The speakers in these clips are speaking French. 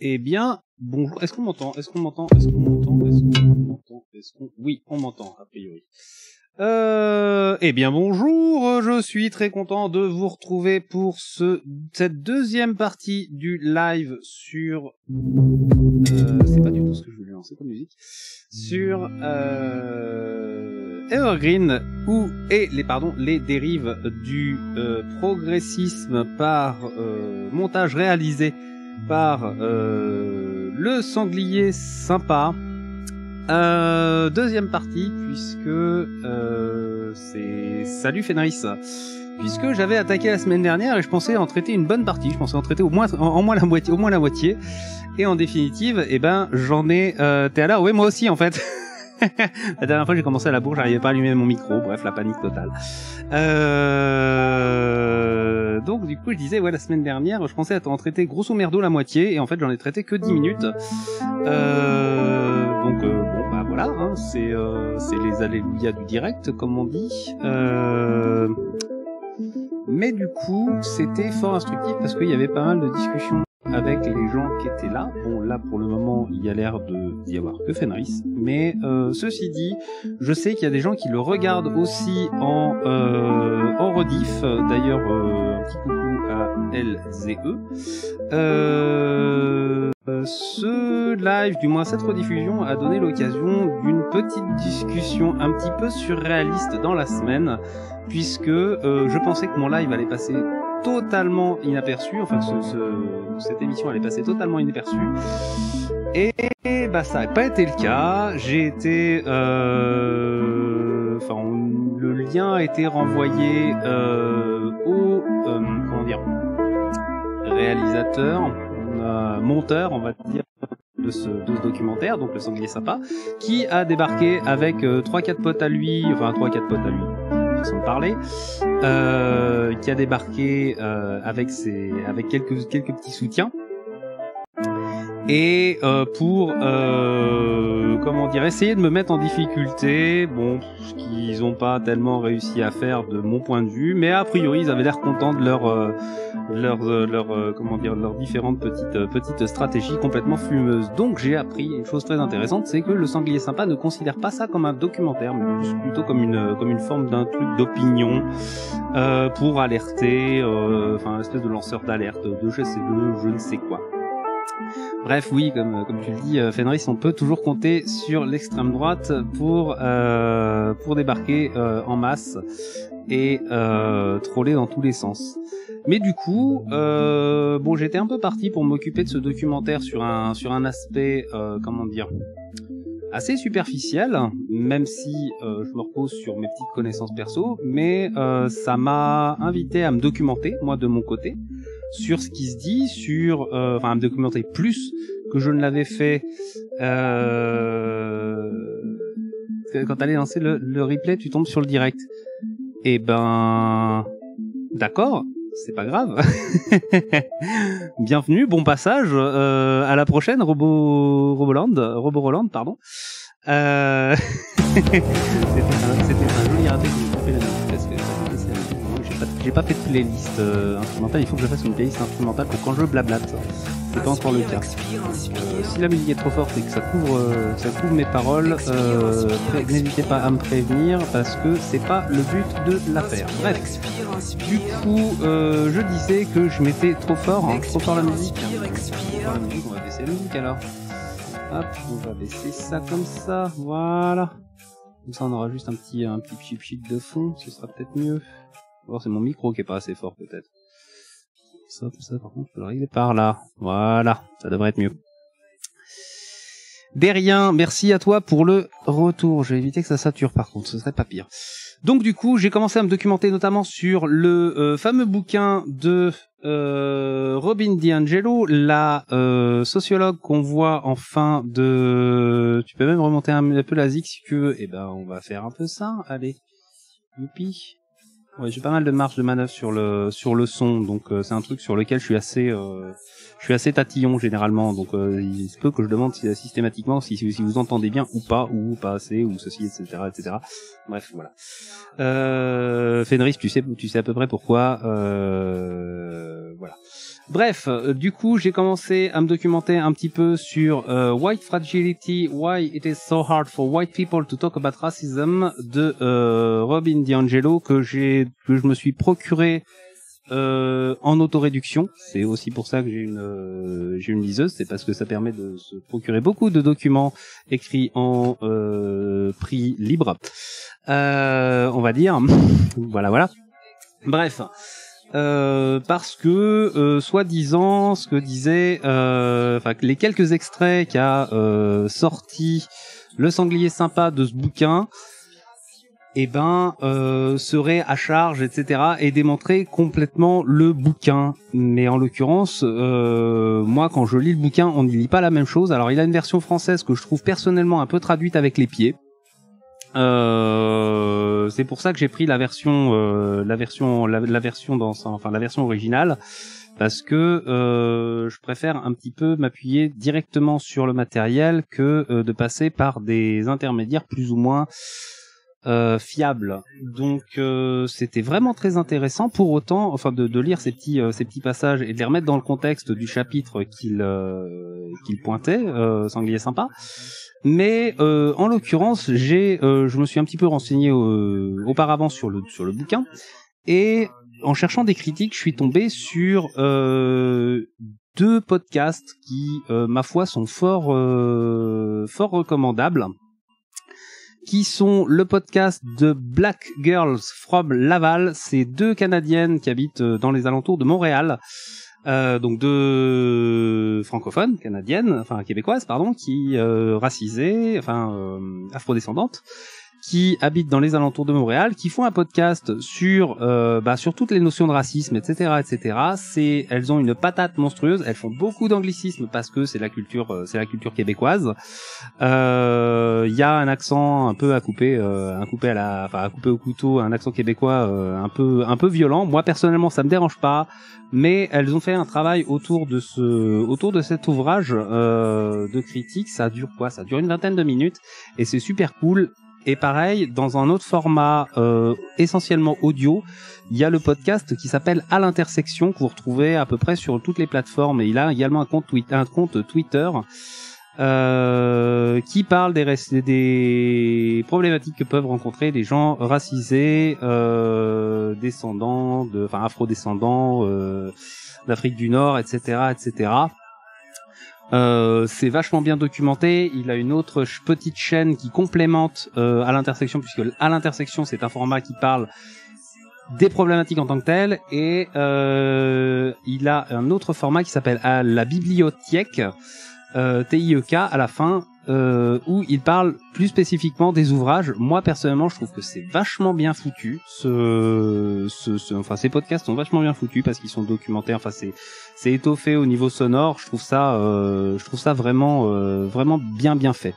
Eh bien, bonjour. Est-ce qu'on m'entend Est-ce qu'on m'entend Est-ce qu'on m'entend Est-ce qu'on m'entend Est-ce qu'on Oui, on m'entend a priori. Euh, eh bien bonjour, je suis très content de vous retrouver pour ce cette deuxième partie du live sur euh, c'est pas du tout ce que je voulais lancer comme musique sur euh, Evergreen ou et les pardon les dérives du euh, progressisme par euh, montage réalisé par euh, le sanglier sympa. Euh, deuxième partie, puisque euh, c'est Salut Fenris. Puisque j'avais attaqué la semaine dernière et je pensais en traiter une bonne partie, je pensais en traiter au moins, en, moins la moitié, au moins la moitié. Et en définitive, et eh ben j'en ai. Euh, T'es là, ouais moi aussi en fait. la dernière fois j'ai commencé à la bourre, j'arrivais pas à allumer mon micro, bref la panique totale. Euh... Euh, donc du coup je disais ouais la semaine dernière je pensais en traiter grosso merdo la moitié et en fait j'en ai traité que 10 minutes. Euh, donc euh, bon bah voilà hein, c'est les alléluia du direct comme on dit. mais du coup c'était fort instructif parce qu'il y avait pas mal de discussions avec les gens qui étaient là. Bon, là pour le moment, il y a l'air d'y avoir que Fenris. Mais ceci dit, je sais qu'il y a des gens qui le regardent aussi en, en rediff. D'ailleurs, petit coucou à ce live, du moins cette rediffusion, a donné l'occasion d'une petite discussion un petit peu surréaliste dans la semaine, puisque euh, je pensais que mon live allait passer totalement inaperçu, enfin cette émission allait passer totalement inaperçue. Et bah ça n'a pas été le cas. J'ai été, euh, enfin le lien a été renvoyé. Euh euh, comment dire réalisateur, euh, monteur, on va dire, de ce, documentaire, donc le sanglier sympa, qui a débarqué avec euh, trois quatre 3-4 potes à lui, enfin 3-4 potes à lui, façon de parler, qui a débarqué avec, ses, avec quelques, quelques petits soutiens, et pour comment dire, essayer de me mettre en difficulté. Bon, ce qu'ils n'ont pas tellement réussi à faire de mon point de vue, mais a priori, ils avaient l'air contents de leur, euh, leur, euh, leur euh, comment dire, leurs différentes petites, petites stratégies complètement fumeuses. Donc, j'ai appris une chose très intéressante, c'est que le sanglier sympa ne considère pas ça comme un documentaire, mais plutôt comme une, comme une forme d'un truc d'opinion pour alerter, enfin, une espèce de lanceur d'alerte de je sais de je ne sais quoi. Bref, oui, comme, tu le dis, euh, Fenris, on peut toujours compter sur l'extrême droite pour, euh, pour débarquer euh, en masse et troller dans tous les sens. Mais du coup, bon, j'étais un peu parti pour m'occuper de ce documentaire sur un, sur un aspect, comment dire, assez superficiel, même si je me repose sur mes petites connaissances perso, mais ça m'a invité à me documenter, moi, de mon côté, sur ce qui se dit, sur, euh, enfin, me documenter plus que je ne l'avais fait euh, quand allais lancer le, replay, tu tombes sur le direct. Eh ben, d'accord, c'est pas grave. Bienvenue, bon passage, euh, à la prochaine, Robo, Roboland, Robo Roland, pardon. Euh, c'était un, joli raté j'ai pas fait de playlist euh, instrumentale, il faut que je fasse une playlist instrumentale pour quand je blablate. C'est pas encore le cas. Euh, si la musique est trop forte et que ça couvre, euh, ça couvre mes paroles, n'hésitez pas à me prévenir parce que c'est pas le but de l'affaire. Bref, du coup, je disais que je mettais trop fort, hein. trop fort la musique. on va baisser la musique alors. Hop, on va baisser ça comme ça, voilà. Comme ça, on aura juste un petit, un de fond, ce sera peut-être mieux. Oh, c'est mon micro qui est pas assez fort peut-être. Ça, ça par contre, je peux le régler par là. Voilà, ça devrait être mieux. Derrien, merci à toi pour le retour. Je vais éviter que ça sature par contre, ce serait pas pire. Donc du coup, j'ai commencé à me documenter notamment sur le euh, fameux bouquin de euh, Robin DiAngelo, la euh, sociologue qu'on voit en fin de... Tu peux même remonter un, peu la zig si tu veux. Eh ben, on va faire un peu ça. Allez. Youpi. Ouais, j'ai pas mal de marge de manœuvre sur le sur le son, donc euh, c'est un truc sur lequel je suis assez euh, je suis assez tatillon généralement, donc euh, il se peut que je demande systématiquement si, si vous entendez bien ou pas ou pas assez ou ceci etc etc. Bref voilà. Euh, Fenris, tu sais tu sais à peu près pourquoi. Euh Bref, euh, du coup, j'ai commencé à me documenter un petit peu sur euh, White Fragility, Why It Is So Hard for White People to Talk About Racism de euh, Robin DiAngelo que j'ai que je me suis procuré en autoréduction. C'est aussi pour ça que j'ai une j'ai une liseuse, c'est parce que ça permet de se procurer beaucoup de documents écrits en prix libre, on va dire. voilà, voilà. Bref. Euh, parce que euh, soi-disant ce que disait euh, les quelques extraits qu'a sorti le sanglier sympa de ce bouquin eh ben serait à charge etc et démontrer complètement le bouquin mais en l'occurrence moi quand je lis le bouquin on n'y lit pas la même chose alors il a une version française que je trouve personnellement un peu traduite avec les pieds euh, c'est pour ça que j'ai pris la version, euh, la version, la, version dans, enfin la version originale, parce que euh, je préfère un petit peu m'appuyer directement sur le matériel que de passer par des intermédiaires plus ou moins euh, fiable. Donc euh, c'était vraiment très intéressant. Pour autant, de, lire ces petits euh, ces petits passages et de les remettre dans le contexte du chapitre qu'il qu'il pointait, sanglier sympa. Mais en l'occurrence, j'ai je me suis un petit peu renseigné auparavant sur le sur le bouquin et en cherchant des critiques, je suis tombé sur deux podcasts qui, ma foi, sont fort fort recommandables qui sont le podcast de Black Girls from Laval. C'est deux Canadiennes qui habitent euh, dans les alentours de Montréal. Euh, donc deux francophones canadiennes, enfin québécoises pardon, qui euh, racisées, enfin euh, afrodescendantes, qui habitent dans les alentours de Montréal, qui font un podcast sur euh, bah, sur toutes les notions de racisme, etc., etc. C'est elles ont une patate monstrueuse. Elles font beaucoup d'anglicisme parce que c'est la culture euh, c'est la culture québécoise. Il euh, y a un accent un peu à couper un coupé à la enfin à couper au couteau, un accent québécois un peu un peu violent. Moi personnellement ça me dérange pas, mais elles ont fait un travail autour de ce autour de cet ouvrage de critique. Ça dure quoi Ça dure une vingtaine de minutes et c'est super cool. Et pareil, dans un autre format euh, essentiellement audio, il y a le podcast qui s'appelle À l'intersection que vous retrouvez à peu près sur toutes les plateformes. Et il a également un compte, Twitter, euh, qui parle des, problématiques que peuvent rencontrer les gens racisés, euh, descendants, de, enfin afro-descendants d'Afrique du Nord, etc., etc. Euh, c'est vachement bien documenté. Il a une autre petite chaîne qui complémente euh, à l'intersection, puisque à l'intersection, c'est un format qui parle des problématiques en tant que telles. Et euh, il a un autre format qui s'appelle à la bibliothèque, euh, TIEK, à la fin, euh, où il parle plus spécifiquement des ouvrages. Moi personnellement, je trouve que c'est vachement bien foutu. Ce, enfin, ces podcasts sont vachement bien foutus parce qu'ils sont documentés, Enfin, c'est, étoffé au niveau sonore. Je trouve ça, euh, je trouve ça vraiment, euh, vraiment bien bien fait.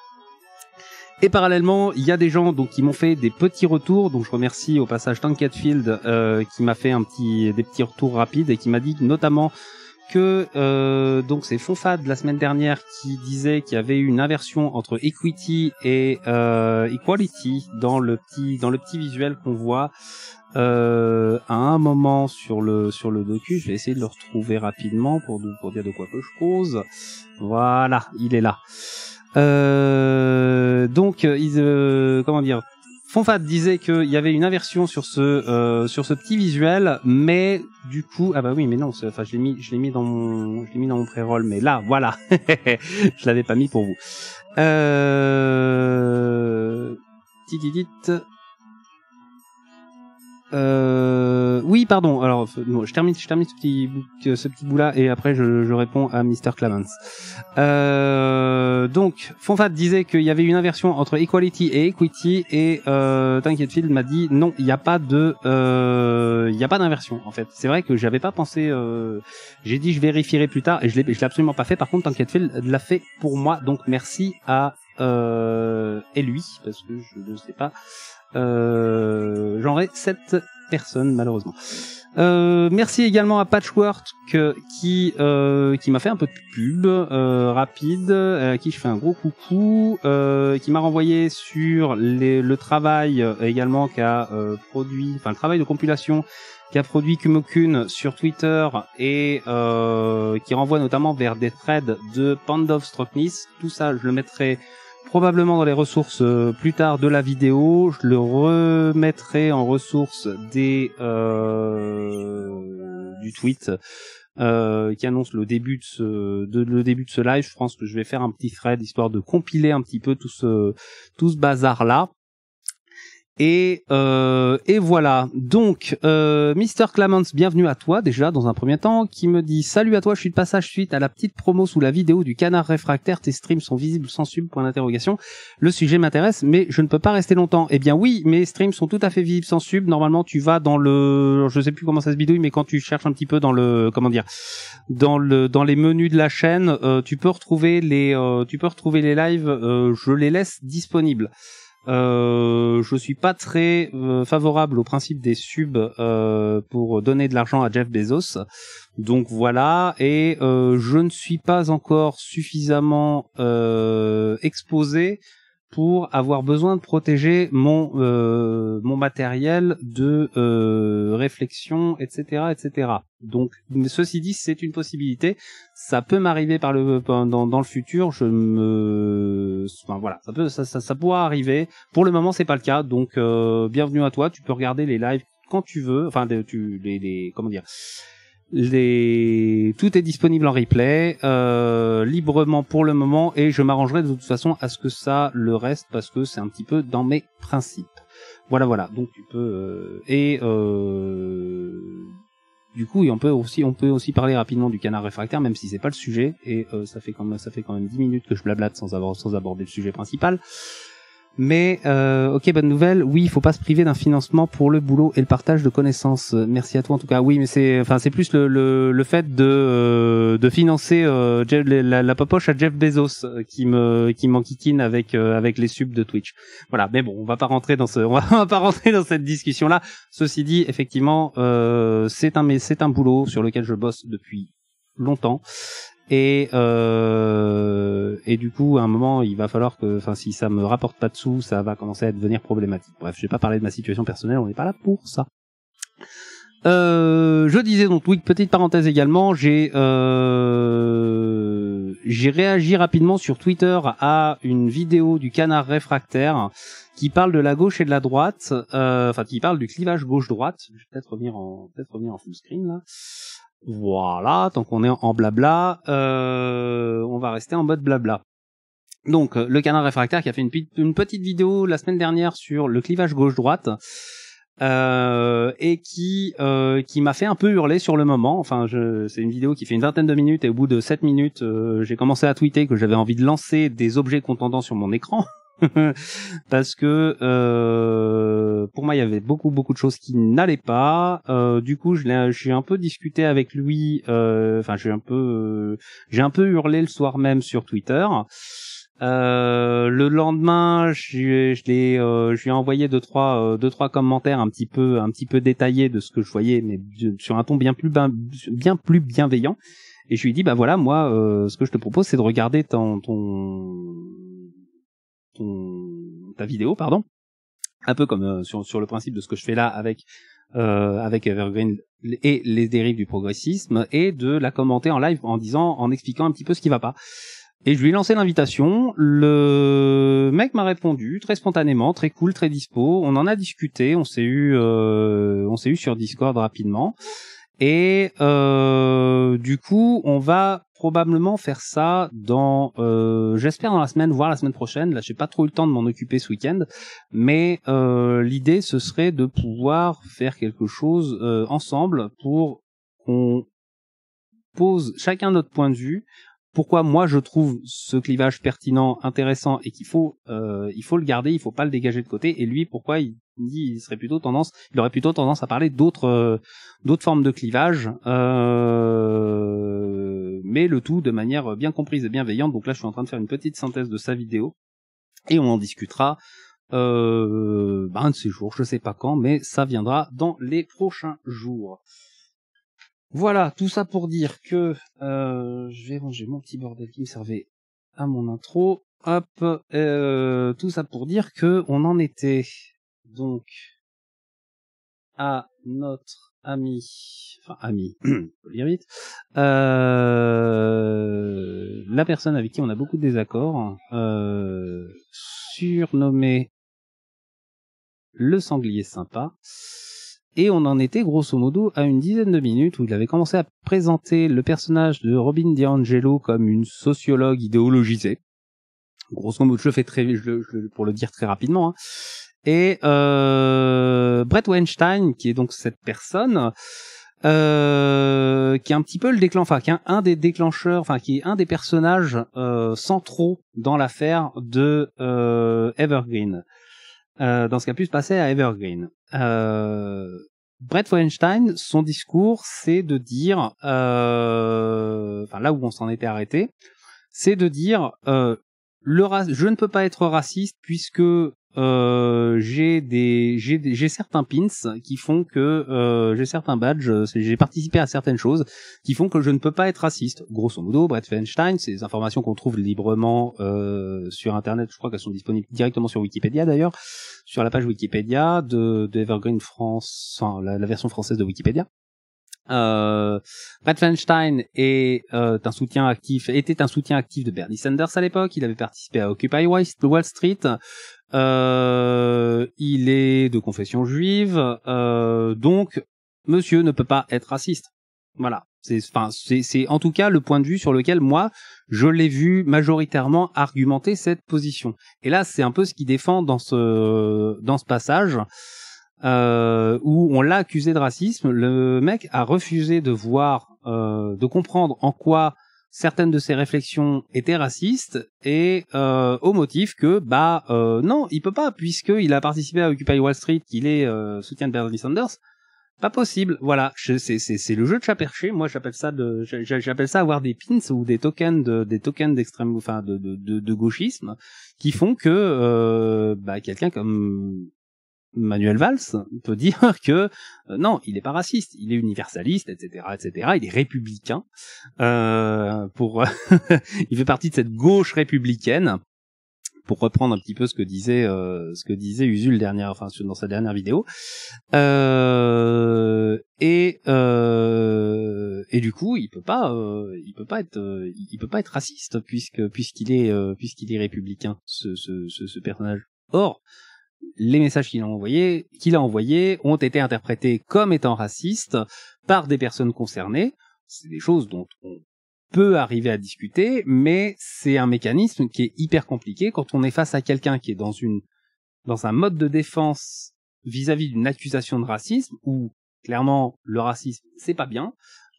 Et parallèlement, il y a des gens donc qui m'ont fait des petits retours, donc je remercie au passage Tank euh, qui m'a fait un petit des petits retours rapides et qui m'a dit notamment que euh, donc c'est Fonfad la semaine dernière qui disait qu'il y avait eu une inversion entre equity et euh, equality dans le petit dans le petit visuel qu'on voit euh, à un moment sur le sur le docu. Je vais essayer de le retrouver rapidement pour pour dire de quoi que je cause. Voilà, il est là. donc, ils, comment dire Fonfat disait qu'il y avait une inversion sur ce euh, sur ce petit visuel, mais du coup ah bah oui mais non enfin je l'ai mis je l'ai mis dans mon je l'ai mis dans mon pré-roll mais là voilà je l'avais pas mis pour vous. Euh... Euh, oui, pardon. Alors, je termine, je termine ce petit, euh, ce petit bout-là et après je, je réponds à Mr. Clemens. Euh, donc, Fonfat disait qu'il y avait une inversion entre equality et equity et euh, m'a dit non, il n'y a pas de, euh, il euh, y a pas d'inversion en fait. C'est vrai que j'avais pas pensé. Euh, J'ai dit je vérifierai plus tard et je l'ai, je l'ai absolument pas fait. Par contre, Tinkettfield l'a fait pour moi, donc merci à euh, et lui parce que je ne sais pas euh, j'en ai 7 personnes malheureusement. Euh, merci également à Patchwork qui euh, qui m'a fait un peu de pub rapide, à qui je fais un gros coucou, qui m'a renvoyé sur le travail également qu'a produit, enfin le travail de compilation qu'a produit Kumokun sur Twitter et qui renvoie notamment vers des threads de Pandov Stroknis. Tout ça, je le mettrai probablement dans les ressources euh, plus tard de la vidéo. Je le remettrai en ressources des euh, du tweet euh, qui annonce le début de ce le début de ce live. Je pense que je vais faire un petit thread histoire de compiler un petit peu tout ce tout ce bazar là. Et, euh, et voilà. Donc, euh, Mr. bienvenue à toi déjà dans un premier temps, qui me dit Salut à toi, je suis de passage suite à la petite promo sous la vidéo du canard réfractaire, tes streams sont visibles sans sub point d'interrogation. Le sujet m'intéresse, mais je ne peux pas rester longtemps. Eh bien oui, mes streams sont tout à fait visibles sans sub. Normalement, tu vas dans le, je sais plus comment ça se bidouille, mais quand tu cherches un petit peu dans le, comment dire, dans le, dans les menus de la chaîne, euh, tu peux retrouver les, euh, tu peux retrouver les lives. je les laisse disponibles je euh, je suis pas très euh, favorable au principe des subs euh, pour donner de l'argent à Jeff Bezos. Donc voilà, et je ne suis pas encore suffisamment exposé pour avoir besoin de protéger mon euh, mon matériel de euh, réflexion, etc., etc. Donc, ceci dit, c'est une possibilité. Ça peut m'arriver par le dans, le futur. Je me, enfin, voilà, ça peut ça, ça, arriver. Pour le moment, c'est pas le cas. Donc, euh, bienvenue à toi. Tu peux regarder les lives quand tu veux. Enfin, tu les, les comment dire les... Tout est disponible en replay, euh, librement pour le moment, et je m'arrangerai de toute façon à ce que ça le reste, parce que c'est un petit peu dans mes principes. Voilà, voilà, donc tu peux... Euh, et... Euh, du coup, on peut aussi, on peut aussi parler rapidement du canard réfractaire, même si c'est pas le sujet, et euh, ça fait quand même, ça fait quand même 10 minutes que je blablate sans avoir, sans aborder le sujet principal. Mais euh, ok, bonne nouvelle. Oui, il faut pas se priver d'un financement pour le boulot et le partage de connaissances. Merci à toi en tout cas. Oui, mais c'est enfin c'est plus le, le, le, fait de euh, de financer euh, la, la, popoche à Jeff Bezos euh, qui me qui m'enquiquine avec euh, avec les subs de Twitch. Voilà. Mais bon, on va pas rentrer dans ce on va, on va pas rentrer dans cette discussion là. Ceci dit, effectivement, c'est un mais c'est un boulot sur lequel je bosse depuis longtemps et, euh, et du coup, à un moment, il va falloir que, enfin, si ça me rapporte pas de sous, ça va commencer à devenir problématique. Bref, je vais pas parler de ma situation personnelle, on n'est pas là pour ça. Euh, je disais donc, oui, petite parenthèse également, j'ai euh, j'ai réagi rapidement sur Twitter à une vidéo du canard réfractaire qui parle de la gauche et de la droite, enfin qui parle du clivage gauche-droite. Je vais peut-être revenir en peut-être revenir en full screen là. Voilà, tant qu'on est en blabla, euh, on va rester en mode blabla. Donc, euh, le canard réfractaire qui a fait une, petite vidéo la semaine dernière sur le clivage gauche-droite euh, et qui euh, qui m'a fait un peu hurler sur le moment. Enfin, c'est une vidéo qui fait une vingtaine de minutes et au bout de sept minutes, j'ai commencé à tweeter que j'avais envie de lancer des objets contendants sur mon écran. parce que euh, pour moi il y avait beaucoup beaucoup de choses qui n'allaient pas. Euh, du coup, je j'ai un peu discuté avec lui. Euh, enfin, j'ai un peu j'ai un peu hurlé le soir même sur Twitter. Euh, le lendemain, je, l'ai, euh, je lui ai envoyé deux trois, euh, deux trois commentaires un petit peu, un petit peu détaillés de ce que je voyais, mais sur un ton bien plus, ben, bien plus bienveillant. Et je lui ai dit, bah voilà, moi, ce que je te propose, c'est de regarder ton, ton, ton ta vidéo, pardon. Un peu comme euh, sur, sur le principe de ce que je fais là avec euh, avec Evergreen et les dérives du progressisme et de la commenter en live en disant en expliquant un petit peu ce qui va pas. Et je lui ai lancé l'invitation, le mec m'a répondu très spontanément, très cool, très dispo. On en a discuté, on s'est eu euh, on s'est eu sur Discord rapidement et euh, du coup, on va probablement faire ça dans, euh, j'espère dans la semaine, voire la semaine prochaine. Là, je j'ai pas trop eu le temps de m'en occuper ce week-end, mais euh, l'idée ce serait de pouvoir faire quelque chose ensemble pour qu'on pose chacun notre point de vue, pourquoi moi je trouve ce clivage pertinent, intéressant et qu'il faut euh, il faut le garder, il faut pas le dégager de côté. Et lui, pourquoi il dit il serait plutôt tendance, il aurait plutôt tendance à parler d'autres euh, d'autres formes de clivage, euh, mais le tout de manière bien comprise et bienveillante. Donc là, je suis en train de faire une petite synthèse de sa vidéo et on en discutera. Euh, ben, un de ces jours, je sais pas quand, mais ça viendra dans les prochains jours. Voilà, tout ça pour dire que euh, je vais ranger mon petit bordel qui me servait à mon intro. Hop, euh, tout ça pour dire que on en était donc à notre ami, enfin ami, lire vite, euh, la personne avec qui on a beaucoup de désaccords, surnommé le sanglier sympa. Et on en était grosso modo à une dizaine de minutes où il avait commencé à présenter le personnage de Robin DiAngelo comme une sociologue idéologisée. Grosso modo, je le fais très, je pour le dire très rapidement. Hein. Et euh, Brett Weinstein, qui est donc cette personne, euh, qui est un petit peu le déclencheur, enfin qui est un, des déclencheurs, enfin qui est un des personnages euh, centraux dans l'affaire de euh, Evergreen. Euh, dans ce pu se passer à Evergreen. Euh, Brett Weinstein, son discours, c'est de dire, euh, enfin là où on s'en était arrêté, c'est de dire, euh, le je ne peux pas être raciste puisque euh, j'ai des j'ai certains pins qui font que j'ai certains badges j'ai participé à certaines choses qui font que je ne peux pas être raciste grosso modo Brett Feinstein ces informations qu'on trouve librement sur internet je crois qu'elles sont disponibles directement sur Wikipédia d'ailleurs sur la page Wikipédia de, Evergreen France, enfin, la, version française de Wikipédia. Euh, Matt Feinstein est euh, un soutien actif, était un soutien actif de Bernie Sanders à l'époque. Il avait participé à Occupy Wall Street. Euh, il est de confession juive, euh, donc Monsieur ne peut pas être raciste. Voilà. C'est, en tout cas le point de vue sur lequel moi je l'ai vu majoritairement argumenter cette position. Et là, c'est un peu ce qu'il défend dans ce passage euh, où on l'a accusé de racisme. Le mec a refusé de voir, euh, de comprendre en quoi certaines de ses réflexions étaient racistes et euh, au motif que bah non, il peut pas puisque il a participé à Occupy Wall Street, qu'il est soutien de Bernie Sanders pas possible. Voilà, c'est le jeu de chat perché. Moi, j'appelle ça j'appelle ça avoir des pins ou des tokens de, des tokens d'extrême, enfin de, de, gauchisme, qui font que euh, bah, quelqu'un comme Manuel Valls peut dire que euh, non, il n'est pas raciste, il est universaliste, etc., etc. Il est républicain. Euh, pour, il fait partie de cette gauche républicaine pour reprendre un petit peu ce que disait euh, ce que disait Usul dernière, enfin dans sa dernière vidéo. Euh, et euh, et du coup, il peut pas, il peut pas être, il peut pas être raciste puisque puisqu'il est puisqu'il est républicain ce, personnage. Or, les messages qu'il a envoyés, qu'il a envoyés, ont été interprétés comme étant racistes par des personnes concernées. C'est des choses dont on peut arriver à discuter, mais c'est un mécanisme qui est hyper compliqué quand on est face à quelqu'un qui est dans une dans un mode de défense vis-à-vis d'une accusation de racisme où clairement le racisme c'est pas bien.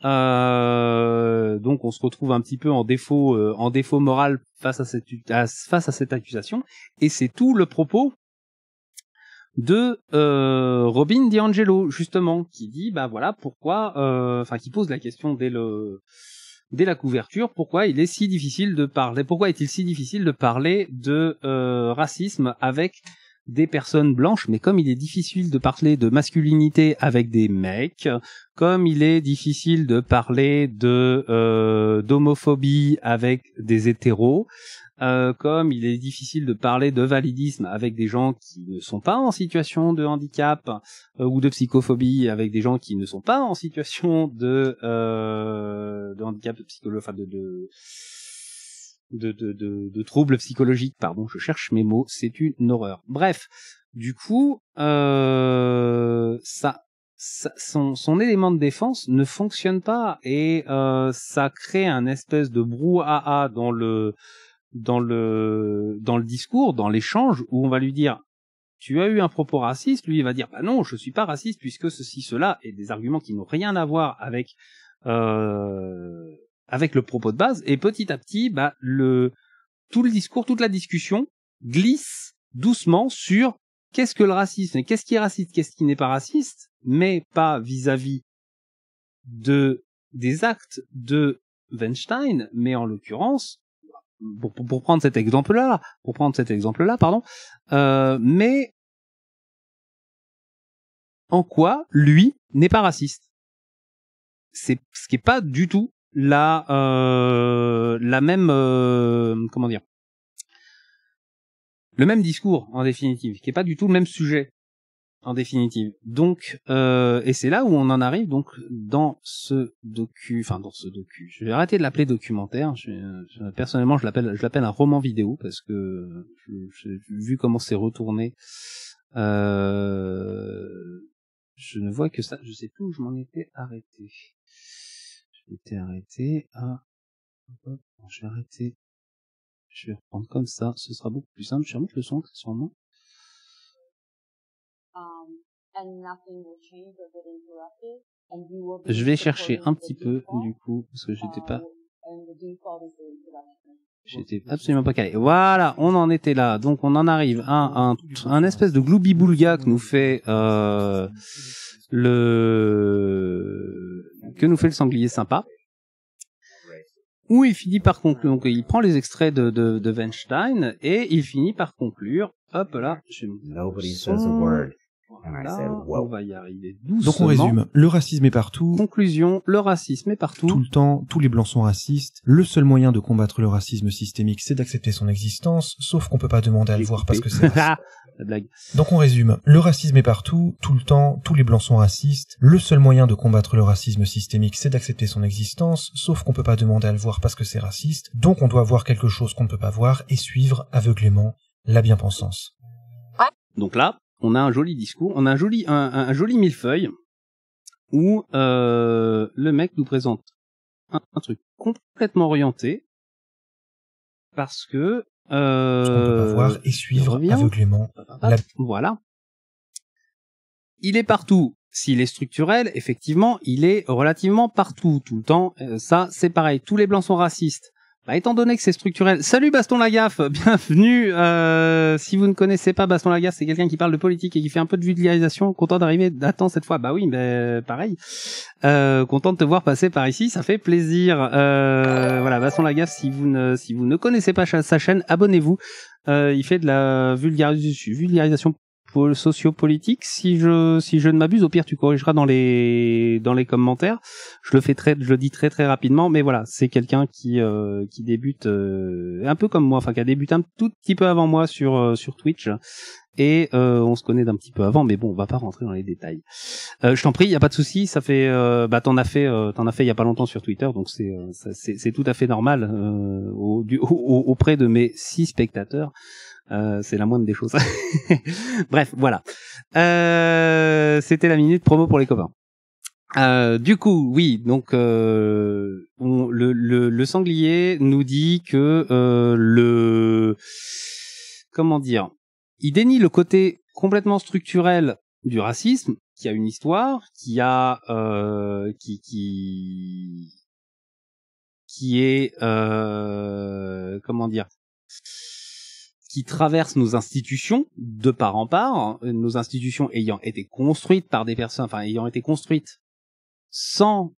Euh, donc on se retrouve un petit peu en défaut euh, en défaut moral face à cette face à cette accusation et c'est tout le propos de euh, Robin DiAngelo justement qui dit bah voilà pourquoi euh, enfin qui pose la question dès le dès la couverture pourquoi il est si difficile de parler, pourquoi est-il si difficile de parler de euh, racisme avec des personnes blanches, mais comme il est difficile de parler de masculinité avec des mecs, comme il est difficile de parler de euh, d'homophobie avec des hétéros, euh, comme il est difficile de parler de validisme avec des gens qui ne sont pas en situation de handicap euh, ou de psychophobie avec des gens qui ne sont pas en situation de euh, de handicap psychologique, enfin de de, de de, de, troubles psychologiques, pardon, je cherche mes mots, c'est une horreur. Bref, du coup, ça, son, son élément de défense ne fonctionne pas et ça crée un espèce de brouhaha dans le dans le dans le discours, dans l'échange, où on va lui dire tu as eu un propos raciste, lui il va dire bah non, je suis pas raciste puisque ceci cela et des arguments qui n'ont rien à voir avec euh, avec le propos de base et petit à petit bah le tout le discours, toute la discussion glisse doucement sur qu'est-ce que le racisme, qu'est-ce qui est raciste, qu'est-ce qui n'est pas raciste, mais pas vis-à-vis de des actes de Weinstein, mais en l'occurrence pour, prendre cet exemple-là, pour prendre cet exemple-là, pardon. Euh, mais en quoi lui n'est pas raciste C'est ce qui n'est pas du tout la euh, la même euh, comment dire le même discours en définitive, qui n'est pas du tout le même sujet en définitive. Donc, euh, et c'est là où on en arrive donc dans ce docu, enfin dans ce docu. Je vais arrêter de l'appeler documentaire. personnellement, je l'appelle, je l'appelle un roman vidéo parce que je, vu comment c'est retourné, euh, je ne vois que ça. Je sais plus où je m'en étais arrêté. m'étais arrêté à. vais arrêter, Je vais reprendre comme ça. Ce sera beaucoup plus simple. Je remonte le son, sûrement. Je vais chercher un petit peu, du coup, parce que j'étais pas. Um, j'étais absolument pas calé. Voilà, on en était là. Donc on en arrive à un, espèce de gloubi-boulga que nous fait euh, le que nous fait le sanglier sympa. Où il finit par conclure. Donc il prend les extraits de, de, de Weinstein et il finit par conclure. Hop là, je Nobody on va y arriver Donc on résume, le racisme est partout. Conclusion, le racisme est partout. Tout le temps, tous les blancs sont racistes. Le seul moyen de combattre le racisme systémique, c'est d'accepter son existence, sauf qu'on peut pas demander à le voir parce que c'est La Donc on résume, le racisme est partout, tout le temps, tous les blancs sont racistes. Le seul moyen de combattre le racisme systémique, c'est d'accepter son existence, sauf qu'on peut pas demander à le voir parce que c'est raciste. Donc on doit voir quelque chose qu'on ne peut pas voir et suivre aveuglément la bien-pensance. Donc là, on a un joli discours, on a un joli, un, joli millefeuille où euh, le mec nous présente un, truc complètement orienté parce que euh, peut voir et suivre aveuglément. Voilà. Il est partout. S'il est structurel, effectivement, il est relativement partout tout le temps. Euh, ça, c'est pareil. Tous les blancs sont racistes. Bah, étant donné que c'est structurel. Salut Baston Lagaffe, bienvenue. Euh, si vous ne connaissez pas Baston Lagaffe, c'est quelqu'un qui parle de politique et qui fait un peu de vulgarisation. Content d'arriver. d'attendre cette fois. Bah oui, bah, pareil. Euh, content de te voir passer par ici, ça fait plaisir. voilà, Baston Lagaffe. Si vous ne si vous ne connaissez pas sa chaîne, abonnez-vous. il fait de la vulgarisation sociopolitique, si je si je ne m'abuse. Au pire, tu corrigeras dans les dans les commentaires. Je le fais très, je le dis très très rapidement, mais voilà, c'est quelqu'un qui euh, qui débute euh, un peu comme moi, enfin qui a débuté un tout petit peu avant moi sur euh, sur Twitch. Et on se connaît d'un petit peu avant, mais bon, on va pas rentrer dans les détails. je t'en prie, il y a pas de souci. Ça fait, bah, t'en as fait, t'en as fait il y a pas longtemps sur Twitter, donc c'est c'est tout à fait normal au, auprès de mes six spectateurs. Euh, c'est la moindre des choses. Bref, voilà. Euh, C'était la minute promo pour les copains. Euh, du coup, oui, donc euh, le, le, le, sanglier nous dit que le comment dire, il dénie le côté complètement structurel du racisme, qui a une histoire, qui a qui qui qui est comment dire qui traverse nos institutions de part en part, hein, nos institutions ayant été construites par des personnes, enfin ayant été construites sans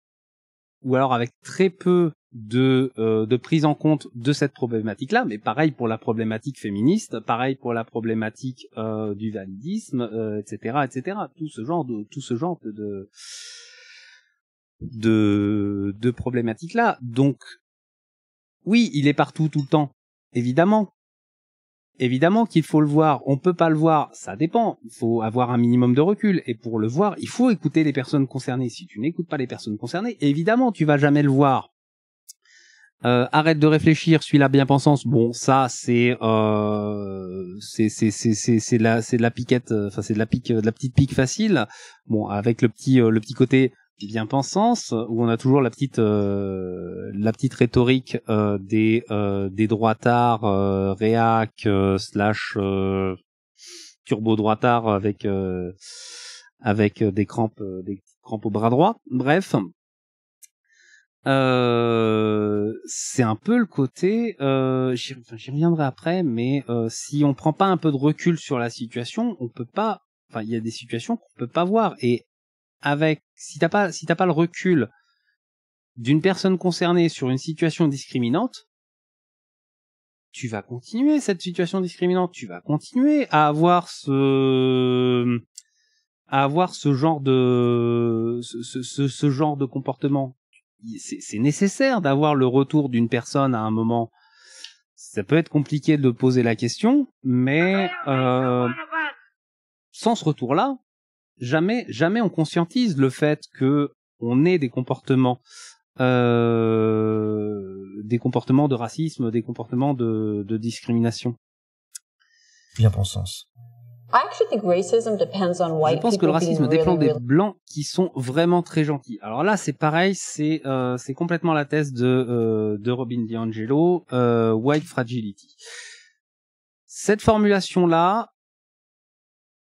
ou alors avec très peu de, euh, de prise en compte de cette problématique-là, mais pareil pour la problématique féministe, pareil pour la problématique euh, du validisme, etc., euh, etc. Tout ce genre de tout ce genre de de, de problématiques-là. Donc oui, il est partout tout le temps, évidemment, Évidemment qu'il faut le voir, on peut pas le voir, ça dépend. Il faut avoir un minimum de recul et pour le voir, il faut écouter les personnes concernées. Si tu n'écoutes pas les personnes concernées, évidemment, tu vas jamais le voir. Euh, arrête de réfléchir, suis la bien-pensance. Bon, ça c'est euh, c'est c'est c'est c'est de la c'est la piquette, euh, enfin c'est de la pique euh, de la petite pique facile. Bon, avec le petit le petit côté bien-pensance, où on a toujours la petite euh, la petite rhétorique euh, des droits euh, des droitards réac slash turbo droitards avec avec des crampes des crampes au bras droit. Bref, c'est un peu le côté. J'y reviendrai après, mais si on prend pas un peu de recul sur la situation, on peut pas. Enfin, il y a des situations qu'on peut pas voir et avec si t'as pas si t'as pas le recul d'une personne concernée sur une situation discriminante, tu vas continuer cette situation discriminante, tu vas continuer à avoir ce à avoir ce genre de ce, ce, ce genre de comportement. C'est nécessaire d'avoir le retour d'une personne à un moment. Ça peut être compliqué de poser la question, mais euh, sans ce retour-là, jamais, jamais on conscientise le fait que on ait des comportements, euh, des comportements de racisme, des comportements de, de discrimination. Bien bon sens. Je pense que le racisme dépend des blancs qui sont vraiment très gentils. Alors là, c'est pareil, c'est euh, c'est complètement la thèse de euh, de Robin DiAngelo, euh, white fragility. Cette formulation là,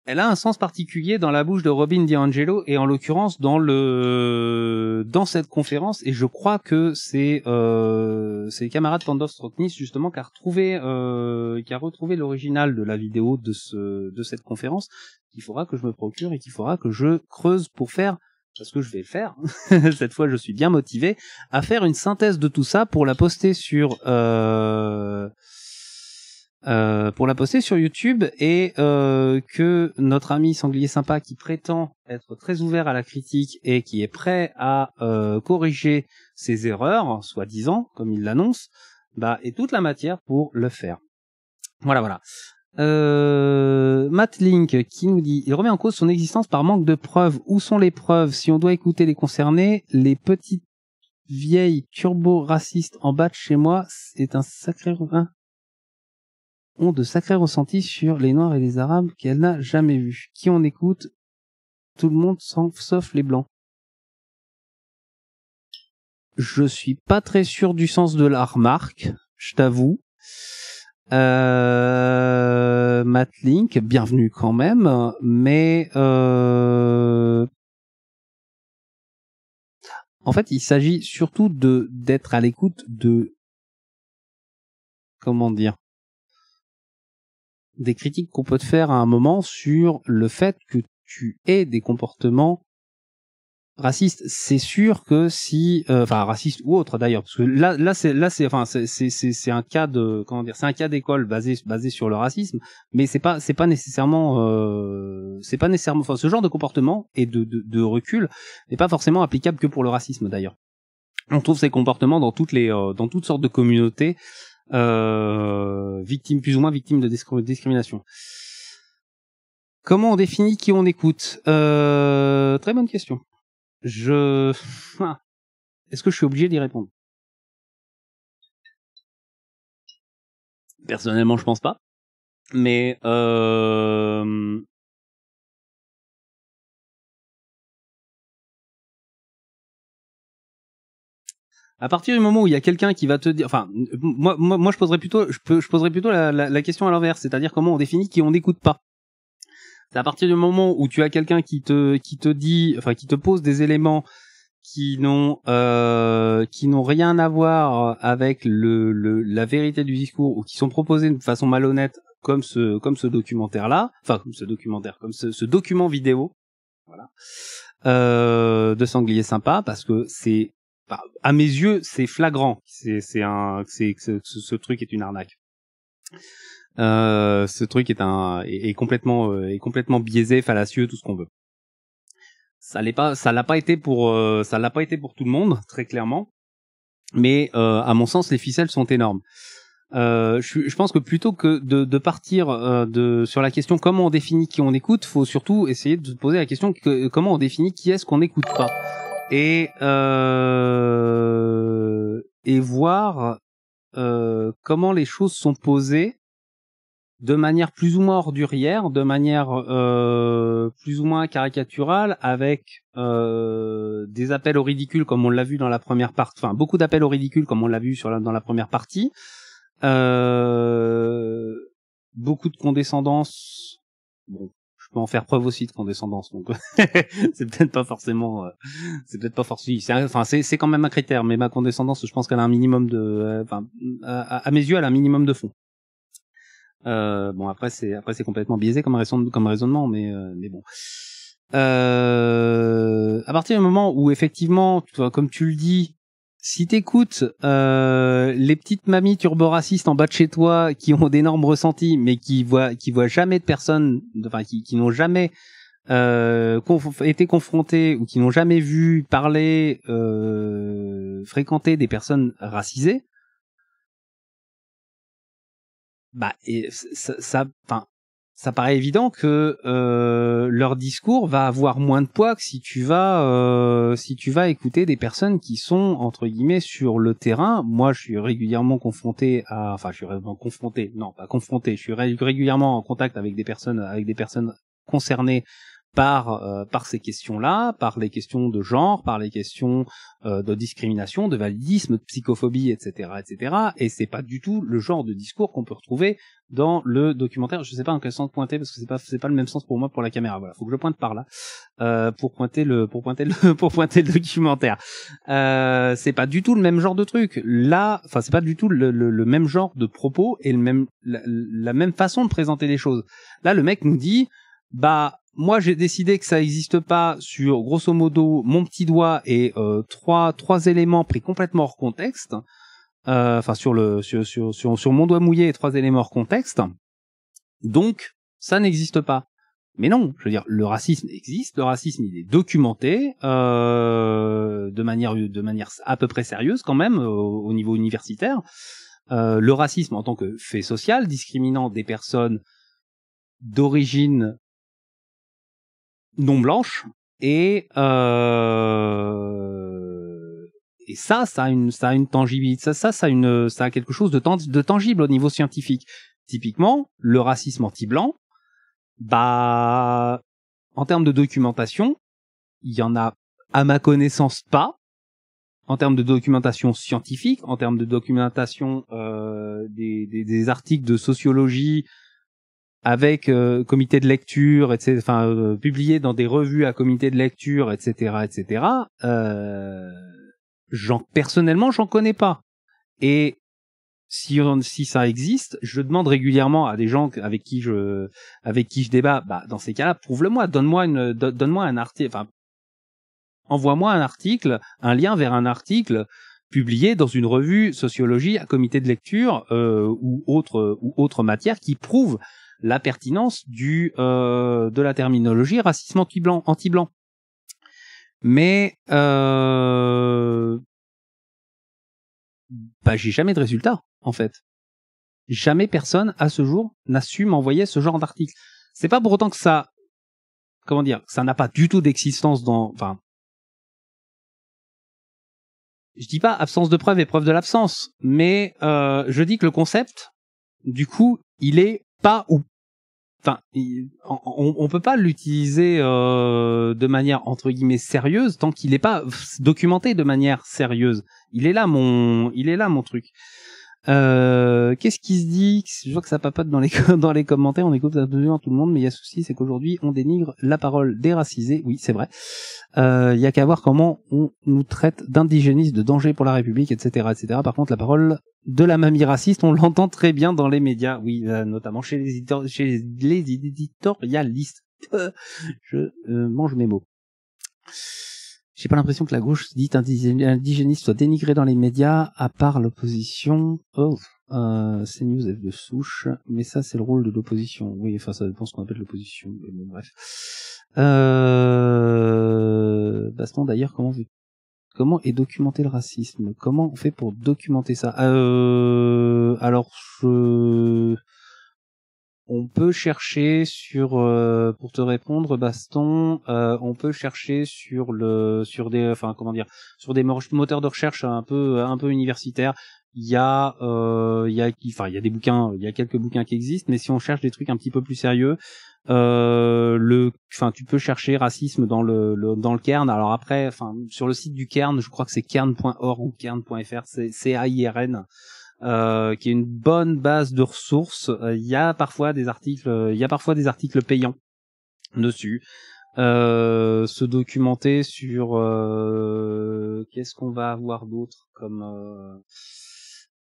elle a un sens particulier dans la bouche de Robin DiAngelo et en l'occurrence dans le dans cette conférence et je crois que c'est euh, camarades camarade Pandov justement qui a retrouvé euh, qui a retrouvé l'original de la vidéo de ce de cette conférence qu'il faudra que je me procure et qu'il faudra que je creuse pour faire parce que je vais le faire cette fois je suis bien motivé à faire une synthèse de tout ça pour la poster sur euh, euh, pour la poster sur YouTube et euh, que notre ami Sanglier Sympa qui prétend être très ouvert à la critique et qui est prêt à euh, corriger ses erreurs, soi-disant, comme il l'annonce, bah, est toute la matière pour le faire. Voilà, voilà. Euh, Matt Link qui nous dit il remet en cause son existence par manque de preuves. Où sont les preuves Si on doit écouter les concernés, les petites vieilles turbo racistes en bas de chez moi, c'est un sacré hein ont de sacrés ressentis sur les Noirs et les Arabes qu'elle n'a jamais vus. Qui on écoute Tout le monde sauf les Blancs. Je suis pas très sûr du sens de la remarque, je t'avoue. Euh, Matlink, bienvenue quand même, mais euh, en fait, il s'agit surtout de d'être à l'écoute de comment dire des critiques qu'on peut te faire à un moment sur le fait que tu aies des comportements racistes. C'est sûr que si, euh, enfin raciste racistes ou autre d'ailleurs, parce que là, là c'est, là c'est, enfin c'est, c'est, c'est un cas de, comment dire, c'est un cas d'école basé basé sur le racisme, mais c'est pas, c'est pas nécessairement, euh, c'est pas nécessairement, enfin ce genre de comportement et de, de, recul n'est pas forcément applicable que pour le racisme d'ailleurs on trouve ces comportements dans toutes les euh, dans toutes sortes de communautés euh, victime plus ou moins victime de discrimination. Comment on définit qui on écoute euh, Très bonne question. Je ah, est-ce que je suis obligé d'y répondre Personnellement, je pense pas. Mais euh, à partir du moment où il y a quelqu'un qui va te dire, enfin, moi, moi, moi, je poserais plutôt, je, peux, je poserais plutôt la, question à l'envers, c'est-à-dire comment on définit qui on n'écoute pas. C'est à partir du moment où tu as quelqu'un qui te, qui te dit, enfin, qui te pose des éléments qui n'ont, euh, qui n'ont rien à voir avec le, la vérité du discours ou qui sont proposés de façon malhonnête, comme ce, comme ce documentaire-là, enfin, comme ce documentaire, comme ce, document vidéo, voilà, euh, de Sanglier Sympa, parce que c'est bah, à mes yeux, c'est flagrant. C'est un, c'est ce, truc est une arnaque. Euh, ce truc est un est, complètement euh, est complètement biaisé, fallacieux, tout ce qu'on veut. Ça l'est pas, ça l'a pas été pour euh, ça l'a pas été pour tout le monde très clairement. Mais à mon sens, les ficelles sont énormes. Je, pense que plutôt que de, de partir de, sur la question comment on définit qui on écoute, faut surtout essayer de se poser la question comment on définit qui est-ce qu'on n'écoute pas et euh, et voir euh, comment les choses sont posées de manière plus ou moins ordurière, de manière euh, plus ou moins caricaturale, avec euh, des appels au ridicule comme on l'a vu dans la première partie, enfin beaucoup d'appels au ridicule comme on l'a vu sur dans la première partie, euh, beaucoup de condescendance, bon, peut en faire preuve aussi de condescendance. Donc euh, c'est peut-être pas forcément, c'est peut-être pas forcément. C'est enfin c'est c'est quand même un critère, mais ma condescendance, je pense qu'elle a un minimum de, euh, enfin à, mes yeux, elle a un minimum de fond. Euh, bon après c'est après c'est complètement biaisé comme raison comme raisonnement, mais mais bon. à partir du moment où effectivement, comme tu le dis, si t'écoutes euh, les petites mamies turboracistes en bas de chez toi qui ont d'énormes ressentis, mais qui voient qui voient jamais de personnes, enfin qui, qui n'ont jamais euh, été confrontées ou qui n'ont jamais vu parler, euh, fréquenter des personnes racisées, bah et ça, enfin ça paraît évident que euh, leur discours va avoir moins de poids que si tu vas euh, si tu vas écouter des personnes qui sont entre guillemets sur le terrain. Moi, je suis régulièrement confronté à enfin je suis régulièrement confronté, non, pas confronté, je suis régulièrement en contact avec des personnes avec des personnes concernées par euh, par ces questions-là, par les questions de genre, par les questions euh, de discrimination, de validisme, de psychophobie, etc., etc. Et c'est pas du tout le genre de discours qu'on peut retrouver dans le documentaire. Je sais pas en quel sens pointer parce que c'est pas c'est pas le même sens pour moi pour la caméra. Voilà, faut que je pointe par là euh, pour pointer le pour pointer le pour pointer le documentaire. Euh, c'est pas du tout le même genre de truc. Là, enfin c'est pas du tout le, le, même genre de propos et le même la même façon de présenter les choses. Là, le mec nous dit bah moi j'ai décidé que ça n'existe pas sur grosso modo mon petit doigt et euh, trois trois éléments pris complètement hors contexte euh, enfin sur le sur, sur, sur, mon doigt mouillé et trois éléments hors contexte donc ça n'existe pas mais non je veux dire le racisme existe le racisme il est documenté euh, de manière de manière à peu près sérieuse quand même euh, au niveau universitaire le racisme en tant que fait social discriminant des personnes d'origine non blanche Et, euh, et ça, ça a une, ça a une tangibilité, ça, ça, ça a une, ça a quelque chose de, de tangible au niveau scientifique. Typiquement, le racisme anti-blanc, bah, en termes de documentation, il y en a, à ma connaissance, pas. En termes de documentation scientifique, en termes de documentation euh, des, des, des, articles de sociologie, avec euh, comité de lecture, etc. Enfin, euh, publié dans des revues à comité de lecture, etc., etc. Euh, personnellement, j'en connais pas. Et si, si ça existe, je demande régulièrement à des gens avec qui je avec qui je débat. Bah, dans ces cas-là, prouve-le-moi, donne-moi une donne-moi un article, enfin, envoie-moi un article, un lien vers un article publié dans une revue sociologie à comité de lecture euh, ou autre ou autre matière qui prouve la pertinence du euh, de la terminologie racisme anti-blanc. Anti -blanc. Mais euh, bah, j'ai jamais de résultat en fait. Jamais personne à ce jour n'a su m'envoyer ce genre d'article. C'est pas pour autant que ça, comment dire, ça n'a pas du tout d'existence dans, enfin, je dis pas absence de preuve et preuve de l'absence, mais euh, je dis que le concept, du coup, il est pas ou on, ne peut pas l'utiliser euh, de manière entre guillemets sérieuse tant qu'il n'est pas documenté de manière sérieuse. Il est là mon, il est là mon truc. Euh, qu'est-ce qui se dit Je vois que ça papote dans les, dans les commentaires, on écoute absolument tout le monde, mais il y a souci, c'est qu'aujourd'hui, on dénigre la parole déracisée. oui, c'est vrai. Euh, il y a qu'à voir comment on nous traite d'indigénistes, de danger pour la République, etc., etc. Par contre, la parole de la mamie raciste, on l'entend très bien dans les médias, oui, euh, notamment chez les, chez les éditorialistes. je mange mes mots j'ai pas l'impression que la gauche dite indigéniste soit dénigré dans les médias, à part l'opposition. Oh, euh, c'est news de souche, mais ça c'est le rôle de l'opposition. Oui, enfin ça dépend ce qu'on appelle l'opposition. bon, bref. Euh... Baston d'ailleurs, comment comment est documenté le racisme Comment on fait pour documenter ça euh, Alors je on peut chercher sur euh, pour te répondre Baston, euh, on peut chercher sur le sur des enfin comment dire sur des moteurs de recherche un peu un peu universitaires. Il y a euh, il y a enfin il y a des bouquins, il y a quelques bouquins qui existent, mais si on cherche des trucs un petit peu plus sérieux, le enfin tu peux chercher racisme dans le, dans le Cairn. Alors après enfin sur le site du Cairn, je crois que c'est cairn.org ou cairn.fr, c'est C A I R N. Euh, qui est une bonne base de ressources. Euh, il y a parfois des articles, euh, il y a parfois des articles payants dessus. se documenter sur qu'est-ce qu'on va avoir d'autre comme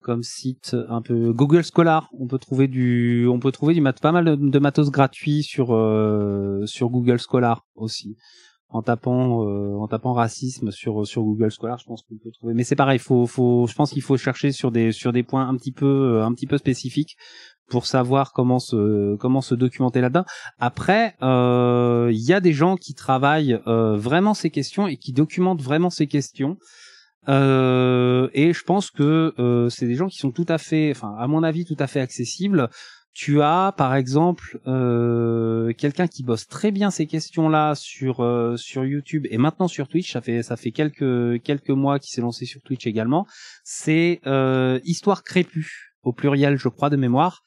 comme site un peu Google Scholar. On peut trouver du, on peut trouver du mat, pas mal de, matos gratuit sur sur Google Scholar aussi en tapant euh, en tapant racisme sur sur Google Scholar, je pense qu'on peut trouver. Mais c'est pareil, faut faut je pense qu'il faut chercher sur des sur des points un petit peu euh, un petit peu spécifiques pour savoir comment se comment se documenter là-dedans. Après, euh, il y a des gens qui travaillent vraiment ces questions et qui documentent vraiment ces questions. et je pense que c'est des gens qui sont tout à fait, enfin à mon avis, tout à fait accessibles. Tu as par exemple euh, quelqu'un qui bosse très bien ces questions-là sur euh, sur YouTube et maintenant sur Twitch. Ça fait ça fait quelques quelques mois qu'il s'est lancé sur Twitch également. C'est euh, Histoire Crépue au pluriel, je crois de mémoire.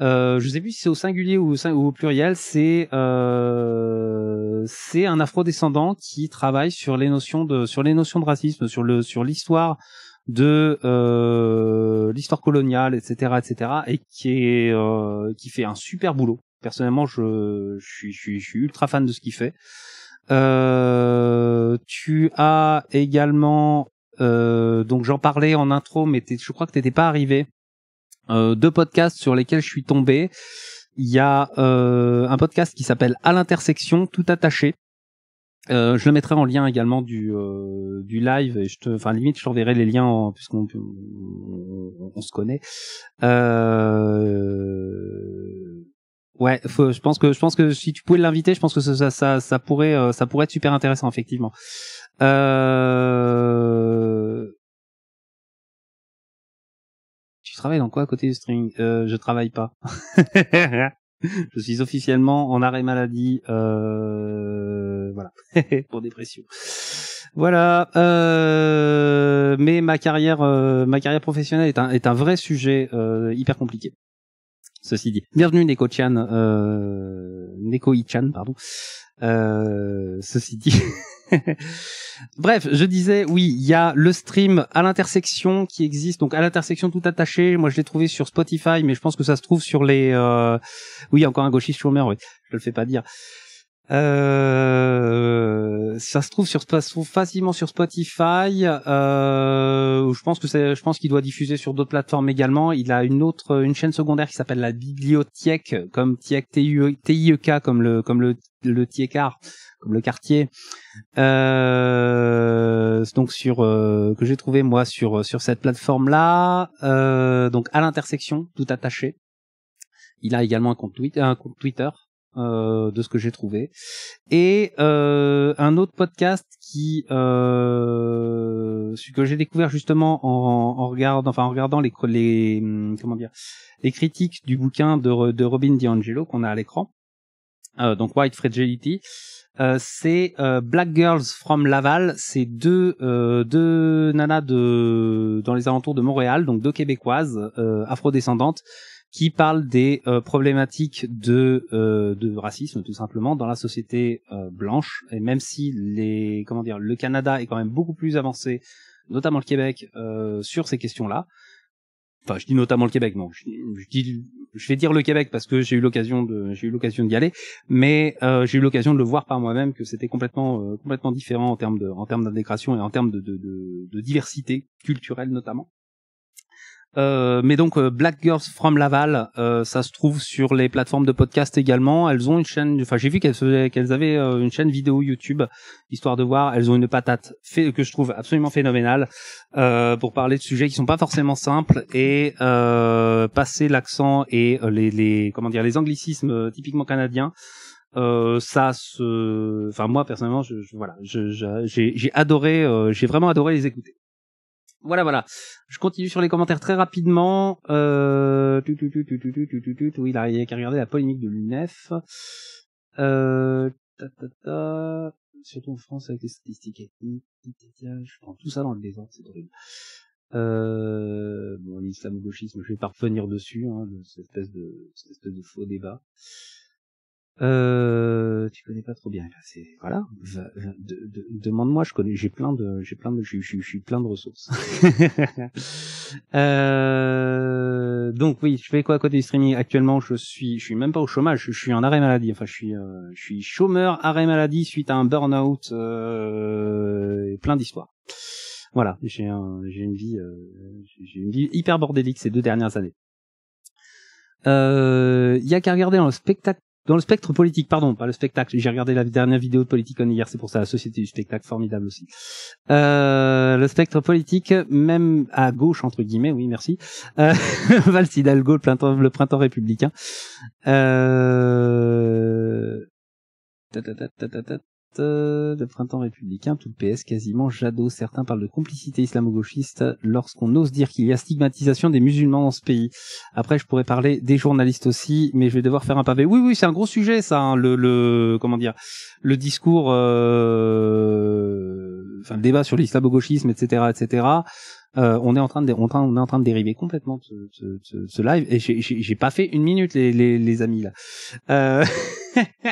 Euh, je sais plus si c'est au singulier ou au, ou au pluriel. C'est euh, c'est un afro-descendant qui travaille sur les notions de sur les notions de racisme, sur le sur l'histoire de euh, l'histoire coloniale, etc., etc., et qui euh, qui fait un super boulot. Personnellement, je, je, suis, ultra fan de ce qu'il fait. Euh, tu as également, donc j'en parlais en intro, mais je crois que t'étais pas arrivé. deux podcasts sur lesquels je suis tombé. Il y a un podcast qui s'appelle À l'intersection, tout attaché, euh, je le mettrai en lien également du, euh, du live et je te, enfin limite je t'enverrai les liens hein, puisqu'on on, se connaît. Euh... Ouais, je pense que je pense que si tu pouvais l'inviter, je pense que ça, ça, ça pourrait euh, ça pourrait être super intéressant effectivement. Euh... Tu travailles dans quoi à côté du string euh, Je travaille pas. je suis officiellement en arrêt maladie, euh, voilà, pour dépression. Voilà, euh, mais ma carrière, euh, ma carrière professionnelle est un, est un vrai sujet hyper compliqué. Ceci dit, bienvenue Neko-chan, neko Neko-i-chan, pardon. ceci dit. Bref, je disais, oui, il y a le stream à l'intersection qui existe, donc à l'intersection tout attaché. Moi, je l'ai trouvé sur Spotify, mais je pense que ça se trouve sur les. Euh, oui, encore un gauchiste chômeur, oui, je le fais pas dire. Euh, ça se trouve sur facilement sur Spotify. Euh, je pense que c'est, je pense qu'il doit diffuser sur d'autres plateformes également. Il a une autre, une chaîne secondaire qui s'appelle la Bibliothèque, comme TIEK, e e K, comme le, comme le, le e K, comme le quartier. Euh, donc sur euh, que j'ai trouvé moi sur sur cette plateforme là. Euh, donc à l'intersection, tout attaché. Il a également un compte, Twitter, un compte Twitter euh, de ce que j'ai trouvé. Et euh, un autre podcast qui euh, que j'ai découvert justement en, en regardant, enfin en regardant les, les hum, comment dire les critiques du bouquin de, de Robin DiAngelo qu'on a à l'écran. Euh, donc White Fragility, euh, c'est Black Girls from Laval. C'est deux deux nanas de dans les alentours de Montréal, donc deux québécoises afrodescendantes qui parle des euh, problématiques de, euh, de racisme tout simplement dans la société euh, blanche. Et même si les comment dire le Canada est quand même beaucoup plus avancé, notamment le Québec, sur ces questions-là. Enfin, je dis notamment le Québec, non. Je, dis, je vais dire le Québec parce que j'ai eu l'occasion de, j'ai eu l'occasion d'y aller, mais j'ai eu l'occasion de le voir par moi-même que c'était complètement, complètement différent en termes de, en termes d'intégration et en termes de, de, de, de diversité culturelle notamment. Euh, mais donc euh, Black Girls from Laval, euh, ça se trouve sur les plateformes de podcast également. Elles ont une chaîne, enfin j'ai vu qu'elles avaient une chaîne vidéo YouTube, histoire de voir. Elles ont une patate que je trouve absolument phénoménale pour parler de sujets qui sont pas forcément simples et passer l'accent et les, les comment dire les anglicismes typiquement canadiens. Euh, ça se enfin moi personnellement je, voilà j'ai adoré j'ai vraiment adoré les écouter voilà, voilà. Je continue sur les commentaires très rapidement. Euh... Oui, il a qu'à regarder la polémique de l'UNEF. Euh... Surtout en France avec les statistiques ethniques. Je prends tout ça dans le désordre, c'est drôle, euh, Bon, l'islamo-gauchisme, je vais pas revenir dessus, hein, cette, espèce de, cette espèce de faux débat. Euh, tu connais pas trop bien. C'est voilà. Demande-moi, je connais. J'ai plein de, j'ai plein de, je suis plein de ressources. euh, donc oui, je fais quoi à côté du streaming Actuellement, je suis, je suis même pas au chômage. Je, suis en arrêt maladie. Enfin, je suis, euh, je suis chômeur arrêt maladie suite à un burn-out euh, et plein d'histoires. Voilà, j'ai j'ai une vie, euh, j'ai une vie hyper bordélique ces deux dernières années. Il euh, y a qu'à regarder dans le spectacle dans le spectre politique, pardon, pas le spectacle. J'ai regardé la dernière vidéo de Politicon hier, c'est pour ça la Société du spectacle formidable aussi. Euh, le spectre politique, même à gauche entre guillemets, oui merci. Euh, Val le printemps, républicain. Euh, de euh, le printemps républicain, tout le PS quasiment, Jadot, certains parlent de complicité islamo-gauchiste lorsqu'on ose dire qu'il y a stigmatisation des musulmans dans ce pays. Après, je pourrais parler des journalistes aussi, mais je vais devoir faire un pavé. Oui, oui, c'est un gros sujet, ça, hein, le, comment dire, le discours, euh, enfin, le débat sur l'islamo-gauchisme, etc., etc., euh, on est en train de dériver complètement ce, ce, live et j'ai pas fait une minute les amis là.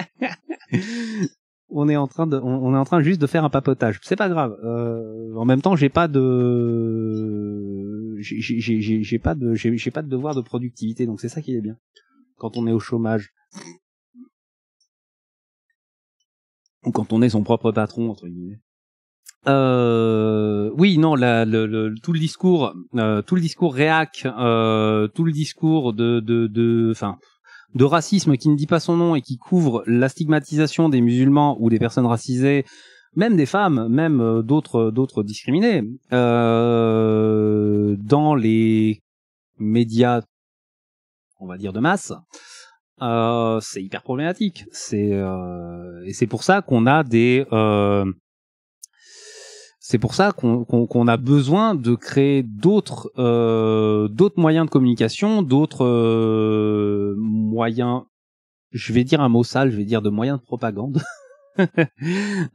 on est en train de, on, est en train juste de faire un papotage. C'est pas grave. Euh, en même temps, j'ai pas de, j'ai pas de, j'ai pas de devoir de productivité. Donc c'est ça qui est bien. Quand on est au chômage ou quand on est son propre patron entre guillemets. Euh, oui, non, le, tout le discours, euh, tout le discours réac, tout le discours de, de, de, de racisme qui ne dit pas son nom et qui couvre la stigmatisation des musulmans ou des personnes racisées, même des femmes, même euh, d'autres euh, d'autres discriminés, euh, dans les médias, on va dire de masse, euh, c'est hyper problématique. C'est euh, et c'est pour ça qu'on a des euh, c'est pour ça qu'on a besoin de créer d'autres euh, d'autres moyens de communication, d'autres euh, moyens. Je vais dire un mot sale, je vais dire de moyens de propagande.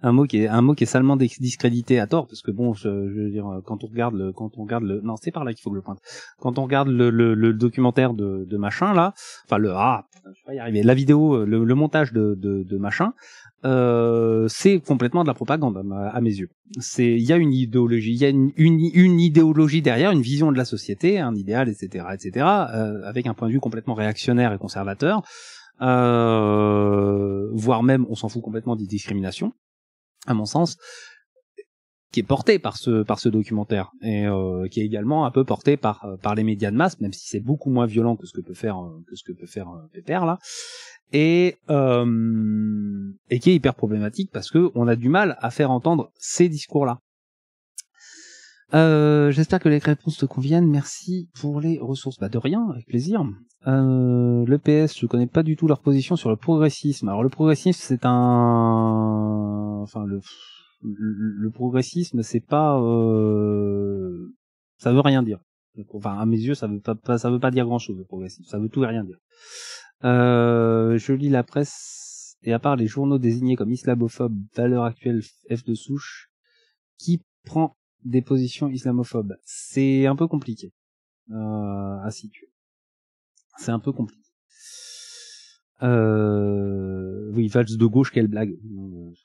un mot qui est un mot qui est salement discrédité à tort parce que bon je, veux dire quand on regarde le quand on regarde le non c'est par là qu'il faut que je pointe quand on regarde le, documentaire de, machin là enfin le ah je vais y arriver la vidéo le, montage de, de machin euh, c'est complètement de la propagande hein, à, mes yeux. C'est il y a une idéologie, il y a une, idéologie derrière, une vision de la société, un idéal, etc., etc., euh, avec un point de vue complètement réactionnaire et conservateur, euh, voire même on s'en fout complètement des discriminations, à mon sens qui est porté par ce par ce documentaire et euh, qui est également un peu porté par par les médias de masse même si c'est beaucoup moins violent que ce que peut faire que ce que peut faire Pépère là et, euh, et qui est hyper problématique parce que on a du mal à faire entendre ces discours-là. Euh, J'espère que les réponses te conviennent. Merci pour les ressources. Bah de rien, avec plaisir. Euh, le PS, je connais pas du tout leur position sur le progressisme. Alors le progressisme, c'est un, enfin le le progressisme, c'est pas, euh... ça veut rien dire. Enfin, à mes yeux, ça veut pas, ça veut pas dire grand chose. Le progressisme, ça veut tout et rien dire. Euh, je lis la presse et à part les journaux désignés comme islamophobes, valeur actuelle F de souche, qui prend des positions islamophobes. C'est un peu compliqué euh, à situer. C'est un peu compliqué. Euh, oui, Valls de gauche, quelle blague.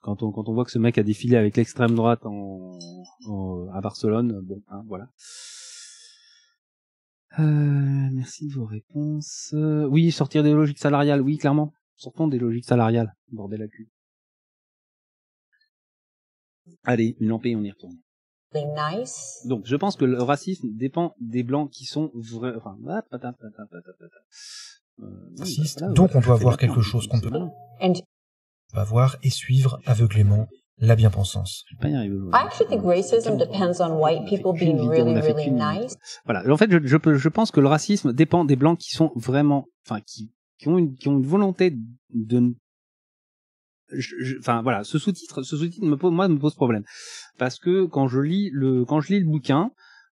Quand on, quand on voit que ce mec a défilé avec l'extrême droite en, en à Barcelone, bon, hein, voilà. Euh, merci de vos réponses. Euh, oui, sortir des logiques salariales, oui, clairement. Sortons des logiques salariales, bordel la cul. Allez, une et on y retourne. Donc, je pense que le racisme dépend des blancs qui sont vrais. Enfin, donc on doit voir quelque chose qu'on peut pas voir et suivre aveuglément la bien-pensance. Voilà. En fait, je, pense que le racisme dépend des blancs qui sont vraiment, enfin, qui, qui ont une, qui ont une volonté de enfin voilà, ce sous-titre, ce sous-titre me pose, moi me pose problème parce que quand je lis le, quand je lis le bouquin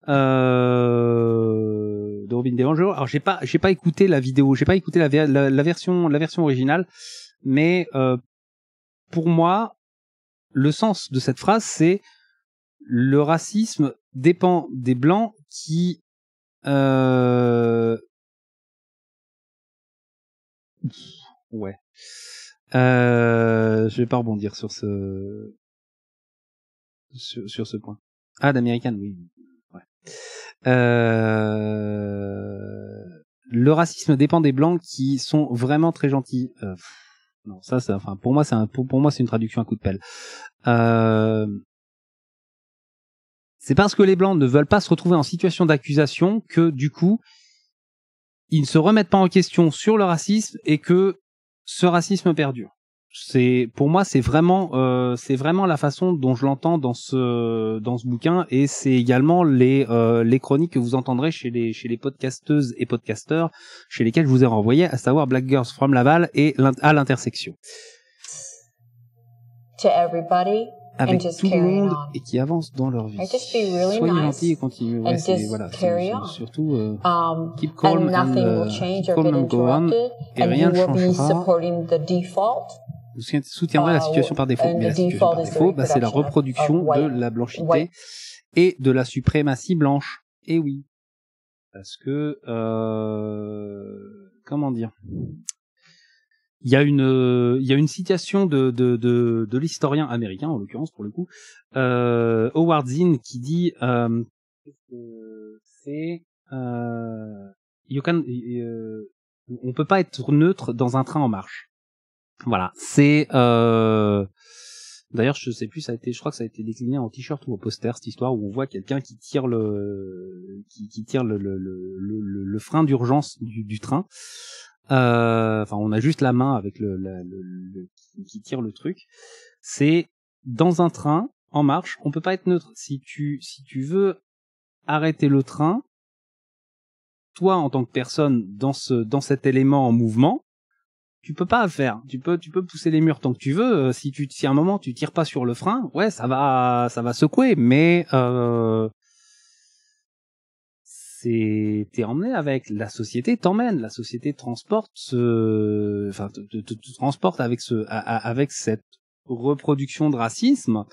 euh, de Robin alors j'ai pas, j'ai pas écouté la vidéo, j'ai pas écouté la, la, version, la version originale, mais euh, pour moi, le sens de cette phrase, c'est le racisme dépend des blancs qui euh... ouais. Euh... Je vais pas rebondir sur ce sur, sur ce point. Ah, d'american oui. Ouais. Euh... Le racisme dépend des blancs qui sont vraiment très gentils. Euh... Non, ça, pour moi, c'est moi, c'est une traduction à coup de pelle. Euh, c'est parce que les blancs ne veulent pas se retrouver en situation d'accusation que, du coup, ils ne se remettent pas en question sur le racisme et que ce racisme perdure c'est pour moi c'est vraiment euh, c'est vraiment la façon dont je l'entends dans ce dans ce bouquin et c'est également les euh, les chroniques que vous entendrez chez les chez les podcasteuses et podcasteurs chez lesquels je vous ai renvoyé à savoir Black Girls from Laval et à l'intersection. To everybody avec and tout le monde et qui avance dans leur vie. Soyez gentils et continuez. Ouais, voilà, surtout euh, um, keep calm and, euh, and go on et rien ne changera. Vous soutiendrez la ah, situation par défaut. Mais la situation par défaut, bah, c'est la reproduction ah, de la blanchité et de la suprématie blanche. Et eh oui. Parce que, euh, comment dire il y a une il y a une citation de de de, de l'historien américain en l'occurrence pour le coup euh, Howard Zinn qui dit euh, c'est euh, euh, on peut pas être neutre dans un train en marche voilà, c'est euh, D'ailleurs, je sais plus, ça a été, je crois que ça a été décliné en t-shirt ou en poster cette histoire où on voit quelqu'un qui tire le, qui, tire le, le, le, frein d'urgence du, du, train. Euh, enfin, on a juste la main avec le, le, qui tire le truc. C'est dans un train en marche, on peut pas être neutre. Si tu, si tu veux arrêter le train, toi en tant que personne dans ce, dans cet élément en mouvement, tu peux pas faire. Tu peux, tu peux pousser les murs tant que tu veux. Euh, si tu, si à un moment tu tires pas sur le frein, ouais, ça va, ça va secouer, mais euh, c'est, t'es emmené avec. La société t'emmène. La société transporte ce, enfin, te, transporte avec ce, avec cette reproduction de racisme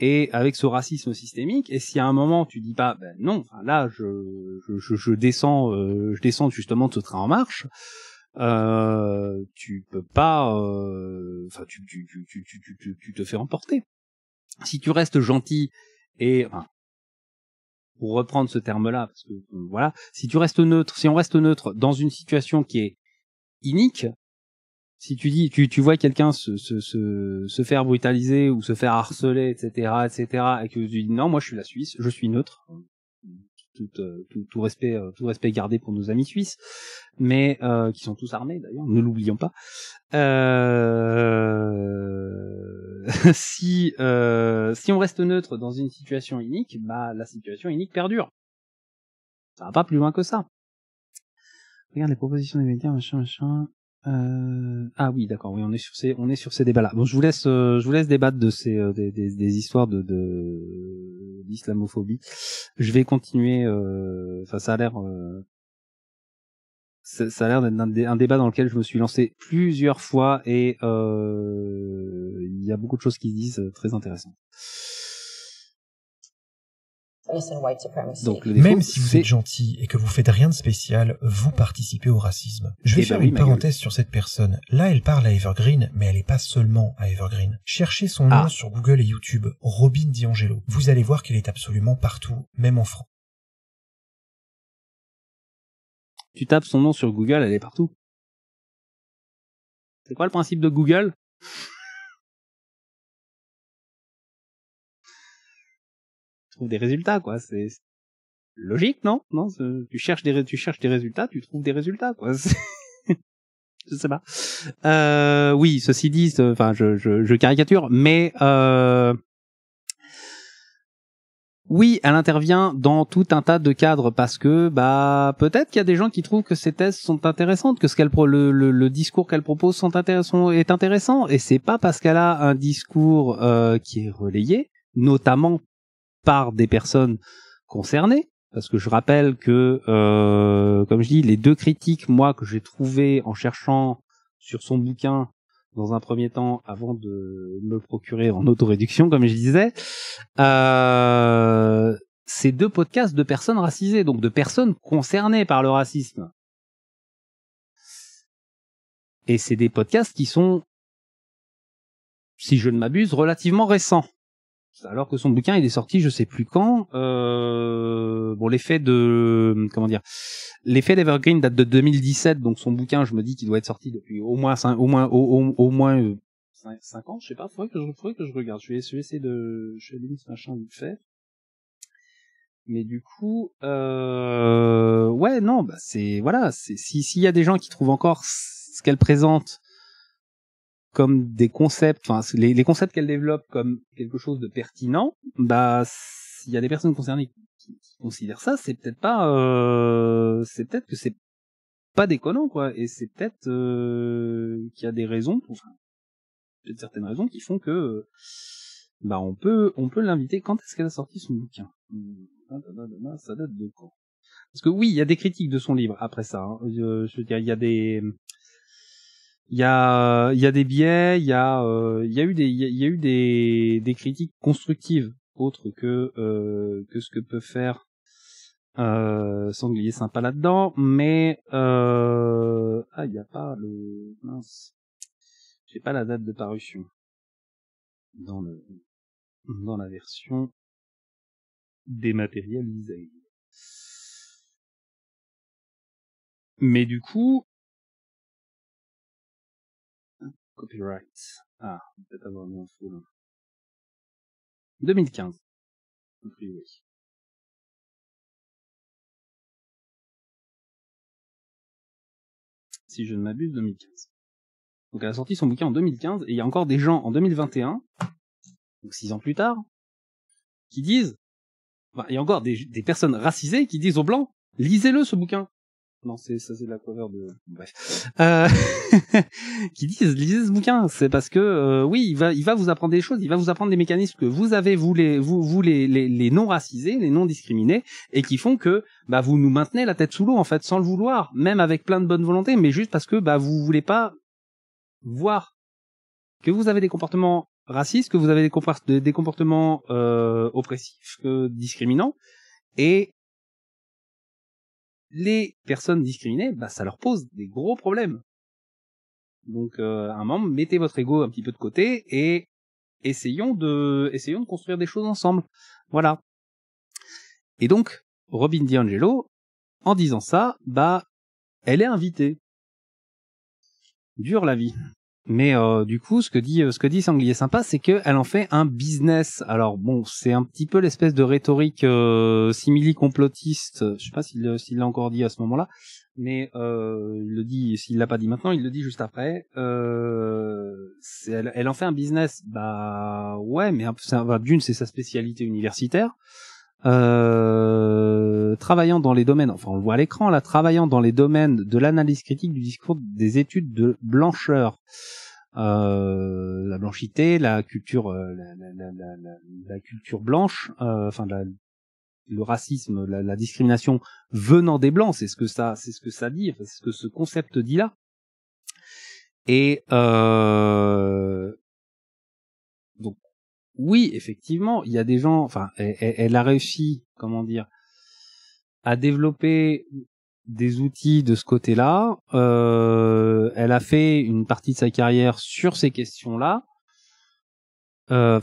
et avec ce racisme systémique et si à un moment tu dis pas ben non là je je, descends euh, je descends justement de ce train en marche euh, tu peux pas, euh, enfin, tu, tu, tu, tu, te fais emporter. Si tu restes gentil et, enfin, pour reprendre ce terme-là, parce que euh, voilà, si tu restes neutre, si on reste neutre dans une situation qui est inique, si tu dis, tu, tu vois quelqu'un se, se, se, se, faire brutaliser ou se faire harceler, etc., etc., et que tu dis non, moi je suis la Suisse, je suis neutre, euh, tout, tout, respect, euh, tout respect gardé pour nos amis suisses, mais euh, qui sont tous armés d'ailleurs, ne l'oublions pas. Euh, si si on reste neutre dans une situation unique, bah la situation unique perdure. Ça va pas plus loin que ça. Regarde les propositions des médias, machin, machin. Euh, ah oui, d'accord. Oui, on est sur ces, on est sur ces débats-là. Bon, je vous laisse, euh, je vous laisse débattre de ces euh, des, histoires de, de d'islamophobie. Je vais continuer. Enfin, ça a l'air, ça, a l'air d'être un, un, débat dans lequel je me suis lancé plusieurs fois et il y a beaucoup de choses qui se disent très intéressantes. Même si vous êtes gentil et que vous faites rien de spécial, vous participez au racisme. Je vais eh ben faire une parenthèse sur cette personne. Là, elle parle à Evergreen, mais elle n'est pas seulement à Evergreen. Cherchez son nom ah. sur Google et YouTube, Robin DiAngelo. Vous allez voir qu'elle est absolument partout, même en France. Tu tapes son nom sur Google, elle est partout. C'est quoi le principe de Google des résultats, quoi. C'est logique, non Non, tu cherches des tu cherches des résultats, tu trouves des résultats, quoi. je sais pas. Euh, oui, ceci dit, enfin, je, je, caricature, mais euh... Oui, elle intervient dans tout un tas de cadres parce que bah peut-être qu'il y a des gens qui trouvent que ces thèses sont intéressantes, que ce qu'elle le, discours qu'elle propose sont intéressants est intéressant et c'est pas parce qu'elle a un discours euh, qui est relayé, notamment par des personnes concernées. Parce que je rappelle que, euh, comme je dis, les deux critiques, moi, que j'ai trouvées en cherchant sur son bouquin dans un premier temps avant de me procurer en autoréduction, comme je disais, euh, c'est deux podcasts de personnes racisées, donc de personnes concernées par le racisme. Et c'est des podcasts qui sont, si je ne m'abuse, relativement récents alors que son bouquin il est sorti je sais plus quand euh, bon l'effet de comment dire l'effet d'Evergreen date de 2017 donc son bouquin je me dis qu'il doit être sorti depuis au moins 5, au moins au, moins euh, cinq ans je sais pas faudrait que je faudrait que je regarde je vais essayer de je vais machin fait mais du coup euh, ouais non bah c'est voilà c'est s'il y a des gens qui trouvent encore ce qu'elle présente comme des concepts, enfin les, concepts qu'elle développe comme quelque chose de pertinent, bah il y a des personnes concernées qui, considèrent ça, c'est peut-être pas, euh, c'est peut-être que c'est pas déconnant quoi, et c'est peut-être euh, qu'il y a des raisons, enfin peut certaines raisons qui font que euh, bah on peut on peut l'inviter. Quand est-ce qu'elle a sorti son bouquin Ça date de quand Parce que oui, il y a des critiques de son livre après ça. Hein. Euh, je veux dire, il y a des il y a, euh, y a des biais, il y, a, euh, y a eu des, eu des, des critiques constructives autres que, euh, que ce que peut faire euh, Sanglier sympa là-dedans, mais euh, ah, il n'y a pas le j'ai pas la date de parution dans le dans la version dématérialisée. Mais du coup, Copyright. Ah, peut-être avoir mis un fou là. 2015. Si je ne m'abuse, 2015. Donc elle a sorti son bouquin en 2015 et il y a encore des gens en 2021, donc six ans plus tard, qui disent, enfin, il y a encore des personnes racisées qui disent aux blancs, lisez-le ce bouquin. Non, c'est ça, c'est la cover de. Bref, euh, qui disent lisez ce bouquin, c'est parce que euh, oui, il va, il va vous apprendre des choses, il va vous apprendre des mécanismes que vous avez vous les, vous, vous les, les, non racisés, les non discriminés, et qui font que bah vous nous maintenez la tête sous l'eau en fait, sans le vouloir, même avec plein de bonne volonté, mais juste parce que bah vous voulez pas voir que vous avez des comportements racistes, que vous avez des, comportements, des comportements euh, oppressifs, discriminants, et les personnes discriminées, bah, ça leur pose des gros problèmes. Donc, euh, un moment, mettez votre ego un petit peu de côté et essayons de, essayons de construire des choses ensemble. Voilà. Et donc, Robin DiAngelo, en disant ça, bah, elle est invitée. Dure la vie. Mais euh, du coup, ce que dit euh, ce que dit Sanglier Sympa, c'est qu'elle en fait un business. Alors bon, c'est un petit peu l'espèce de rhétorique euh, simili complotiste. Je sais pas s'il l'a encore dit à ce moment-là, mais euh, il le dit s'il l'a pas dit maintenant, il le dit juste après. Euh, elle, elle, en fait un business. Bah ouais, mais ça bah, va d'une, c'est sa spécialité universitaire. Euh, travaillant dans les domaines, enfin on le voit à l'écran là, travaillant dans les domaines de l'analyse critique du discours des études de blancheur, euh, la blanchité, la culture, euh, la, culture blanche, euh, enfin le racisme, la, discrimination venant des blancs, c'est ce que ça, c'est ce que ça dit, c'est ce que ce concept dit là. Et euh, oui, effectivement, il y a des gens, enfin, elle, a réussi, comment dire, à développer des outils de ce côté-là. Euh, elle a fait une partie de sa carrière sur ces questions-là. Euh,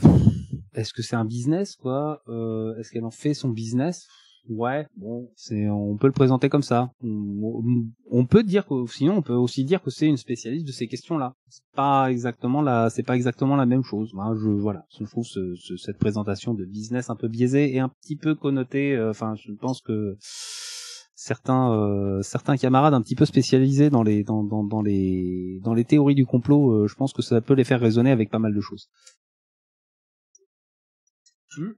est-ce que c'est un business, quoi euh, Est-ce qu'elle en fait son business Ouais, bon, c'est on peut le présenter comme ça. On, peut dire que sinon on peut aussi dire que c'est une spécialiste de ces questions-là. C'est pas exactement la c'est pas exactement la même chose. Hein, je voilà, je trouve ce, ce, cette présentation de business un peu biaisée et un petit peu connotée euh, enfin, je pense que certains euh, certains camarades un petit peu spécialisés dans les dans, dans, dans les dans les théories du complot, euh, je pense que ça peut les faire résonner avec pas mal de choses. Hmm.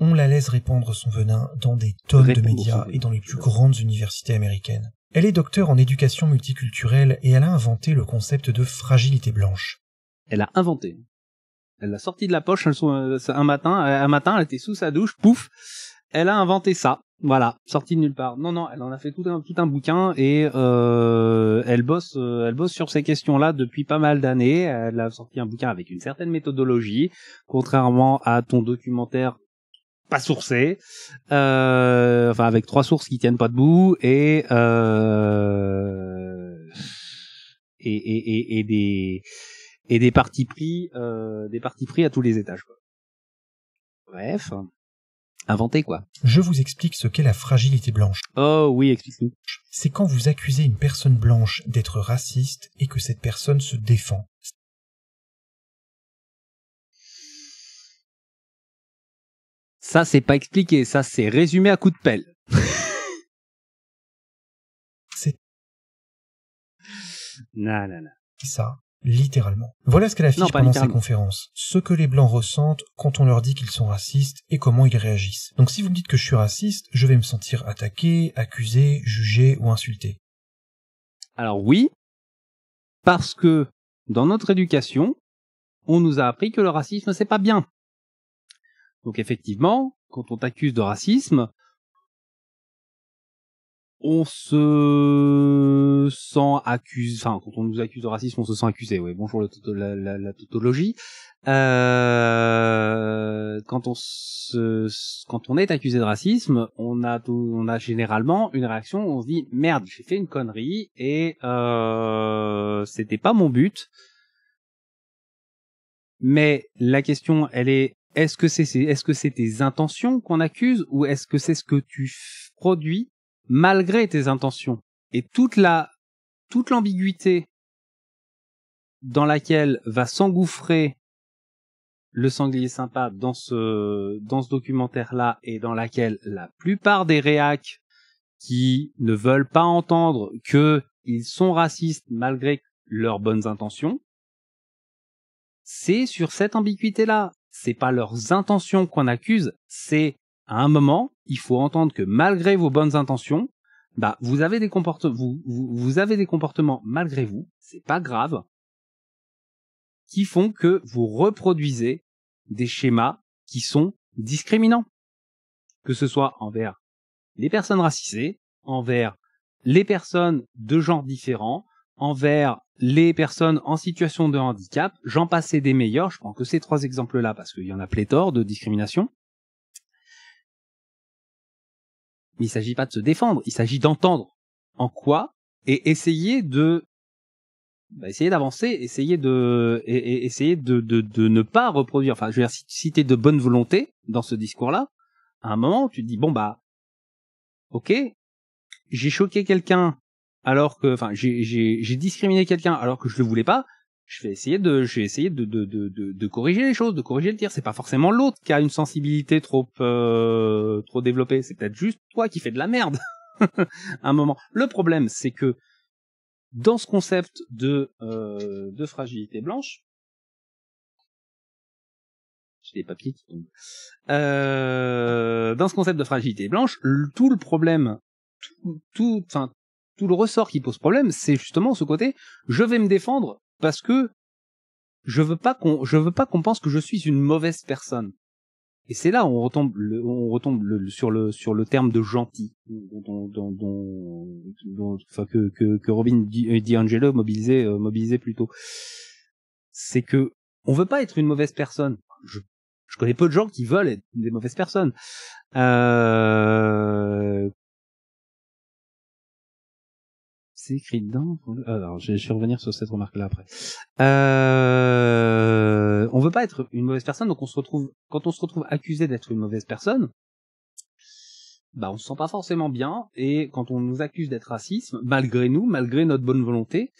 On la laisse répandre son venin dans des tonnes de médias et dans les plus grandes universités américaines. Elle est docteur en éducation multiculturelle et elle a inventé le concept de fragilité blanche. Elle a inventé. Elle l'a sorti de la poche un matin. Un matin, elle était sous sa douche, pouf, elle a inventé ça. Voilà, sortie de nulle part. Non, non, elle en a fait tout un, tout un bouquin et euh, elle bosse, euh, elle bosse sur ces questions-là depuis pas mal d'années. Elle a sorti un bouquin avec une certaine méthodologie, contrairement à ton documentaire pas sourcé, euh, enfin avec trois sources qui tiennent pas debout et et, et, et, et, des et des partis pris, des partis pris à tous les étages. Quoi. Bref inventé, quoi. Je vous explique ce qu'est la fragilité blanche. Oh oui, explique-nous. C'est quand vous accusez une personne blanche d'être raciste et que cette personne se défend. Ça, c'est pas expliqué, ça, c'est résumé à coup de pelle. c'est. Non, non, non. Ça, littéralement. Voilà ce qu'elle affiche pendant ses conférences. Ce que les Blancs ressentent quand on leur dit qu'ils sont racistes et comment ils réagissent. Donc si vous me dites que je suis raciste, je vais me sentir attaqué, accusé, jugé ou insulté. Alors oui, parce que dans notre éducation, on nous a appris que le racisme c'est pas bien. Donc effectivement, quand on t'accuse de racisme, on se sent accusé, enfin quand on nous accuse de racisme, on se sent accusé. Oui, bonjour la, la, tautologie. Euh, quand on se, quand on est accusé de racisme, on a on a généralement une réaction on se dit merde, j'ai fait une connerie et euh, c'était pas mon but. Mais la question, elle est est-ce que c'est est-ce que c'est tes intentions qu'on accuse ou est-ce que c'est ce que tu produis malgré tes intentions. Et toute la, toute l'ambiguïté dans laquelle va s'engouffrer le sanglier sympa dans ce, dans ce documentaire-là et dans laquelle la plupart des réacs qui ne veulent pas entendre que ils sont racistes malgré leurs bonnes intentions, c'est sur cette ambiguïté-là. C'est pas leurs intentions qu'on accuse, c'est à un moment, il faut entendre que malgré vos bonnes intentions, bah vous avez des comportements, vous, vous, avez des comportements malgré vous, c'est pas grave, qui font que vous reproduisez des schémas qui sont discriminants, que ce soit envers les personnes racisées, envers les personnes de genres différents, envers les personnes en situation de handicap, j'en passais des meilleurs, je prends que ces trois exemples-là parce qu'il y en a pléthore de discrimination, Mais il s'agit pas de se défendre, il s'agit d'entendre en quoi et essayer de bah, essayer d'avancer, essayer de essayer de, de, de, ne pas reproduire. Enfin, je vais citer de bonne volonté dans ce discours-là, à un moment, tu te dis bon bah, ok, j'ai choqué quelqu'un alors que, enfin, j'ai discriminé quelqu'un alors que je le voulais pas je vais essayer de, je vais de, de, corriger les choses, de corriger le tir. C'est pas forcément l'autre qui a une sensibilité trop, euh, trop développée. C'est peut-être juste toi qui fais de la merde. un moment. Le problème, c'est que dans ce concept de, euh, de fragilité blanche, j'ai des papiers qui euh, dans ce concept de fragilité blanche, tout le problème, tout, enfin, tout le ressort qui pose problème, c'est justement ce côté je vais me défendre parce que je veux pas qu'on je veux pas qu'on pense que je suis une mauvaise personne. Et c'est là où on retombe on retombe sur le sur le terme de gentil dont, que, que Robin Di, euh, Angelo mobilisait euh, C'est que on veut pas être une mauvaise personne. Je, je connais peu de gens qui veulent être des mauvaises personnes. Euh, c'est écrit dedans. Ah, alors, je, vais revenir sur cette remarque-là après. On euh, on veut pas être une mauvaise personne, donc on se retrouve quand on se retrouve accusé d'être une mauvaise personne, bah on se sent pas forcément bien. Et quand on nous accuse d'être racisme, malgré nous, malgré notre bonne volonté,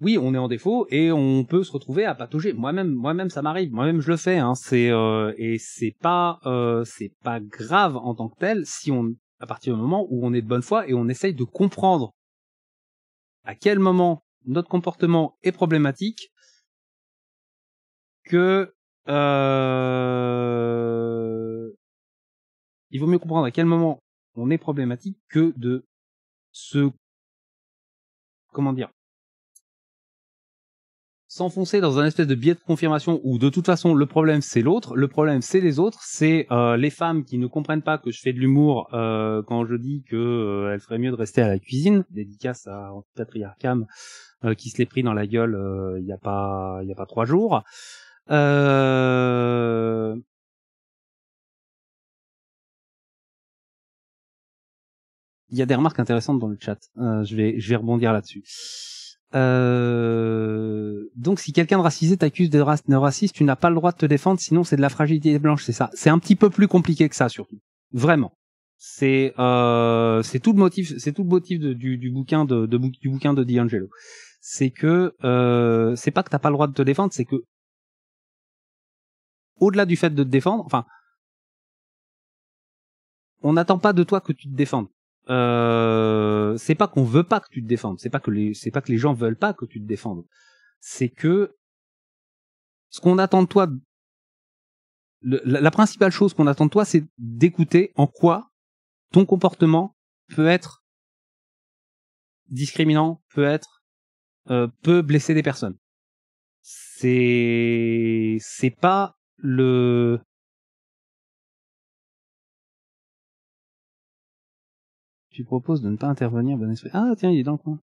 oui, on est en défaut et on peut se retrouver à patauger. Moi-même, moi-même, ça m'arrive. Moi-même, je le fais. Hein. C'est euh, et c'est pas euh, c'est pas grave en tant que tel si on à partir du moment où on est de bonne foi et on essaye de comprendre à quel moment notre comportement est problématique que euh, il vaut mieux comprendre à quel moment on est problématique que de se comment dire s'enfoncer dans un espèce de biais de confirmation où de toute façon le problème c'est l'autre, le problème c'est les autres, c'est euh, les femmes qui ne comprennent pas que je fais de l'humour euh, quand je dis que euh, ferait feraient mieux de rester à la cuisine, dédicace à euh, qui se l'est pris dans la gueule euh, il n'y a pas il y a pas trois jours. Il y a des remarques intéressantes dans le chat. je vais je vais rebondir là-dessus. Euh, donc si quelqu'un de racisé t'accuse de raciste, tu n'as pas le droit de te défendre, sinon c'est de la fragilité blanche, c'est ça. C'est un petit peu plus compliqué que ça surtout, vraiment. C'est euh, tout le motif, c'est tout le motif du, bouquin de, du bouquin de D'Angelo. C'est que euh, c'est pas que t'as pas le droit de te défendre, c'est que au-delà du fait de te défendre, enfin, on n'attend pas de toi que tu te défendes. Euh, c'est pas qu'on veut pas que tu te défendes, c'est pas que les, c'est pas que les gens veulent pas que tu te défendes, c'est que ce qu'on attend de toi, le, la, principale chose qu'on attend de toi, c'est d'écouter en quoi ton comportement peut être discriminant, peut être euh, peut blesser des personnes. C'est c'est pas le Tu proposes de ne pas intervenir, bon esprit. Ah, tiens, il est dans le coin.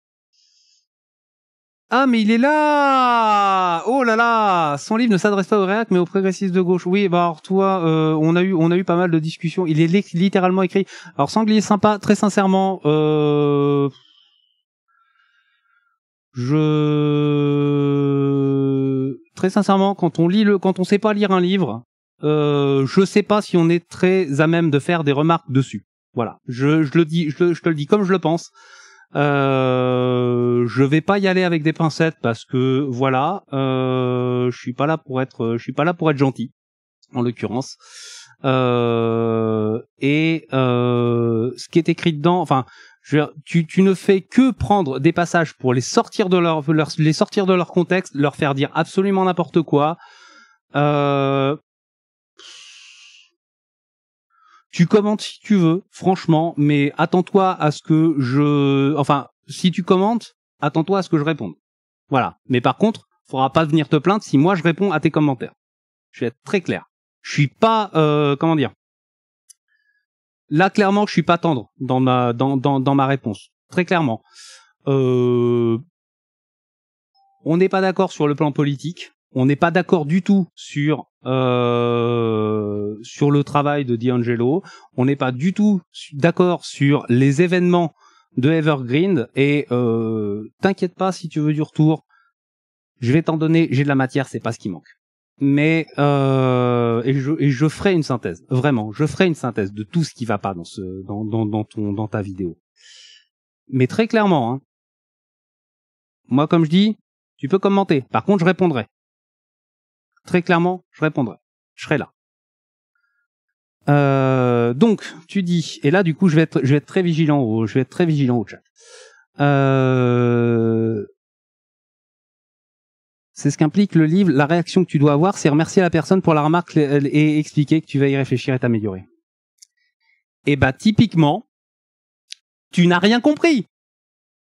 Ah, mais il est là Oh là là Son livre ne s'adresse pas au réac, mais aux progressistes de gauche. Oui, bah alors toi, euh, on a eu on a eu pas mal de discussions. Il est littéralement écrit. Alors Sanglier sympa, très sincèrement, euh, je très sincèrement, quand on lit le, quand on sait pas lire un livre, euh, je sais pas si on est très à même de faire des remarques dessus. Voilà, je, le dis, je, te le dis comme je le pense. Euh, je vais pas y aller avec des pincettes parce que voilà, euh, je suis pas là pour être, je suis pas là pour être gentil en l'occurrence. Euh, et euh, ce qui est écrit dedans, enfin, tu, ne fais que prendre des passages pour les sortir de leur, les sortir de leur contexte, leur faire dire absolument n'importe quoi. Euh, Tu commentes si tu veux, franchement, mais attends-toi à ce que je, enfin, si tu commentes, attends-toi à ce que je réponde. Voilà. Mais par contre, faudra pas venir te plaindre si moi je réponds à tes commentaires. Je vais être très clair. Je suis pas, euh, comment dire. Là, clairement, je suis pas tendre dans ma, dans, dans, ma réponse. Très clairement. Euh, on n'est pas d'accord sur le plan politique. On n'est pas d'accord du tout sur euh, sur le travail de D'Angelo. On n'est pas du tout d'accord sur les événements de Evergreen. Et euh, t'inquiète pas si tu veux du retour. Je vais t'en donner, j'ai de la matière, c'est pas ce qui manque. Mais euh, et, je, ferai une synthèse, vraiment, je ferai une synthèse de tout ce qui va pas dans ce dans, dans, ton dans ta vidéo. Mais très clairement, hein, moi comme je dis, tu peux commenter. Par contre, je répondrai. Très clairement, je répondrai. Je serai là. Euh, donc, tu dis, et là, du coup, je vais être, je vais être très vigilant au, je vais être très vigilant chat. Euh, c'est ce qu'implique le livre. La réaction que tu dois avoir, c'est remercier la personne pour la remarque et expliquer que tu vas y réfléchir et t'améliorer. Et eh bah, ben, typiquement, tu n'as rien compris.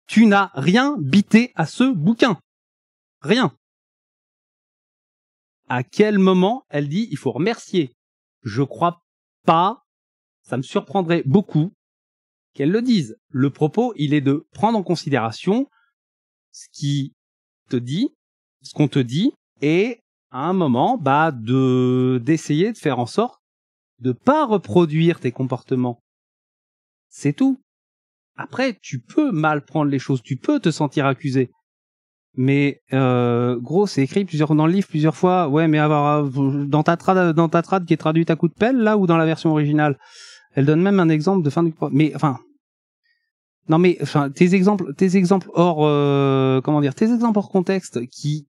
Tu n'as rien bité à ce bouquin. Rien à quel moment elle dit il faut remercier. Je crois pas, ça me surprendrait beaucoup qu'elle le dise. Le propos, il est de prendre en considération ce qui te dit, ce qu'on te dit, et à un moment, bah, de, d'essayer de faire en sorte de pas reproduire tes comportements. C'est tout. Après, tu peux mal prendre les choses, tu peux te sentir accusé mais euh, gros, c'est écrit plusieurs dans le livre plusieurs fois. Ouais, mais avoir euh, dans ta trad, dans ta trad qui est traduite à coup de pelle là ou dans la version originale. Elle donne même un exemple de fin du mais enfin non mais enfin tes exemples tes exemples hors euh, comment dire tes exemples hors contexte qui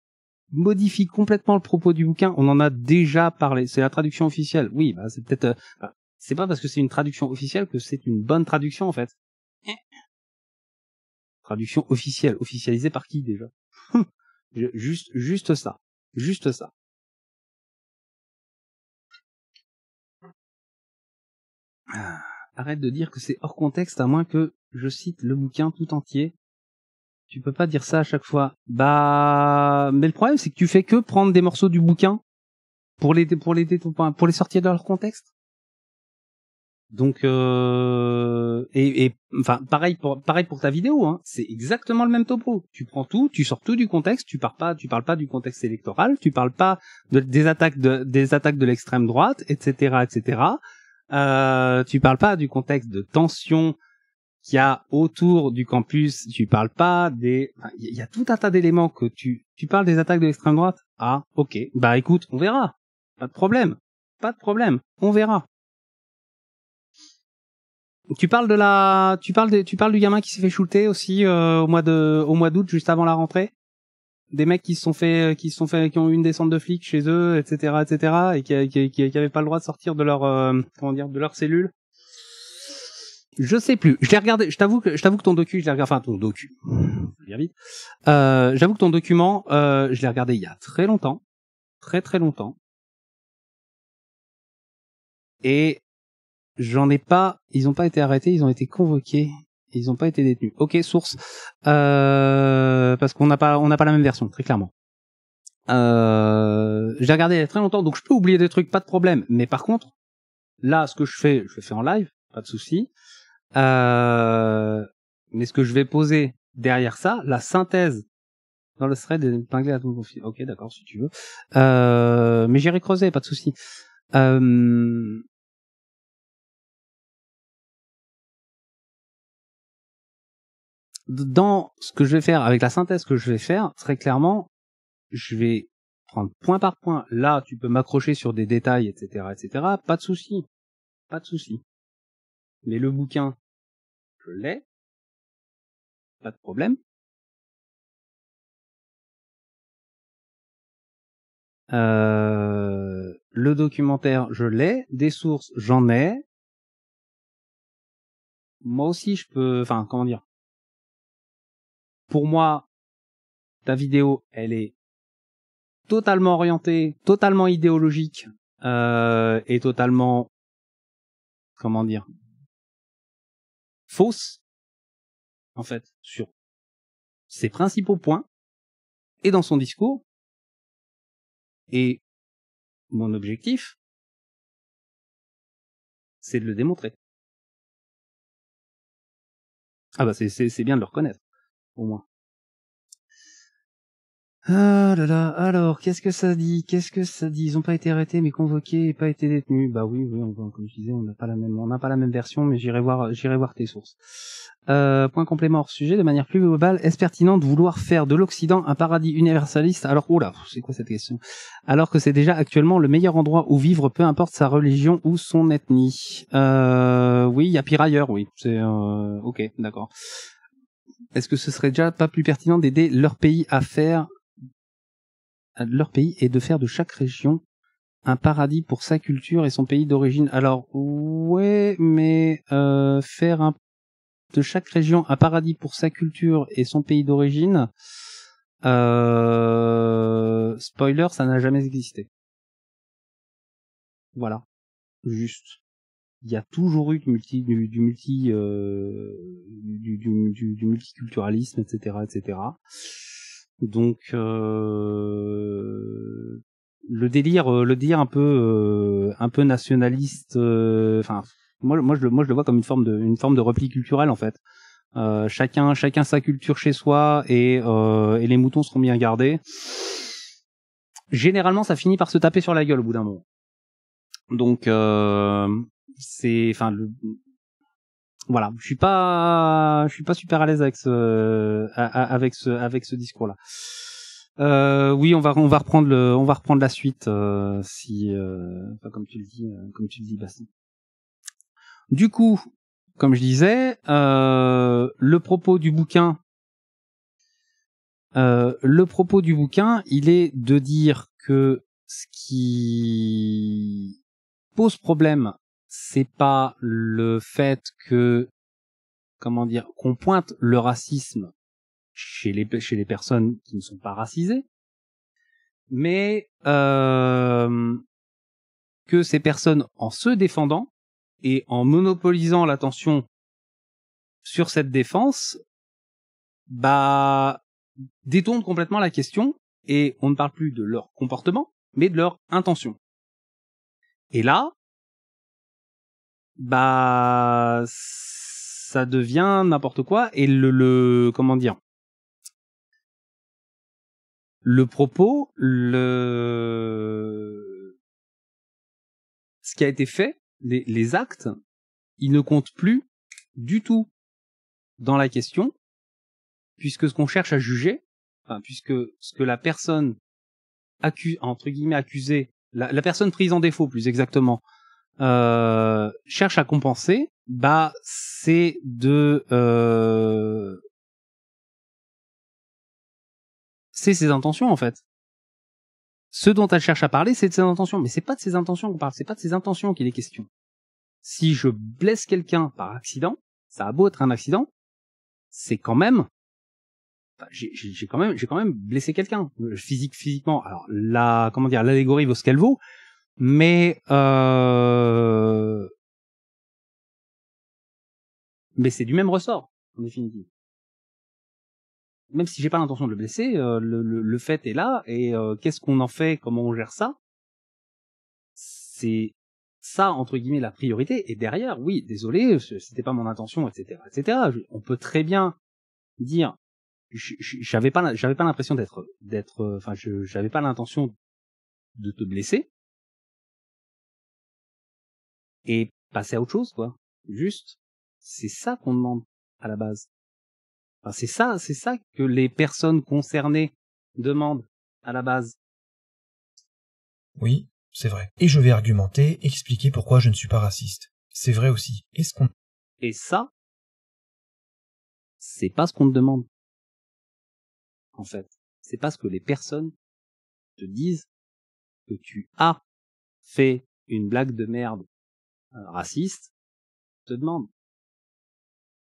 modifient complètement le propos du bouquin. On en a déjà parlé. C'est la traduction officielle. Oui, bah c'est peut-être bah, c'est pas parce que c'est une traduction officielle que c'est une bonne traduction en fait. Eh. Traduction officielle, officialisée par qui déjà juste, juste ça. Juste ça. Ah, arrête de dire que c'est hors contexte à moins que je cite le bouquin tout entier. Tu peux pas dire ça à chaque fois. Bah, mais le problème c'est que tu fais que prendre des morceaux du bouquin pour les pour les pour les sortir de leur contexte. Donc, euh, et, et, enfin, pareil pour pareil pour ta vidéo, hein, c'est exactement le même topo. Tu prends tout, tu sors tout du contexte, tu pars pas, tu parles pas du contexte électoral, tu parles pas des attaques de des attaques de l'extrême droite, etc., etc. Euh, tu parles pas du contexte de tension qu'il y a autour du campus, tu parles pas des, il y a tout un tas d'éléments que tu tu parles des attaques de l'extrême droite. Ah, ok, bah écoute, on verra, pas de problème, pas de problème, on verra. Tu parles de la, tu parles de... tu parles du gamin qui s'est fait shooter aussi euh, au mois de, au mois d'août juste avant la rentrée. Des mecs qui se sont fait, qui se sont fait, qui ont eu une descente de flics chez eux, etc., etc., et qui, qui, qui, qui avaient pas le droit de sortir de leur, euh, comment dire, de leur cellule. Je sais plus. Je l'ai regardé. Je t'avoue que je t'avoue que ton docu, je l'ai regardé. Enfin, ton docu. Bien vite. Euh, J'avoue que ton document, euh, je l'ai regardé il y a très longtemps, très très longtemps. Et J'en ai pas. Ils n'ont pas été arrêtés. Ils ont été convoqués. Ils n'ont pas été détenus. Ok, source. Euh, parce qu'on n'a pas, on n'a pas la même version, très clairement. Euh, j'ai regardé il y a très longtemps, donc je peux oublier des trucs, pas de problème. Mais par contre, là, ce que je fais, je le fais en live, pas de souci. Euh, mais ce que je vais poser derrière ça, la synthèse dans le thread épinglé à tout Ok, d'accord, si tu veux. Euh, mais j'irai creuser, pas de souci. Euh, dans ce que je vais faire, avec la synthèse que je vais faire, très clairement, je vais prendre point par point. Là, tu peux m'accrocher sur des détails, etc., etc. Pas de souci. Pas de souci. Mais le bouquin, je l'ai. Pas de problème. Euh, le documentaire, je l'ai. Des sources, j'en ai. Moi aussi, je peux, enfin, comment dire pour moi, ta vidéo, elle est totalement orientée, totalement idéologique euh, et totalement, comment dire, fausse, en fait, sur ses principaux points et dans son discours. Et mon objectif, c'est de le démontrer. Ah bah c'est bien de le reconnaître au moins. Ah là alors, qu'est-ce que ça dit Qu'est-ce que ça dit Ils ont pas été arrêtés, mais convoqués et pas été détenus. Bah oui, oui, on, comme je disais, on n'a pas la même, on n'a pas la même version, mais j'irai voir, j'irai voir tes sources. Euh, point complément hors sujet, de manière plus globale, est-ce pertinent de vouloir faire de l'Occident un paradis universaliste Alors, oula, c'est quoi cette question Alors que c'est déjà actuellement le meilleur endroit où vivre, peu importe sa religion ou son ethnie. Euh, oui, il y a pire ailleurs, oui. C'est euh, ok, d'accord est-ce que ce serait déjà pas plus pertinent d'aider leur pays à faire leur pays et de faire de chaque région un paradis pour sa culture et son pays d'origine Alors ouais, mais euh, faire de chaque région un paradis pour sa culture et son pays d'origine, euh, spoiler, ça n'a jamais existé. Voilà, juste il y a toujours eu du multi du, multi euh, du, du, du, multiculturalisme etc etc donc euh, le délire euh, le délire un peu euh, un peu nationaliste enfin moi moi je le moi je le vois comme une forme de une forme de repli culturel en fait chacun chacun sa culture chez soi et et les moutons seront bien gardés généralement ça finit par se taper sur la gueule au bout d'un moment donc euh, c'est, enfin, le... voilà, je suis pas, je suis pas super à l'aise avec ce, avec ce, avec ce discours-là. Euh, oui, on va on va reprendre le, on va reprendre la suite euh, si euh, comme tu le dis euh, comme tu le dis Bastien. Du coup, comme je disais, euh, le propos du bouquin le propos du bouquin, il est de dire que ce qui pose problème c'est pas le fait que comment dire qu'on pointe le racisme chez les chez les personnes qui ne sont pas racisées, mais euh, que ces personnes, en se défendant et en monopolisant l'attention sur cette défense, bah détournent complètement la question et on ne parle plus de leur comportement, mais de leur intention. Et là, bah ça devient n'importe quoi et le, le comment dire le propos le ce qui a été fait les, les actes ils ne comptent plus du tout dans la question puisque ce qu'on cherche à juger enfin, puisque ce que la personne accuse entre guillemets accusée la personne prise en défaut plus exactement euh, cherche à compenser, bah c'est de euh... c'est ses intentions en fait. Ce dont elle cherche à parler, c'est de ses intentions, mais c'est pas de ses intentions qu'on parle, c'est pas de ses intentions qu'il est question. Si je blesse quelqu'un par accident, ça a beau être un accident, c'est quand même j'ai quand même j'ai quand même blessé quelqu'un euh, physiquement alors la comment dire l'allégorie vaut ce qu'elle vaut mais euh... mais c'est du même ressort en définitive. Même si j'ai pas l'intention de le blesser, euh, le, le, fait est là et euh, qu'est-ce qu'on en fait, comment on gère ça C'est ça entre guillemets la priorité. Et derrière, oui, désolé, c'était pas mon intention, etc., etc. On peut très bien dire, j'avais pas, j'avais pas l'impression d'être, d'être, enfin, j'avais pas l'intention de te blesser et passer à autre chose, quoi. Juste, c'est ça qu'on demande à la base. c'est ça, c'est ça que les personnes concernées demandent à la base. Oui, c'est vrai. Et je vais argumenter, expliquer pourquoi je ne suis pas raciste. C'est vrai aussi. Est-ce qu'on... Et ça, c'est pas ce qu'on te demande. En fait, c'est pas ce que les personnes te disent que tu as fait une blague de merde raciste te demande.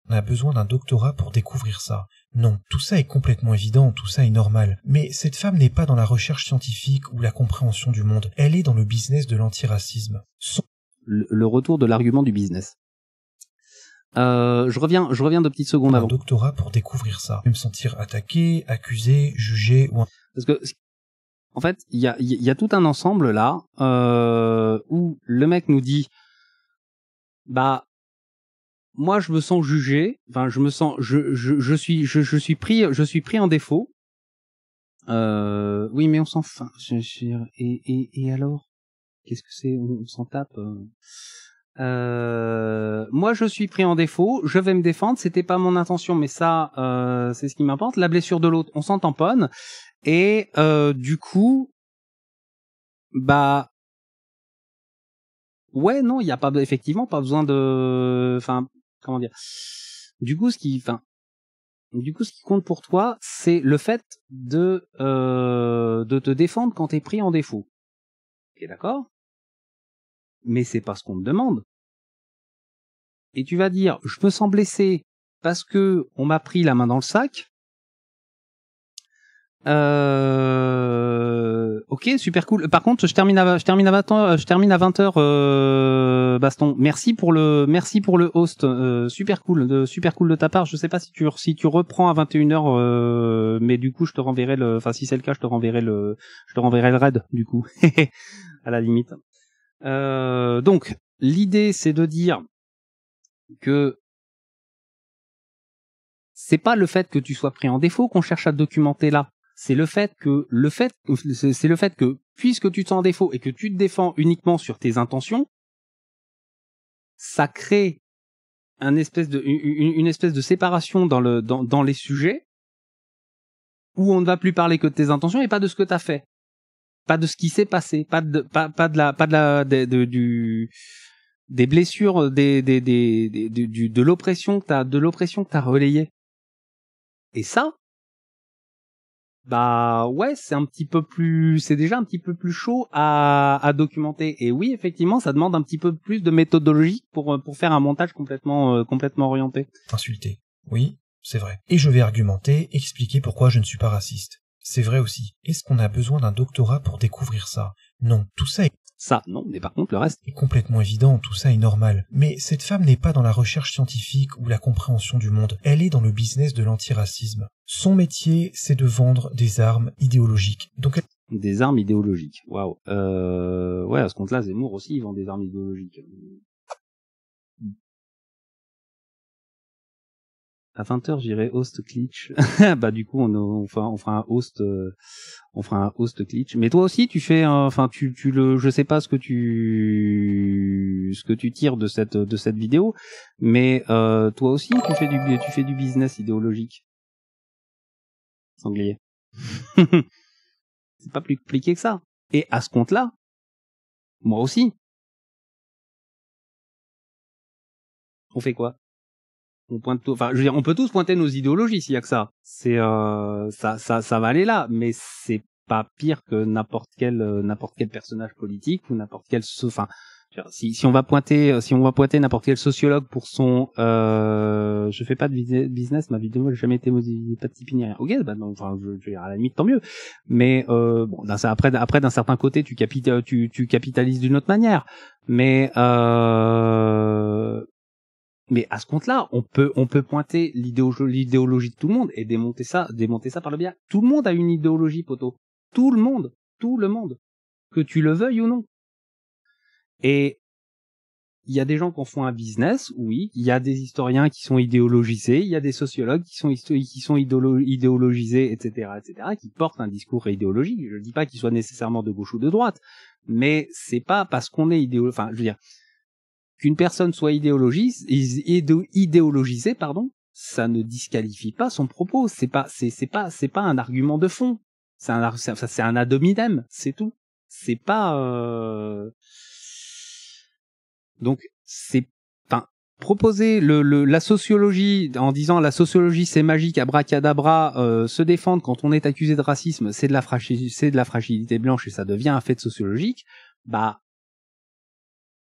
On a besoin d'un doctorat pour découvrir ça. Non, tout ça est complètement évident, tout ça est normal. Mais cette femme n'est pas dans la recherche scientifique ou la compréhension du monde, elle est dans le business de l'antiracisme. Le, retour de l'argument du business. Euh, je reviens, je reviens de petites secondes avant. Un doctorat pour découvrir ça, me sentir attaqué, accusé, jugé Parce que, en fait, il y a, y a, tout un ensemble là euh, où le mec nous dit bah moi je me sens jugé, enfin je me sens je je, suis je, je suis pris je suis pris en défaut. Euh, oui mais on s'en fin. Je, et, et, et alors qu'est-ce que c'est on, s'en tape. Euh. euh, moi je suis pris en défaut, je vais me défendre, c'était pas mon intention mais ça euh, c'est ce qui m'importe. La blessure de l'autre, on s'en tamponne et euh, du coup bah ouais, non, il n'y a pas effectivement pas besoin de, enfin, comment dire. Du coup, ce qui, du coup, ce qui compte pour toi, c'est le fait de euh, de te défendre quand t'es pris en défaut. Ok, d'accord. Mais c'est pas ce qu'on te demande. Et tu vas dire, je me sens blessé parce que on m'a pris la main dans le sac. Euh... Ok, super cool. Par contre, je termine à je 20 heures, je termine à h euh, Baston. Merci pour le merci pour le host. Euh, super cool, de, super cool de ta part. Je sais pas si tu si tu reprends à 21 h euh, mais du coup, je te renverrai le. Enfin, si c'est le cas, je te renverrai le je te renverrai le raid du coup à la limite. donc, l'idée c'est de dire que c'est pas le fait que tu sois pris en défaut qu'on cherche à documenter là c'est le fait que le fait c'est le fait que puisque tu t'en défaut et que tu te défends uniquement sur tes intentions, ça crée un espèce de, une, espèce de séparation dans, le, dans, les sujets où on ne va plus parler que de tes intentions et pas de ce que tu as fait. Pas de ce qui s'est passé, pas de, pas, de la, pas de la, du, des blessures, des, des, des, de l'oppression que tu de l'oppression que t'as relayée. Et ça, bah ouais, c'est un petit peu plus, c'est déjà un petit peu plus chaud à, documenter. Et oui, effectivement, ça demande un petit peu plus de méthodologie pour euh, pour faire un montage complètement euh, complètement orienté. Insulté. Oui, c'est vrai. Et je vais argumenter, expliquer pourquoi je ne suis pas raciste. C'est vrai aussi. Est-ce qu'on a besoin d'un doctorat pour découvrir ça Non, tout ça est ça, non, mais par contre, le reste... est complètement évident, tout ça est normal. Mais cette femme n'est pas dans la recherche scientifique ou la compréhension du monde, elle est dans le business de l'antiracisme. Son métier, c'est de vendre des armes idéologiques. Donc des armes idéologiques. Waouh. Euh, ouais, à ce compte-là, Zemmour aussi, il vend des armes idéologiques à 20h j'irai host glitch bah du coup on, on, fera on fera un host euh, on fera un host glitch mais toi aussi tu fais enfin tu tu le je sais pas ce que tu ce que tu tires de cette de cette vidéo mais euh, toi aussi tu fais du tu fais du business idéologique sanglier c'est pas plus compliqué que ça et à ce compte là moi aussi on fait quoi on pointe enfin, je veux dire, on peut tous pointer nos idéologies s'il y a que ça. C'est, euh, ça, ça, ça va aller là, mais c'est pas pire que n'importe quel, euh, n'importe quel personnage politique ou n'importe quel, enfin, si, on va pointer, euh, si on va pointer n'importe quel sociologue pour son, euh, je fais pas de business, ma vidéo n'a jamais été modifiée, pas de ni rien. Ok, bah non, enfin, je, je, à la limite tant mieux. Mais euh, bon, après, après d'un certain côté, tu, capitalises, euh, tu, tu d'une autre manière. Mais euh, mais à ce compte-là, on peut, on peut pointer l'idéologie de tout le monde et démonter ça, démonter ça par le biais. Tout le monde a une idéologie, poteau. Tout le monde, tout le monde, que tu le veuilles ou non. Et il y a des gens qui en font un business, oui. Il y a des historiens qui sont idéologisés, il y a des sociologues qui sont qui sont idéologisés, etc., etc., qui portent un discours idéologique. Je ne dis pas qu'ils soient nécessairement de gauche ou de droite, mais c'est pas parce qu'on est idéologique. Enfin, je veux dire, qu'une personne soit idéologisée, pardon, ça ne disqualifie pas son propos. C'est pas, c'est, pas, c'est pas un argument de fond. C'est un, c'est un ad hominem, c'est tout. C'est pas. Euh, donc c'est, enfin, proposer le, la sociologie en disant la sociologie c'est magique, abracadabra, euh, se défendre quand on est accusé de racisme, c'est de la c'est de la fragilité blanche et ça devient un fait sociologique. Bah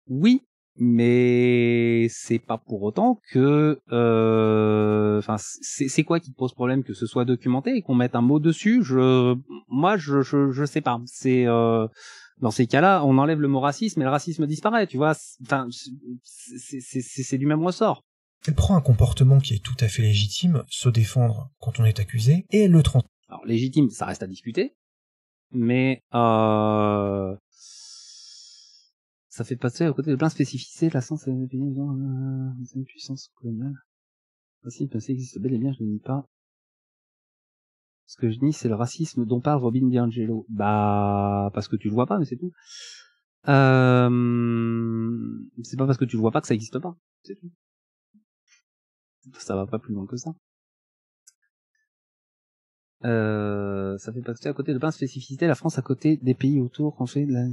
oui, mais c'est pas pour autant que euh, enfin c'est quoi qui te pose problème que ce soit documenté et qu'on mette un mot dessus je moi je je, je sais pas c'est euh, dans ces cas-là on enlève le mot racisme et le racisme disparaît tu vois enfin c'est du même ressort elle prend un comportement qui est tout à fait légitime se défendre quand on est accusé et elle le trente alors légitime ça reste à discuter mais euh, ça fait passer à côté de plein de spécificités, la science est dans une euh, puissance coloniale. si, ça existe bel et bien, je ne nie pas. Ce que je nie, c'est le racisme dont parle Robin DiAngelo. Bah, parce que tu le vois pas, mais c'est tout. Euh, c'est pas parce que tu le vois pas que ça existe pas. C'est tout. Ça va pas plus loin que ça. Euh, ça fait passer à côté de plein de spécificités, la France à côté des pays autour qu'on fait de la...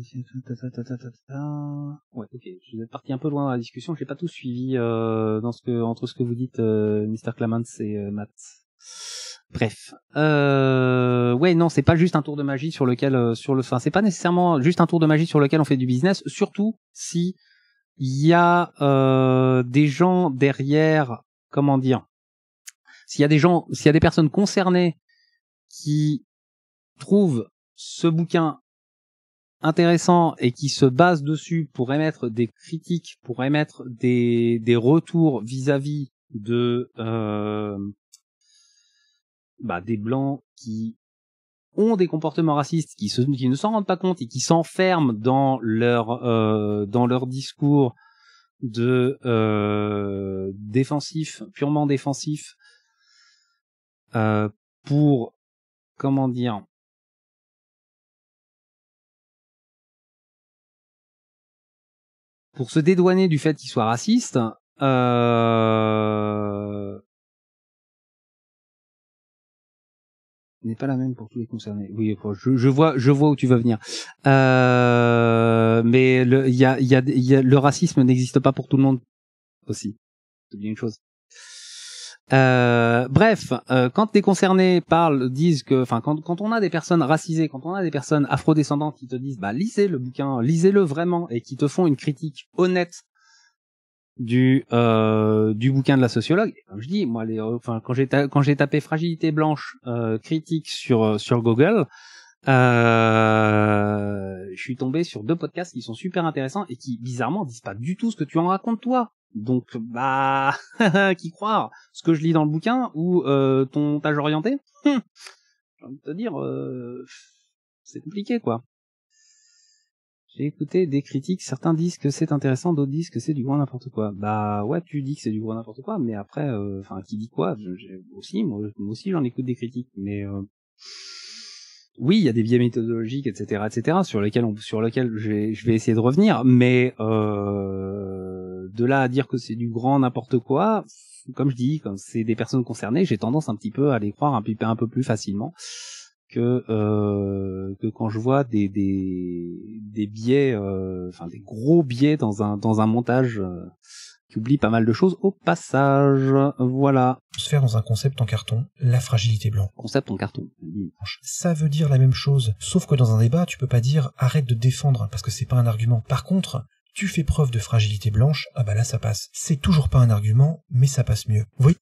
Ouais, ok, je suis parti un peu loin dans la discussion, je n'ai pas tout suivi euh, dans ce que, entre ce que vous dites, euh, Mr. Clement et euh, Matt. Bref, euh, ouais, non, c'est pas juste un tour de magie sur lequel, euh, sur le, enfin, c'est pas nécessairement juste un tour de magie sur lequel on fait du business, surtout si il y a euh, des gens derrière, comment dire, s'il y a des gens, s'il y a des personnes concernées qui trouvent ce bouquin intéressant et qui se base dessus pour émettre des critiques, pour émettre des, retours vis-à-vis de euh, bah, des blancs qui ont des comportements racistes, qui, ne s'en rendent pas compte et qui s'enferment dans leur euh, dans leur discours de euh, défensif, purement défensif, pour comment dire pour se dédouaner du fait qu'il soit raciste, euh... n'est pas la même pour tous les concernés. Oui, je, je vois, je vois où tu veux venir. Euh, mais le, a, le racisme n'existe pas pour tout le monde aussi. C'est bien une chose. Euh, bref, euh, quand des concernés parlent, disent que, enfin, quand, quand on a des personnes racisées, quand on a des personnes afrodescendantes qui te disent, bah, lisez le bouquin, lisez-le vraiment, et qui te font une critique honnête du euh, du bouquin de la sociologue. comme je dis, moi, les, euh, enfin, quand j'ai quand j'ai tapé fragilité blanche critique sur sur Google, je suis tombé sur deux podcasts qui sont super intéressants et qui bizarrement disent pas du tout ce que tu en racontes toi. Donc, bah, qui croire Ce que je lis dans le bouquin ou euh, ton tâche orienté je hum, J'ai te dire, euh, c'est compliqué, quoi. J'ai écouté des critiques, certains disent que c'est intéressant, d'autres disent que c'est du grand n'importe quoi. Bah ouais, tu dis que c'est du grand n'importe quoi, mais après, euh, enfin, qui dit quoi Aussi, moi, aussi j'en écoute des critiques, mais oui, il y a des biais méthodologiques, etc., etc., sur lesquels sur lesquels je vais, je vais essayer de revenir, mais euh, de là à dire que c'est du grand n'importe quoi, comme je dis, quand c'est des personnes concernées, j'ai tendance un petit peu à les croire un, un peu plus facilement que euh, que quand je vois des des des biais, euh, des gros biais dans un montage euh, qui oublie pas mal de choses au passage. Voilà. Se faire dans un concept en carton, la fragilité blanche. Concept en carton. Ça veut dire la même chose, sauf que dans un débat, tu peux pas dire arrête de défendre parce que c'est pas un argument. Par contre, tu fais preuve de fragilité blanche, ah bah là ça passe. C'est toujours pas un argument, mais ça passe mieux. Oui.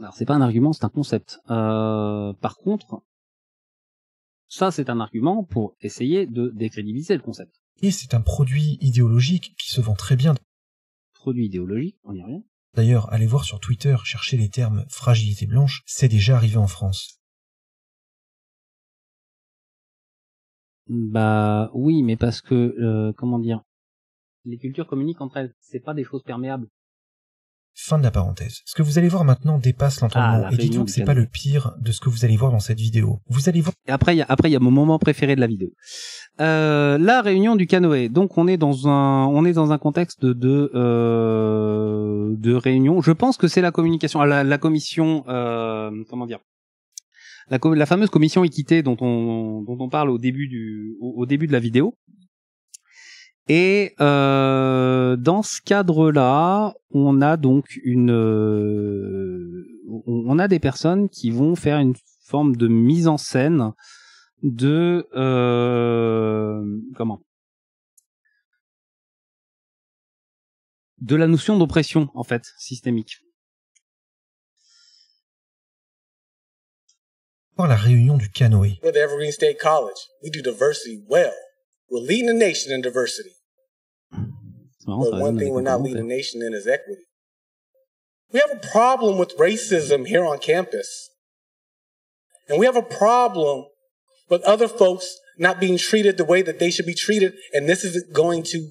Alors c'est pas un argument, c'est un concept. Euh, par contre, ça c'est un argument pour essayer de décrédibiliser le concept. Et c'est un produit idéologique qui se vend très bien. Produit idéologique, on y revient. D'ailleurs, allez voir sur Twitter, chercher les termes fragilité blanche, c'est déjà arrivé en France. Bah oui, mais parce que euh, comment dire, les cultures communiquent entre elles, c'est pas des choses perméables. Fin de la parenthèse. Ce que vous allez voir maintenant dépasse l'entendement. Ah, et dites-vous que c'est pas le pire de ce que vous allez voir dans cette vidéo. Vous allez voir. après, il y a, après, il y a mon moment préféré de la vidéo. Euh, la réunion du canoë. Donc, on est dans un, on est dans un contexte de de euh, réunion. Je pense que c'est la communication, la, la commission, euh, comment dire, la, fameuse commission équité dont on dont on parle au début du au début de la vidéo et euh, dans ce cadre-là, on a donc une, euh, on a des personnes qui vont faire une forme de mise en scène de euh, comment de la notion d'oppression en fait systémique. Pour la réunion du canoë. we do diversity well. nation in diversity. But one thing we're not leading the nation in is equity. We have a problem with racism here on campus. And we have a problem with other folks not being treated the way that they should be treated. And this is going to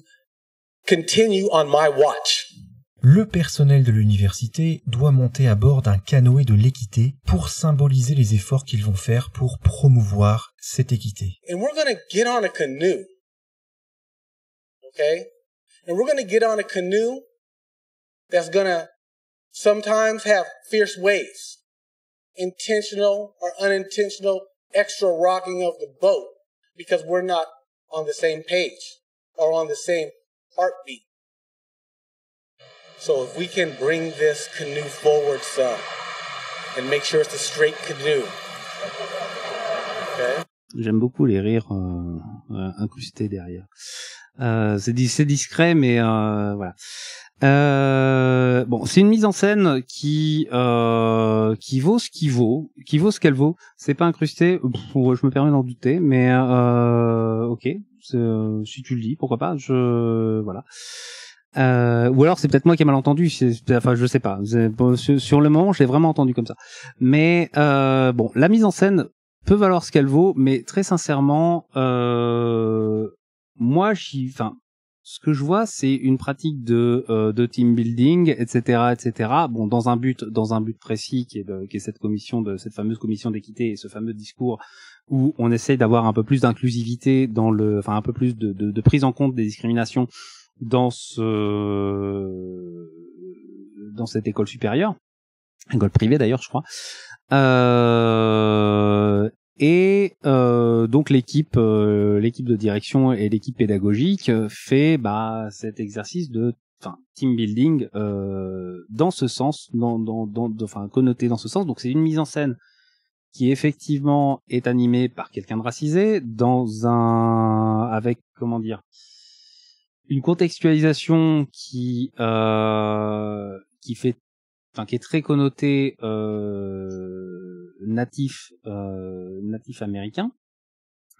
continue on my watch. Le personnel de l'université doit monter à bord d'un canoë de l'équité pour symboliser les efforts qu'ils vont faire pour promouvoir cette équité. And we're going to get on a canoe okay? And we're going to get on a canoe that's going to sometimes have fierce waves, intentional or unintentional extra rocking of the boat because we're not on the same page or on the same heartbeat. So if we can bring this canoe forward some and make sure it's a straight canoe. Okay? J'aime beaucoup les rires euh, euh incrustés derrière. Euh, c'est discret, mais euh, voilà. Euh, bon, c'est une mise en scène qui euh, qui vaut ce qui vaut, qui vaut ce qu'elle vaut. C'est pas incrusté, euh, je me permets d'en douter, mais euh, ok, euh, si tu le dis, pourquoi pas. Je voilà. Euh, ou alors c'est peut-être moi qui ai mal entendu. Enfin, je sais pas. sur, le moment, je l'ai vraiment entendu comme ça. Mais bon, la mise en scène peut valoir ce qu'elle vaut, mais très sincèrement, euh, moi, enfin, ce que je vois, c'est une pratique de, euh, de team building, etc., etc. Bon, dans un but, dans un but précis qui est, de, qui est cette commission de cette fameuse commission d'équité et ce fameux discours où on essaye d'avoir un peu plus d'inclusivité dans le, enfin un peu plus de, de, de, prise en compte des discriminations dans ce, dans cette école supérieure, école privée d'ailleurs, je crois. Euh, et euh, donc l'équipe, euh, l'équipe de direction et l'équipe pédagogique fait bah, cet exercice de team building euh, dans ce sens, dans, dans, enfin connoté dans ce sens. Donc c'est une mise en scène qui effectivement est animée par quelqu'un de racisé dans un avec comment dire une contextualisation qui qui fait, enfin qui est très connotée natifs euh, natifs américains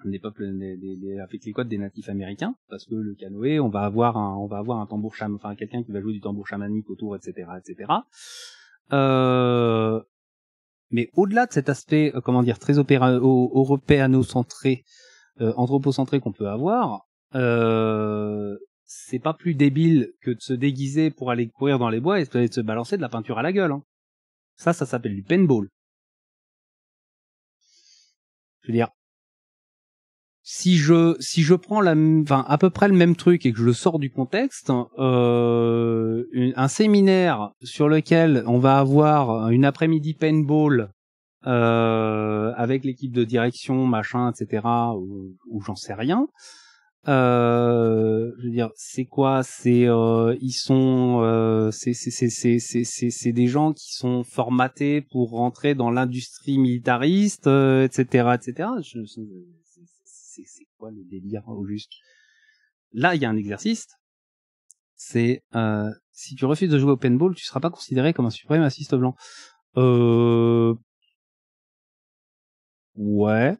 des peuples des, des, avec les codes des natifs américains parce que le canoë on va avoir un on va avoir un tambour chaman enfin quelqu'un qui va jouer du tambour chamanique autour etc etc euh, mais au-delà de cet aspect euh, comment dire très opéra européano-centré anthropocentré qu'on peut avoir c'est pas plus débile que de se déguiser pour aller courir dans les bois et de se balancer de la peinture à la gueule hein. ça ça s'appelle du paintball je veux dire, si je si je prends la à peu près le même truc et que je le sors du contexte euh, un séminaire sur lequel on va avoir une après-midi paintball euh, avec l'équipe de direction machin etc ou j'en sais rien euh, je veux dire, c'est quoi C'est euh, ils sont, euh, c'est c'est des gens qui sont formatés pour rentrer dans l'industrie militariste, etc., euh, etc. C'est quoi le délire au juste Là, il y a un exercice. C'est euh, si tu refuses de jouer au paintball, tu seras pas considéré comme un suprême assiste blanc. Euh... Ouais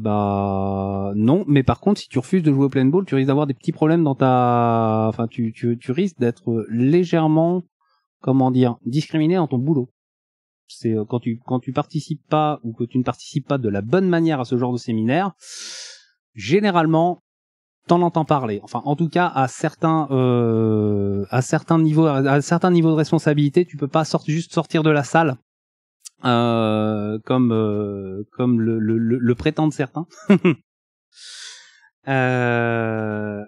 bah non, mais par contre, si tu refuses de jouer au plein ball, tu risques d'avoir des petits problèmes dans ta, enfin, tu, tu, risques d'être légèrement, comment dire, discriminé dans ton boulot. C'est euh, quand tu quand tu participes pas ou que tu ne participes pas de la bonne manière à ce genre de séminaire, généralement, t'en entends parler. Enfin, en tout cas, à certains euh, à certains niveaux à certains niveaux de responsabilité, tu peux pas sortir juste sortir de la salle euh, comme euh, comme le, le, le, prétendent certains. euh...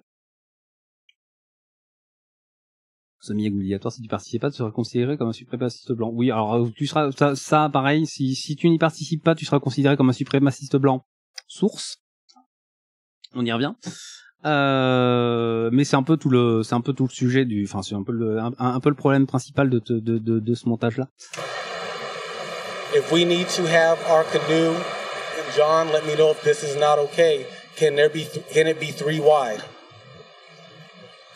semi-obligatoire si tu participes pas, tu seras considéré comme un suprémaciste blanc. Oui, alors euh, tu seras ça, ça pareil, si, si tu n'y participes pas, tu seras considéré comme un suprémaciste blanc. Source. On y revient. Euh, mais c'est un peu tout le c'est un peu tout le sujet du enfin c'est un peu le un, un, peu le problème principal de de, de, de ce montage là. If we need to have our canoe, John, let me know if this is not okay. Can there be? Th- can it be three wide?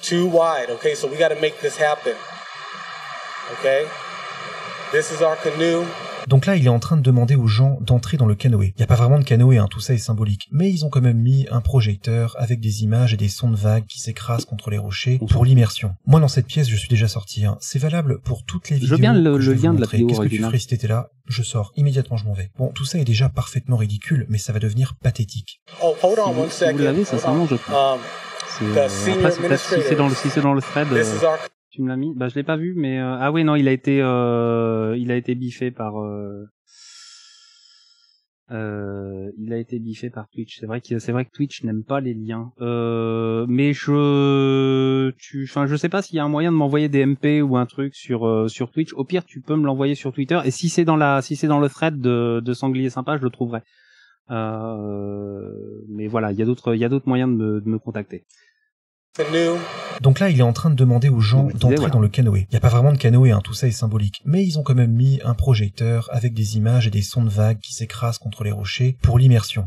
Two wide. Okay, so we got to make this happen. Okay, this is our canoe. Donc là, il est en train de demander aux gens d'entrer dans le canoë. Il n'y a pas vraiment de canoë, hein, tout ça est symbolique. Mais ils ont quand même mis un projecteur avec des images et des sons de vagues qui s'écrasent contre les rochers pour l'immersion. Moi, dans cette pièce, je suis déjà sorti. Hein. C'est valable pour toutes les vidéos. Je viens de la Qu'est-ce que tu ferais si là Je sors. Immédiatement, je m'en vais. Bon, tout ça est déjà parfaitement ridicule, mais ça va devenir pathétique. Oh, hold on one second. vous sincèrement, je crois. Um, euh, si c'est dans, le, dans le thread... Tu me l'as mis Bah je l'ai pas vu, mais euh, ah oui non, il a été euh, il a été biffé par euh, il a été biffé par Twitch. C'est vrai que c'est vrai que Twitch n'aime pas les liens. mais je tu enfin je sais pas s'il y a un moyen de m'envoyer des MP ou un truc sur sur Twitch. Au pire, tu peux me l'envoyer sur Twitter et si c'est dans la si c'est dans le thread de Sanglier sympa, je le trouverai. mais voilà, il y a d'autres il y a d'autres moyens de de me contacter. Donc là, il est en train de demander aux gens d'entrer dans le canoë. Il n'y a pas vraiment de canoë, hein, tout ça est symbolique. Mais ils ont quand même mis un projecteur avec des images et des sons de vagues qui s'écrasent contre les rochers pour l'immersion.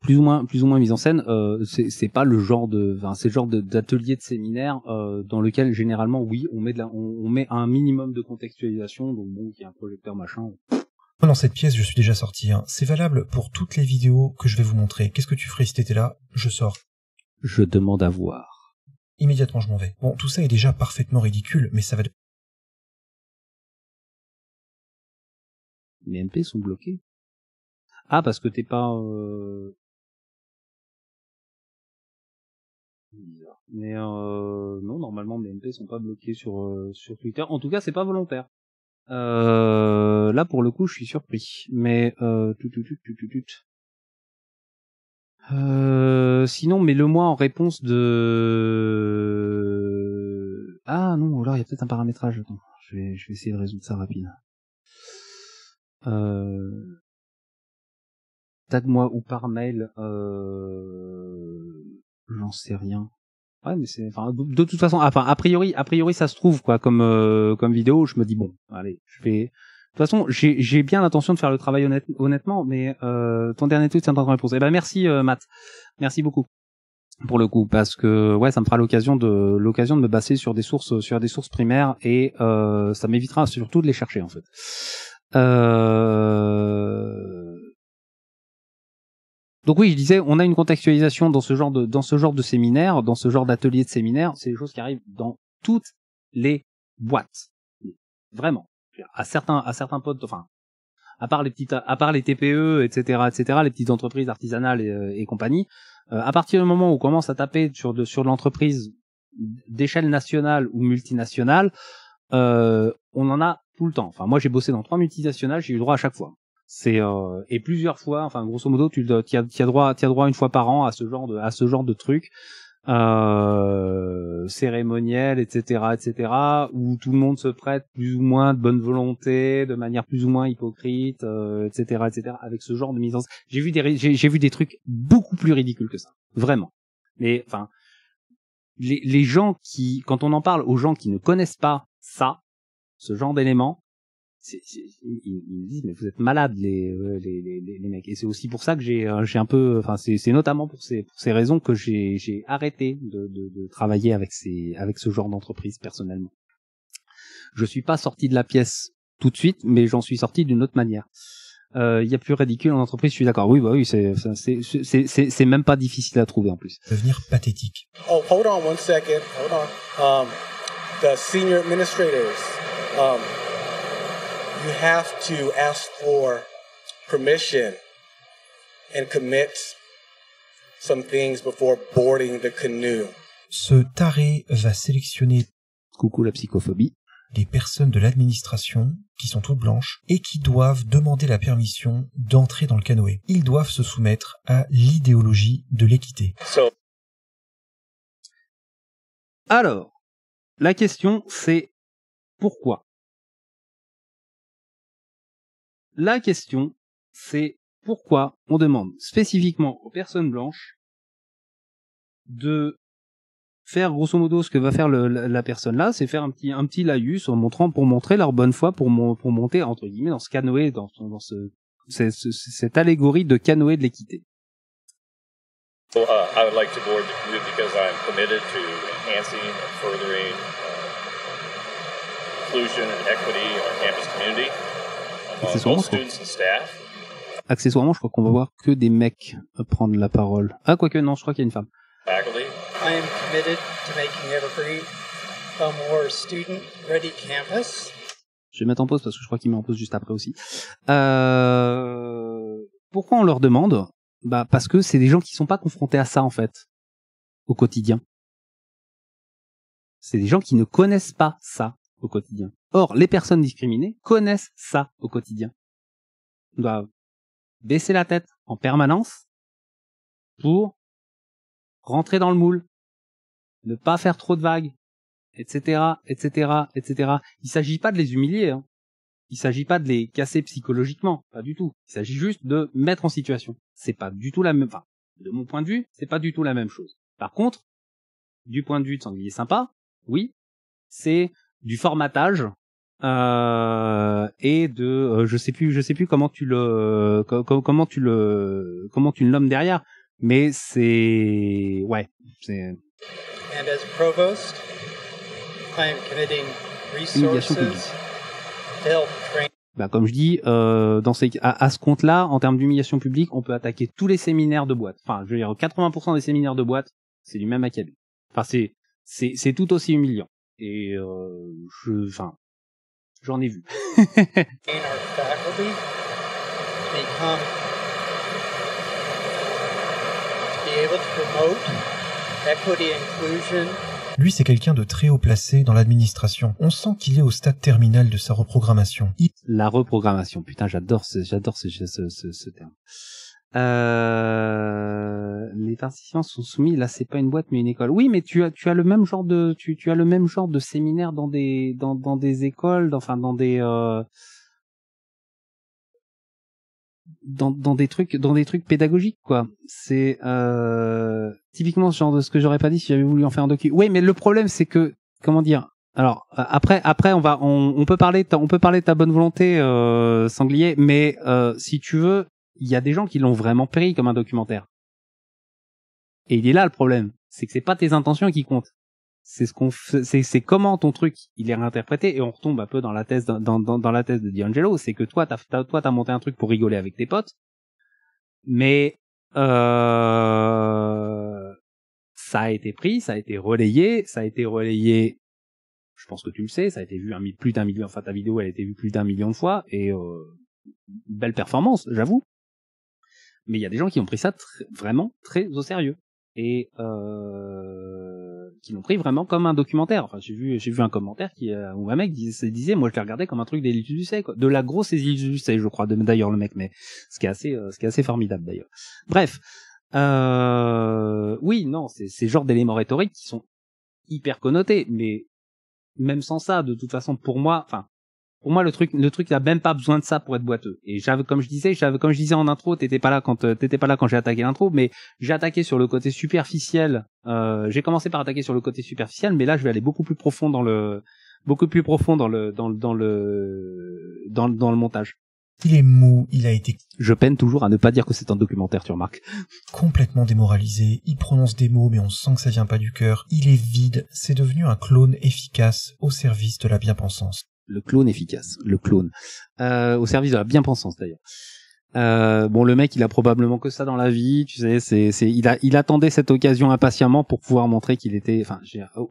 plus ou moins plus ou moins mise en scène euh, c'est pas le genre de genre d'atelier de, séminaire euh, dans lequel généralement oui on met un minimum de contextualisation donc bon il y a un projecteur machin Moi, dans cette pièce, je suis déjà sorti. Hein. C'est valable pour toutes les vidéos que je vais vous montrer. Qu'est-ce que tu ferais si t'étais là Je sors. Je demande à voir. Immédiatement, je m'en vais. Bon, tout ça est déjà parfaitement ridicule, mais ça va de... Les MP sont bloqués. Ah, parce que t'es pas... Euh, bizarre. Mais euh, non, normalement, les MP sont pas bloqués sur, euh, sur Twitter. En tout cas, c'est pas volontaire. là, pour le coup, je suis surpris. Mais tout, tout, tout, tout, tout, tout. Euh, sinon, mets-le-moi en réponse de... Ah non, alors il y a peut-être un paramétrage. je, vais, je vais essayer de résoudre ça rapide. Euh... Tag-moi ou par mail. Euh, j'en sais rien. Ouais, mais c'est enfin de, toute façon, enfin a priori, a priori ça se trouve quoi comme euh, comme vidéo. Je me dis bon, allez, je fais de toute façon, j'ai bien l'intention de faire le travail honnêtement, mais euh, ton dernier tweet, c'est un temps de réponse. ben merci euh, Matt, merci beaucoup pour le coup, parce que ouais, ça me fera l'occasion de l'occasion de me baser sur des sources sur des sources primaires et euh, ça m'évitera surtout de les chercher en fait. Euh... Donc oui, je disais, on a une contextualisation dans ce genre de dans ce genre de séminaire, dans ce genre d'atelier de séminaire, c'est des choses qui arrivent dans toutes les boîtes, vraiment à certains, à certains potes, enfin, à part les petites, à part les TPE, etc., etc., les petites entreprises artisanales et, euh, compagnie, euh, à partir du moment où on commence à taper sur de, sur l'entreprise d'échelle nationale ou multinationale, euh, on en a tout le temps. Enfin, moi, j'ai bossé dans trois multinationales, j'ai eu droit à chaque fois. C'est euh, et plusieurs fois. Enfin, grosso modo, tu as, tu as, droit, tu as droit une fois par an à ce genre de, à ce genre de truc euh, cérémoniel, etc., etc., où tout le monde se prête plus ou moins de bonne volonté, de manière plus ou moins hypocrite, etc., euh, etc., avec ce genre de mise en scène. J'ai vu des j'ai vu des trucs beaucoup plus ridicules que ça, vraiment. Mais enfin, les, les gens qui, quand on en parle aux gens qui ne connaissent pas ça, ce genre d'éléments, ils, me disent mais vous êtes malades euh, les les, les, mecs et c'est aussi pour ça que j'ai euh, j'ai un peu enfin c'est notamment pour ces ces raisons que j'ai j'ai arrêté de, de, travailler avec ces avec ce genre d'entreprise personnellement je suis pas sorti de la pièce tout de suite mais j'en suis sorti d'une autre manière euh, il n'y y a plus ridicule en entreprise je suis d'accord oui bah oui c'est c'est c'est même pas difficile à trouver en plus devenir pathétique oh hold on one second hold on um, the senior administrators um, ce taré va sélectionner des la psychophobie les personnes de l'administration qui sont toutes blanches et qui doivent demander la permission d'entrer dans le canoë. Ils doivent se soumettre à l'idéologie de l'équité. Alors, la question c'est pourquoi la question, c'est pourquoi on demande spécifiquement aux personnes blanches de faire grosso modo ce que va faire la, personne là, c'est faire un petit un petit laïus en montrant pour montrer leur bonne foi pour monter entre guillemets dans ce canoë dans, dans cette allégorie de canoë de l'équité. Accessoirement, je crois. Accessoirement, je crois qu'on va voir que des mecs euh, prendre la parole. Ah, quoique, non, je crois qu'il y a une femme. Je vais mettre en pause parce que je crois qu'il met en pause juste après aussi. Euh, pourquoi on leur demande Bah parce que c'est des gens qui sont pas confrontés à ça en fait au quotidien. C'est des gens qui ne connaissent pas ça au quotidien. Or, les personnes discriminées connaissent ça au quotidien. doivent baisser la tête en permanence pour rentrer dans le moule, ne pas faire trop de vagues, etc., etc., etc. Il s'agit pas de les humilier, hein. il s'agit pas de les casser psychologiquement, pas du tout. Il s'agit juste de mettre en situation. C'est pas du tout la même, enfin, de mon point de vue, c'est pas du tout la même chose. Par contre, du point de vue de sanglier sympa, oui, c'est du formatage euh, et de euh, je sais plus je sais plus comment tu le comment tu le comment tu nommes derrière mais c'est ouais c'est bah, comme je dis, euh, dans ces, à, ce compte-là, en termes d'humiliation publique, on peut attaquer tous les séminaires de boîte. Enfin, je veux dire, 80% des séminaires de boîte, c'est du même acabit. Enfin, c'est, c'est, tout aussi humiliant et euh, je, j'en ai vu. Lui, c'est quelqu'un de très haut placé dans l'administration. On sent qu'il est au stade terminal de sa reprogrammation. La reprogrammation, putain, j'adore ce, j'adore ce, ce terme. Euh, les participants sont soumis. Là, c'est pas une boîte, mais une école. Oui, mais tu as, tu as le même genre de, tu, tu as le même genre de séminaire dans des, dans, dans des écoles, dans, enfin dans des, euh, dans, dans des trucs, dans des trucs pédagogiques, quoi. C'est euh, typiquement ce genre de ce que j'aurais pas dit si j'avais voulu en faire un docu. Oui, mais le problème, c'est que, comment dire, alors euh, après, après on va, on, on peut parler, on peut parler de ta bonne volonté, euh, sanglier, mais euh, si tu veux, il y a des gens qui l'ont vraiment pris comme un documentaire. Et il est là le problème, c'est que c'est pas tes intentions qui comptent. C'est ce qu'on c'est comment ton truc il est réinterprété et on retombe un peu dans la thèse dans la thèse de D'Angelo, c'est que toi t'as, monté un truc pour rigoler avec tes potes, mais euh... ça a été pris, ça a été relayé, ça a été relayé. Je pense que tu le sais, ça a été vu un, plus d'un million. Enfin ta vidéo elle a été vue plus d'un million de fois et euh, belle performance, j'avoue mais il y a des gens qui ont pris ça vraiment très au sérieux et euh, qui l'ont pris vraiment comme un documentaire. Enfin, j'ai vu j'ai vu un commentaire qui euh, où un mec disait, disait moi je le regardais comme un truc des du Sey, quoi. de la grosse élite du Sey, je crois d'ailleurs le mec mais ce qui est assez euh, ce qui est assez formidable d'ailleurs. Bref. Euh, oui, non, c'est ces genres d'éléments rhétoriques qui sont hyper connotés, mais même sans ça, de toute façon, pour moi, enfin, pour moi le truc le truc n'a même pas besoin de ça pour être boiteux et j'avais comme je disais j'avais comme je disais en intro t'étais pas là quand euh, t'étais pas là quand j'ai attaqué l'intro mais j'ai attaqué sur le côté superficiel euh, j'ai commencé par attaquer sur le côté superficiel mais là je vais aller beaucoup plus profond dans le beaucoup plus profond dans le dans, le dans le montage il est mou, il a été... Je peine toujours à ne pas dire que c'est un documentaire, tu remarques. Complètement démoralisé, il prononce des mots mais on sent que ça vient pas du cœur, il est vide, c'est devenu un clone efficace au service de la bien-pensance le clone efficace, le clone, euh, au service de la bien-pensance d'ailleurs. Euh, bon, le mec, il a probablement que ça dans la vie, tu sais. C'est, c'est, il a, il attendait cette occasion impatiemment pour pouvoir montrer qu'il était. Enfin,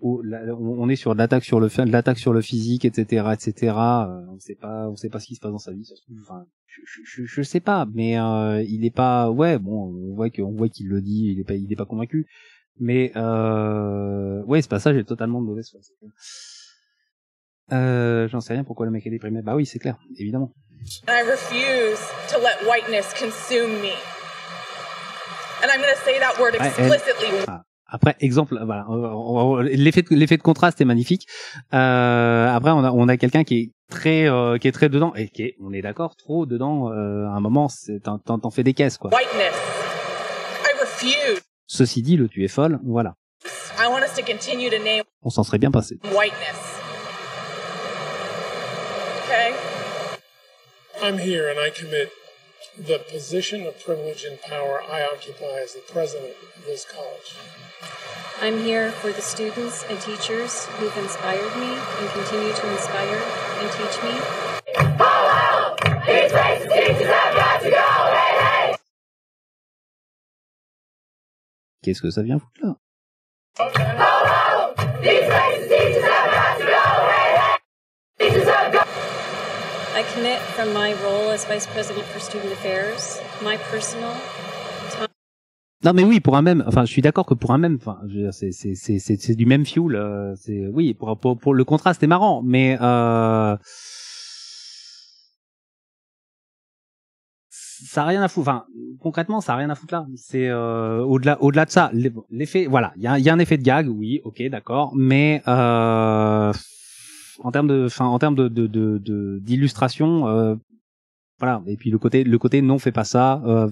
on est sur de l'attaque sur le, de l'attaque sur le physique, etc., etc. Euh, on sait pas, on sait pas ce qui se passe dans sa vie. Enfin, je, je, je, sais pas, mais euh, il est pas. Ouais, bon, on voit qu'on voit qu'il le dit. Il est pas, il est pas convaincu. Mais euh, ouais, ce passage est totalement de mauvaise foi. Euh, j'en sais rien pourquoi le mec est déprimé. Bah oui, c'est clair, évidemment. I refuse to let whiteness consume me. Après, exemple, l'effet de, l'effet de contraste est magnifique. Euh, après, on a, quelqu'un qui est très, euh, qui est très dedans et qui on est d'accord, trop dedans. à un moment, t'en fais des caisses, quoi. Whiteness. I refuse. Ceci dit, le tu es folle, voilà. on s'en serait bien passé. Whiteness. okay? I'm here and I commit the position of privilege and power I occupy as the president of this college. I'm here for the students and teachers who've inspired me and continue to inspire and teach me. Qu'est-ce que ça vient foutre là? I commit from my role as Vice President for Student Affairs, my personal non mais oui pour un même enfin je suis d'accord que pour un même enfin c'est c'est c'est c'est du même fuel euh, c'est oui pour, pour pour le contraste est marrant mais euh, ça a rien à foutre enfin concrètement ça a rien à foutre là c'est euh, au-delà au-delà de ça l'effet voilà il y a, il y a un effet de gag oui ok d'accord mais euh, en termes de, fin en termes de, de, d'illustration, euh, voilà. Et puis le côté, le côté non, fais pas ça. Euh,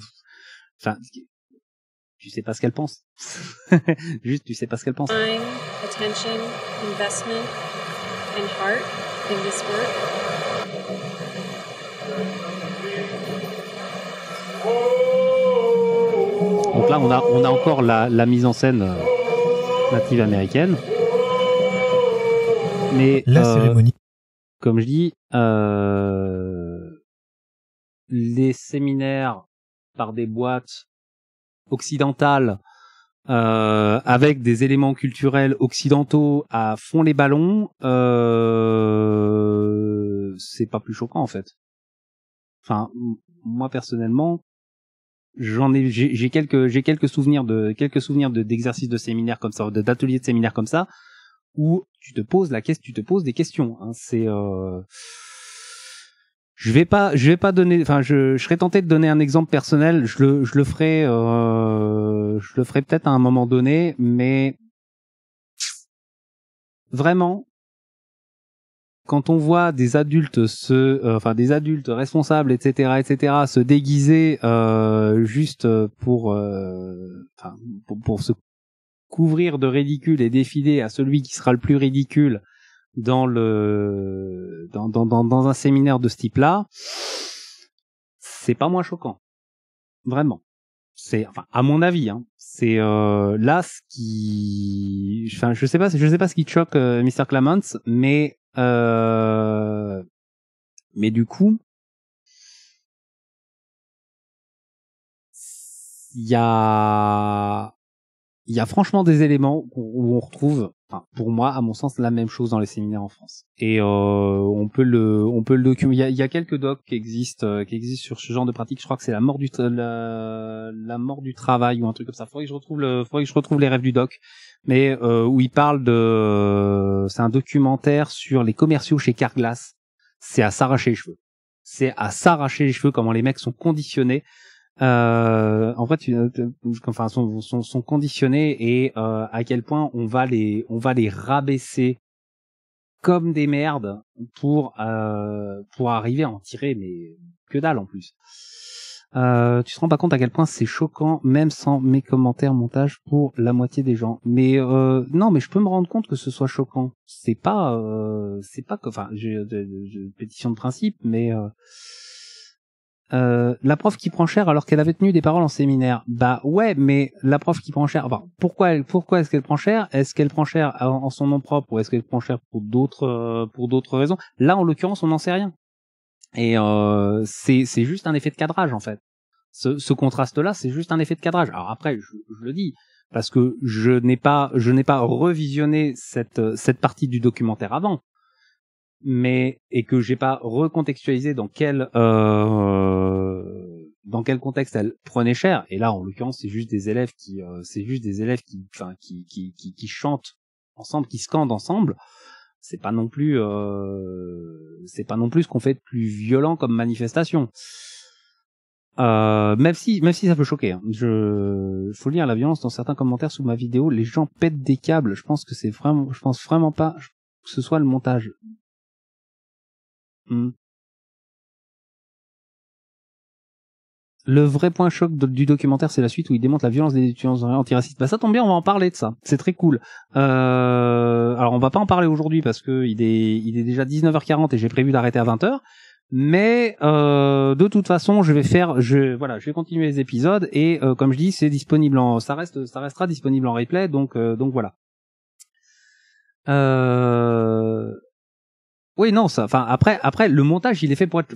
enfin, tu sais pas ce qu'elle pense. Juste, tu sais pas ce qu'elle pense. Donc là, on a, on a encore la, la mise en scène euh, native américaine. Mais la euh, cérémonie. Comme je dis, euh, les séminaires par des boîtes occidentales euh, avec des éléments culturels occidentaux à fond les ballons, euh, c'est pas plus choquant en fait. Enfin, moi personnellement, j'en ai, j'ai quelques, j'ai quelques souvenirs de quelques souvenirs d'exercices de, de séminaires comme ça, d'ateliers de séminaires comme ça, où tu te poses la question, tu te poses des questions. Hein. C'est euh... je vais pas, je vais pas donner. Enfin, je, je serais tenté de donner un exemple personnel. Je le, je le ferai, euh... je le ferai peut-être à un moment donné, mais vraiment, quand on voit des adultes se, euh, enfin des adultes responsables, etc., etc., se déguiser euh, juste pour, euh, pour, pour, se couvrir de ridicule et défiler à celui qui sera le plus ridicule dans le dans, dans, dans, un séminaire de ce type-là, c'est pas moins choquant, vraiment. C'est enfin à mon avis, hein. c'est euh, là ce qui, enfin je sais pas, je sais pas ce qui choque euh, Mr Clements, mais euh, mais du coup, il y a il y a franchement des éléments où on retrouve, enfin, pour moi, à mon sens, la même chose dans les séminaires en France. Et euh, on peut le, on peut le documenter. Il, il y a, quelques docs qui existent, euh, qui existent sur ce genre de pratique. Je crois que c'est la mort du, la, mort du travail ou un truc comme ça. Faudrait que je retrouve le, faudrait que je retrouve les rêves du doc, mais euh, où il parle de, euh, c'est un documentaire sur les commerciaux chez Carglass. C'est à s'arracher les cheveux. C'est à s'arracher les cheveux comment les mecs sont conditionnés euh, en fait, euh, enfin, sont, sont, conditionnés et euh, à quel point on va les, on va les rabaisser comme des merdes pour euh, pour arriver à en tirer mais que dalle en plus. Euh, tu te rends pas compte à quel point c'est choquant, même sans mes commentaires montage pour la moitié des gens. Mais euh, non, mais je peux me rendre compte que ce soit choquant. C'est pas, euh, c'est pas, enfin, j'ai pétition de principe, mais euh, euh, la prof qui prend cher alors qu'elle avait tenu des paroles en séminaire. Bah ouais, mais la prof qui prend cher, enfin, pourquoi, pourquoi est-ce qu'elle prend cher Est-ce qu'elle prend cher en, son nom propre ou est-ce qu'elle prend cher pour d'autres euh, pour d'autres raisons Là, en l'occurrence, on n'en sait rien. Et euh, c'est juste un effet de cadrage en fait. Ce, contraste-là, c'est juste un effet de cadrage. Alors après, je, je le dis parce que je n'ai pas je n'ai pas revisionné cette cette partie du documentaire avant mais et que j'ai pas recontextualisé dans quel euh, dans quel contexte elle prenait cher et là en l'occurrence c'est juste des élèves qui euh, c'est juste des élèves qui enfin qui, qui, qui chantent ensemble qui scandent ensemble c'est pas non plus euh, c'est pas non plus ce qu'on fait de plus violent comme manifestation même si, même si ça peut choquer. Il hein. Je, faut lire la violence dans certains commentaires sous ma vidéo. Les gens pètent des câbles. Je pense que c'est vraiment, je pense vraiment pas que ce soit le montage. Mmh. Le vrai point choc du documentaire, c'est la suite où il démontre la violence des étudiants antiracistes. Bah ça tombe bien, on va en parler de ça. C'est très cool. Euh, alors on va pas en parler aujourd'hui parce que il est, il est déjà 19h40 et j'ai prévu d'arrêter à 20h. Mais euh, de toute façon, je vais faire, je voilà, je vais continuer les épisodes et euh, comme je dis, c'est disponible en, ça reste, ça restera disponible en replay, donc euh, donc voilà. Euh, oui, non, ça. Enfin, après, après, le montage, il est fait pour être.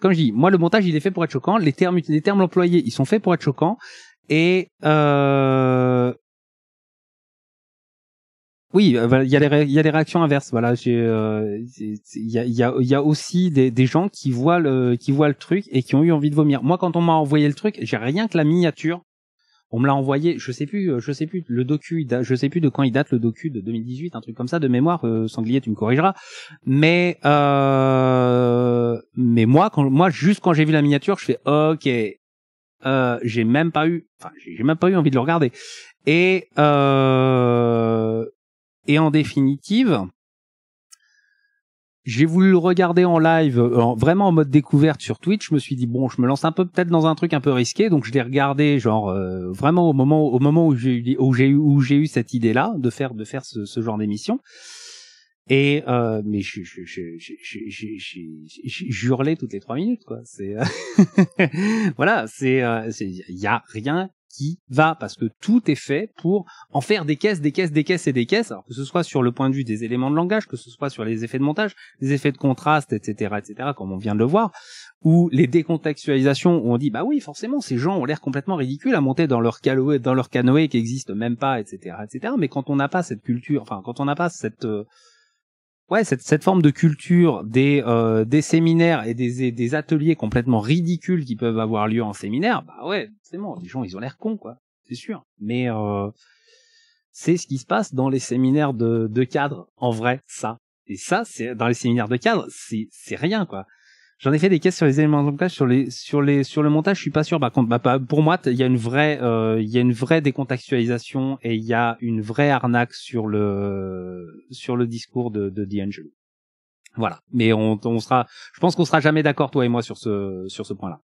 comme je dis, moi, le montage, il est fait pour être choquant. Les termes, les termes employés, ils sont faits pour être choquants. Et euh, oui, euh, il y, a des réactions inverses. Voilà, il y, a, aussi des, gens qui voient qui voient le truc et qui ont eu envie de vomir. Moi, quand on m'a envoyé le truc, j'ai rien que la miniature on me l'a envoyé, je sais plus, euh, je sais plus le docu, je sais plus de quand il date le docu de 2018, un truc comme ça de mémoire. Euh, Sanglier, tu me corrigeras. Mais euh, mais moi, quand moi juste quand j'ai vu la miniature, je fais ok, euh, j'ai même pas eu, enfin j'ai même pas eu envie de le regarder. Et et en définitive, j'ai voulu le regarder en live, euh, vraiment en mode découverte sur Twitch. Je me suis dit bon, je me lance un peu peut-être dans un truc un peu risqué, donc je l'ai regardé genre euh, vraiment au moment au moment où j'ai eu où j'ai eu où j'ai eu cette idée là de faire de faire ce, ce genre d'émission. Et euh, mais je je toutes les trois minutes quoi. C'est euh, voilà, c'est il y a rien qui va, parce que tout est fait pour en faire des caisses, des caisses, des caisses et des caisses, alors que ce soit sur le point de vue des éléments de langage, que ce soit sur les effets de montage, les effets de contraste, etc., etc., comme on vient de le voir, ou les décontextualisations où on dit, bah oui, forcément, ces gens ont l'air complètement ridicules à monter dans leur canoë, dans leur canoë qui existe même pas, etc., etc., mais quand on n'a pas cette culture, enfin, quand on n'a pas cette, euh, ouais, cette, forme de culture des, euh, des séminaires et des, des ateliers complètement ridicules qui peuvent avoir lieu en séminaire, bah ouais, c'est bon, les gens, ils ont l'air cons, quoi, c'est sûr. Mais euh, c'est ce qui se passe dans les séminaires de, de cadre, en vrai, ça. Et ça, c'est dans les séminaires de cadre, c'est rien, quoi. J'en ai fait des caisses sur les éléments de montage, sur les sur les sur le montage. Je suis pas sûr. Par contre, bah, bah pour moi, il y a une vraie euh, il y a une vraie décontextualisation et il y a une vraie arnaque sur le sur le discours de, de D'Angelo. Voilà. Mais on, on sera, je pense qu'on sera jamais d'accord toi et moi sur ce sur ce point-là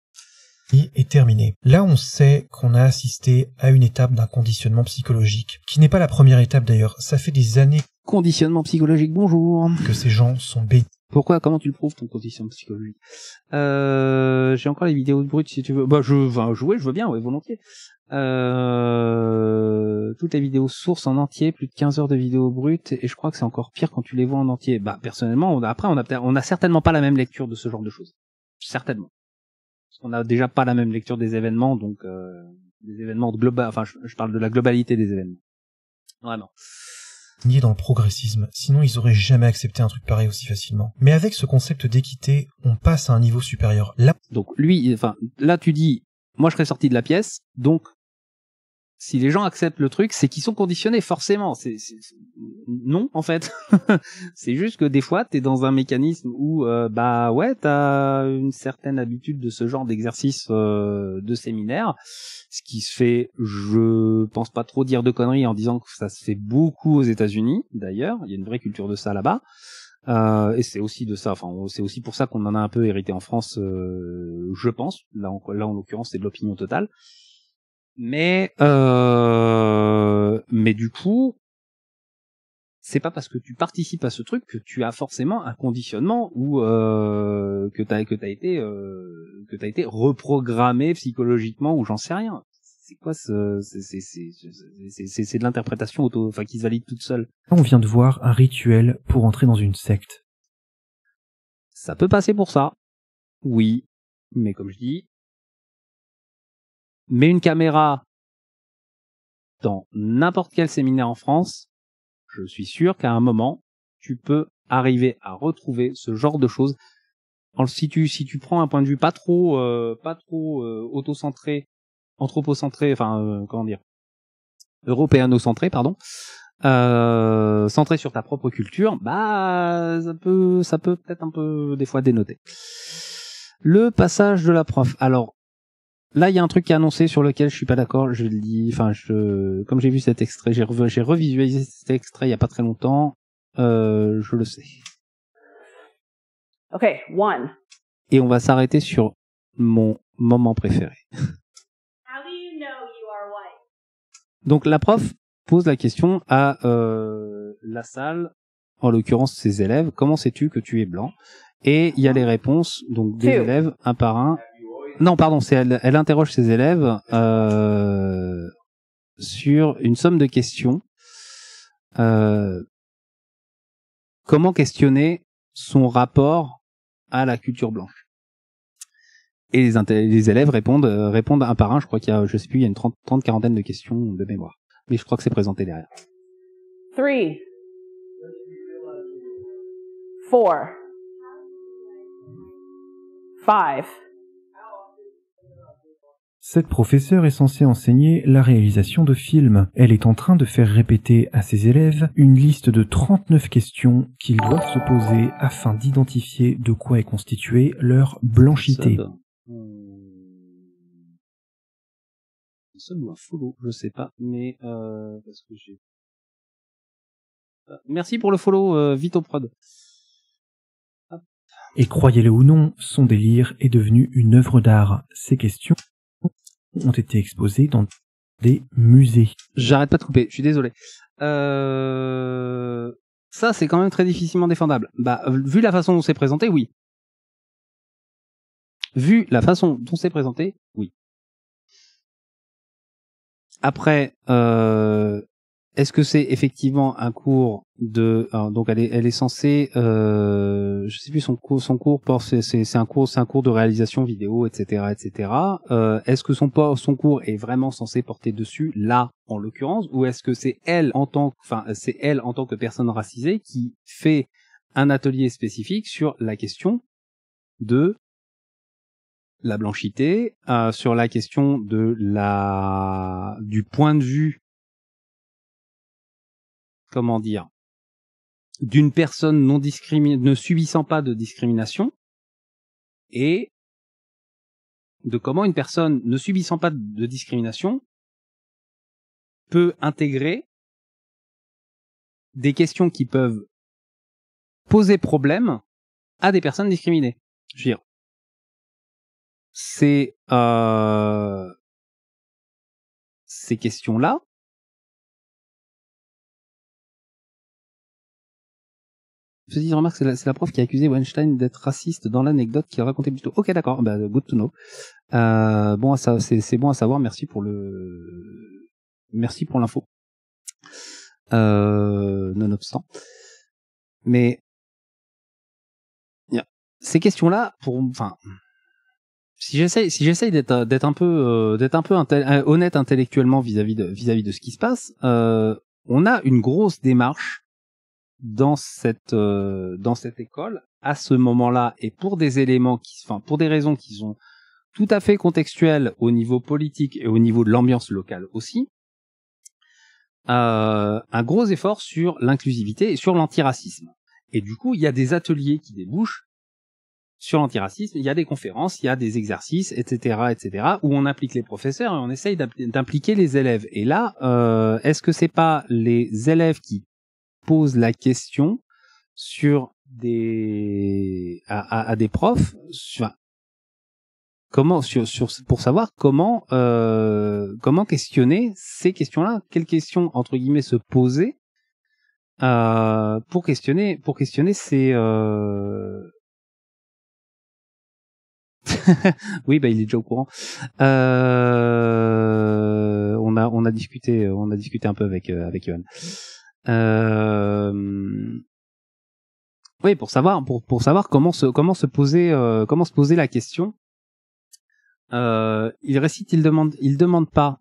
est terminé. Là, on sait qu'on a assisté à une étape d'un conditionnement psychologique, qui n'est pas la première étape d'ailleurs. Ça fait des années. Conditionnement psychologique, bonjour. Que ces gens sont bénis pourquoi Comment tu le prouves ton condition psychologique euh, J'ai encore les vidéos brutes si tu veux. Bah je veux jouer, je veux bien, ouais, volontiers. Euh, toutes les vidéos sources en entier, plus de 15 heures de vidéos brutes, et je crois que c'est encore pire quand tu les vois en entier. Bah personnellement, on a, après on a on a certainement pas la même lecture de ce genre de choses, certainement. Parce qu'on a déjà pas la même lecture des événements, donc euh, des événements de global. Enfin, je, je parle de la globalité des événements. Vraiment ni dans le progressisme, sinon ils auraient jamais accepté un truc pareil aussi facilement. Mais avec ce concept d'équité, on passe à un niveau supérieur. Donc lui, enfin, là tu dis, moi je serais sorti de la pièce, donc si les gens acceptent le truc, c'est qu'ils sont conditionnés forcément. C'est non en fait. c'est juste que des fois tu es dans un mécanisme où euh, bah ouais as une certaine habitude de ce genre d'exercice euh, de séminaire, ce qui se fait, je pense pas trop dire de conneries en disant que ça se fait beaucoup aux États-Unis d'ailleurs. Il y a une vraie culture de ça là-bas. Euh, et c'est aussi de ça, enfin, c'est aussi pour ça qu'on en a un peu hérité en France, je pense. Là, là en l'occurrence, c'est de l'opinion totale. Mais, euh, mais du coup, c'est pas parce que tu participes à ce truc que tu as forcément un conditionnement ou euh, que t'as que été euh, que t'as été reprogrammé psychologiquement ou j'en sais rien. C'est quoi ce c'est c'est c'est de l'interprétation auto enfin qui se valide toute seule. On vient de voir un rituel pour entrer dans une secte. Ça peut passer pour ça. Oui, mais comme je dis, mets une caméra dans n'importe quel séminaire en France, je suis sûr qu'à un moment, tu peux arriver à retrouver ce genre de choses. si tu si tu prends un point de vue pas trop euh, pas trop euh, autocentré, anthropocentré, enfin euh, comment dire, européano-centré pardon, centré sur ta propre culture, bah ça peut ça peut peut-être un peu des fois dénoter. Le passage de la prof. Alors Là, il y a un truc qui est annoncé sur lequel je suis pas d'accord. Je le dis, enfin, je, comme j'ai vu cet extrait, j'ai revisualisé cet extrait il y a pas très longtemps. Euh, je le sais. Ok, one. Et on va s'arrêter sur mon moment préféré. Donc la prof pose la question à euh, la salle, en l'occurrence ses élèves. Comment sais-tu que tu es blanc Et il y a les réponses donc des élèves un par un non, pardon, c'est elle, interroge ses élèves euh, sur une somme de questions. Euh, comment questionner son rapport à la culture blanche et les, élèves répondent, euh, répondent un par un. Je crois qu'il y a, je sais plus, il y a une trente, trente quarantaine de questions de mémoire. Mais je crois que c'est présenté derrière. Three. Four. Five. Cette professeure est censée enseigner la réalisation de films. Elle est en train de faire répéter à ses élèves une liste de 39 questions qu'ils doivent se poser afin d'identifier de quoi est constituée leur blanchité. ou un follow, je sais pas, mais euh, euh Merci pour le follow, euh, Vito Prod. Et croyez-le ou non, son délire est devenu une œuvre d'art. Ces questions ont été exposés dans des musées. J'arrête pas de couper, je suis désolé. Euh... Ça, c'est quand même très difficilement défendable. Bah, euh, vu la façon dont c'est présenté, oui. Vu la façon dont c'est présenté, oui. Après, euh, est-ce que c'est effectivement un cours de donc elle est elle est censée je euh, je sais plus son cours son cours c'est c'est un cours un cours de réalisation vidéo etc etc euh, est-ce que son son cours est vraiment censé porter dessus là en l'occurrence ou est-ce que c'est elle en tant enfin c'est elle en tant que personne racisée qui fait un atelier spécifique sur la question de la blanchité, euh, sur la question de la du point de vue comment dire, d'une personne non discriminée, ne subissant pas de discrimination, et de comment une personne ne subissant pas de discrimination peut intégrer des questions qui peuvent poser problème à des personnes discriminées. Je veux dire, c'est euh, ces questions-là Petite remarque, c'est la, prof qui a accusé Weinstein d'être raciste dans l'anecdote qu'il racontait plutôt. Ok, d'accord, bah, good to know. Euh, bon, c'est bon à savoir. Merci pour le, merci pour l'info. Euh, nonobstant. Mais ces questions-là, pour, enfin, si j'essaye, si j'essaye d'être un peu d'être un peu euh, honnête intellectuellement vis-à-vis de vis à de ce qui se passe, on a une grosse démarche dans cette euh, dans cette école à ce moment-là et pour des éléments qui enfin pour des raisons qui sont tout à fait contextuelles au niveau politique et au niveau de l'ambiance locale aussi euh, un gros effort sur l'inclusivité et sur l'antiracisme et du coup il y a des ateliers qui débouchent sur l'antiracisme, il y a des conférences, il y a des exercices, etc., etc., où on implique les professeurs et on essaye d'impliquer les élèves. Et là, euh, est-ce que c'est pas les élèves qui pose la question sur des à, des profs sur comment sur, pour savoir comment euh, comment questionner ces questions-là, quelles questions entre guillemets se poser euh, pour questionner pour questionner ces euh, oui, bah il est déjà au courant. On a on a discuté on a discuté un peu avec avec Johan oui, pour savoir, pour, pour savoir comment se, comment se poser, euh, comment se poser la question. Euh, il récite, il demande, il demande pas.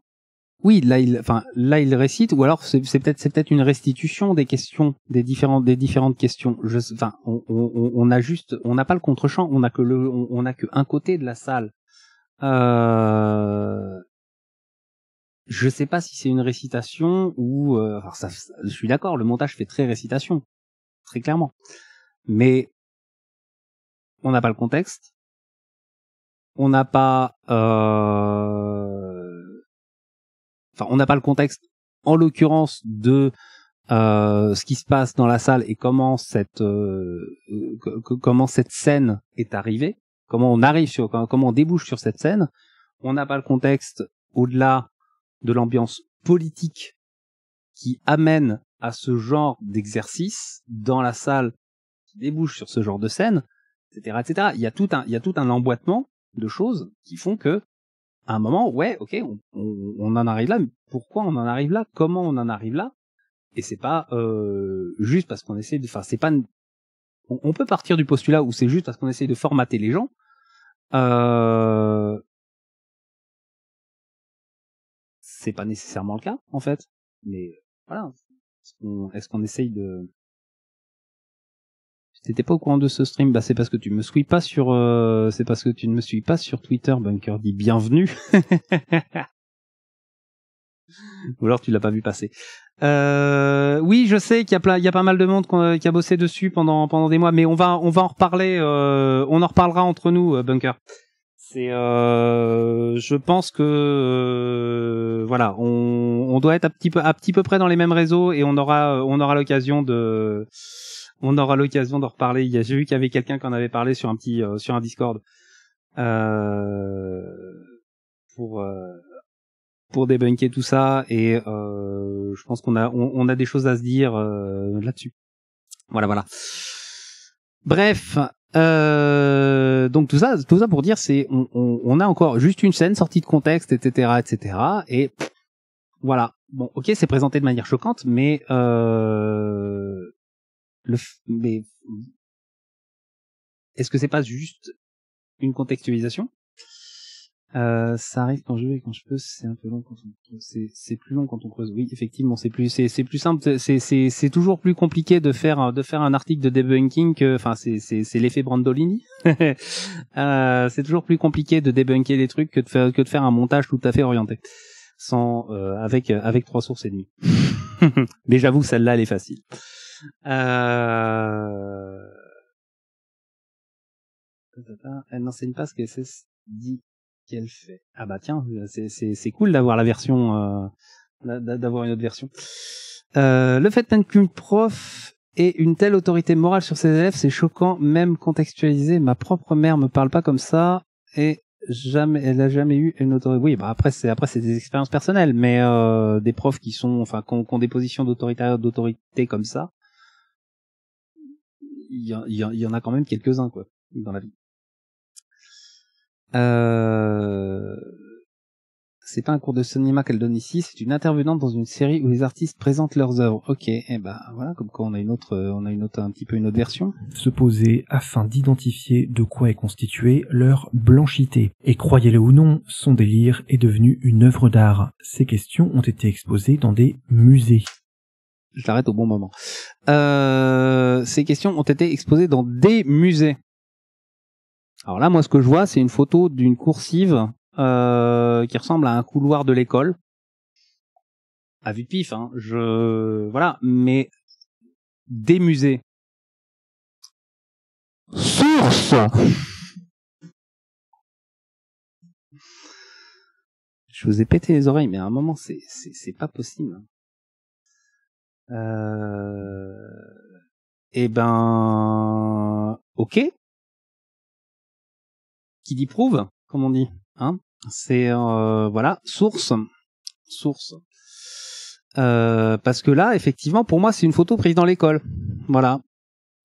Oui, là il, enfin là il récite, ou alors c'est peut-être c'est peut-être une restitution des questions, des différentes des différentes questions. enfin, on, on, on a juste, on n'a pas le contre-champ, on a que le, on, a que côté de la salle. Euh, je sais pas si c'est une récitation ou euh, je suis d'accord le montage fait très récitation très clairement mais on n'a pas le contexte on n'a pas euh, enfin on n'a pas le contexte en l'occurrence de euh, ce qui se passe dans la salle et comment cette comment cette scène est arrivée comment on arrive sur comment on débouche sur cette scène on n'a pas le contexte au-delà de l'ambiance politique qui amène à ce genre d'exercice dans la salle qui débouche sur ce genre de scène, etc., etc. Il y a tout un, il y a tout un emboîtement de choses qui font que, à un moment, ouais, ok, on, en arrive là, mais pourquoi on en arrive là Comment on en arrive là Et c'est pas euh, juste parce qu'on essaie de, enfin, c'est pas, on, peut partir du postulat où c'est juste parce qu'on essaie de formater les gens. Euh, c'est pas nécessairement le cas en fait. Mais euh, voilà, est-ce qu'on essaye de si t'étais pas au courant de ce stream, bah c'est parce que tu me suis pas sur, euh, c'est parce que tu ne me suis pas sur Twitter. Bunker dit bienvenue. Ou alors tu l'as pas vu passer. Euh, oui, je sais qu'il y a y a pas mal de monde euh, qui a bossé dessus pendant pendant des mois, mais on va on va en reparler, euh, on en reparlera entre nous, Bunker. C'est, euh, je pense que euh, voilà, on, on, doit être à petit peu à petit peu près dans les mêmes réseaux et on aura euh, on aura l'occasion de on aura l'occasion d'en reparler. Il j'ai vu qu'il y avait quelqu'un qui en avait parlé sur un petit euh, sur un Discord pour pour débunker tout ça et je pense qu'on a on, a des choses à se dire là-dessus. Voilà voilà. Bref. Euh, euh, donc tout ça, tout ça pour dire, c'est on, a encore juste une scène sortie de contexte, etc., etc. Et voilà. Bon, ok, c'est présenté de manière choquante, mais euh, le, mais est-ce que c'est pas juste une contextualisation euh, ça arrive quand je veux et quand je peux, c'est un peu long quand on c'est c'est plus long quand on creuse. Oui, effectivement, c'est plus c'est plus simple, c'est c'est c'est toujours plus compliqué de faire de faire un article de debunking que enfin c'est c'est c'est l'effet Brandolini. euh, c'est toujours plus compliqué de debunker les trucs que de faire que de faire un montage tout à fait orienté sans euh, avec avec trois sources et demi Mais j'avoue, celle-là elle est facile. Euh... Elle n'enseigne pas ce que c'est dit qu'elle fait. Ah bah tiens, euh, c'est cool d'avoir la version, euh, d'avoir une autre version. Euh, le fait qu'une prof ait une telle autorité morale sur ses élèves, c'est choquant, même contextualisé. Ma propre mère me parle pas comme ça et jamais, elle a jamais eu une autorité. Oui, bah après c'est après c'est des expériences personnelles, mais des profs qui sont, enfin, qui ont, des positions d'autorité d'autorité comme ça, il y, y en a quand même quelques uns quoi dans la vie. Euh, c'est pas un cours de cinéma qu'elle donne ici, c'est une intervenante dans une série où les artistes présentent leurs œuvres. Ok, et eh ben voilà, comme quoi on a une autre, on a une autre, un petit peu une autre version. Se poser afin d'identifier de quoi est constituée leur blanchité. Et croyez-le ou non, son délire est devenu une œuvre d'art. Ces questions ont été exposées dans des musées je l'arrête au bon moment. Euh, ces questions ont été exposées dans des musées. Alors là, moi, ce que je vois, c'est une photo d'une coursive euh, qui ressemble à un couloir de l'école. À vue de pif, hein, je voilà, mais des musées. Source. Je vous ai pété les oreilles, mais à un moment, c'est c'est pas possible. Euh, eh ben, ok, qui dit prouve, comme on dit. Hein c'est euh, voilà source, source. Euh, parce que là, effectivement, pour moi, c'est une photo prise dans l'école. Voilà,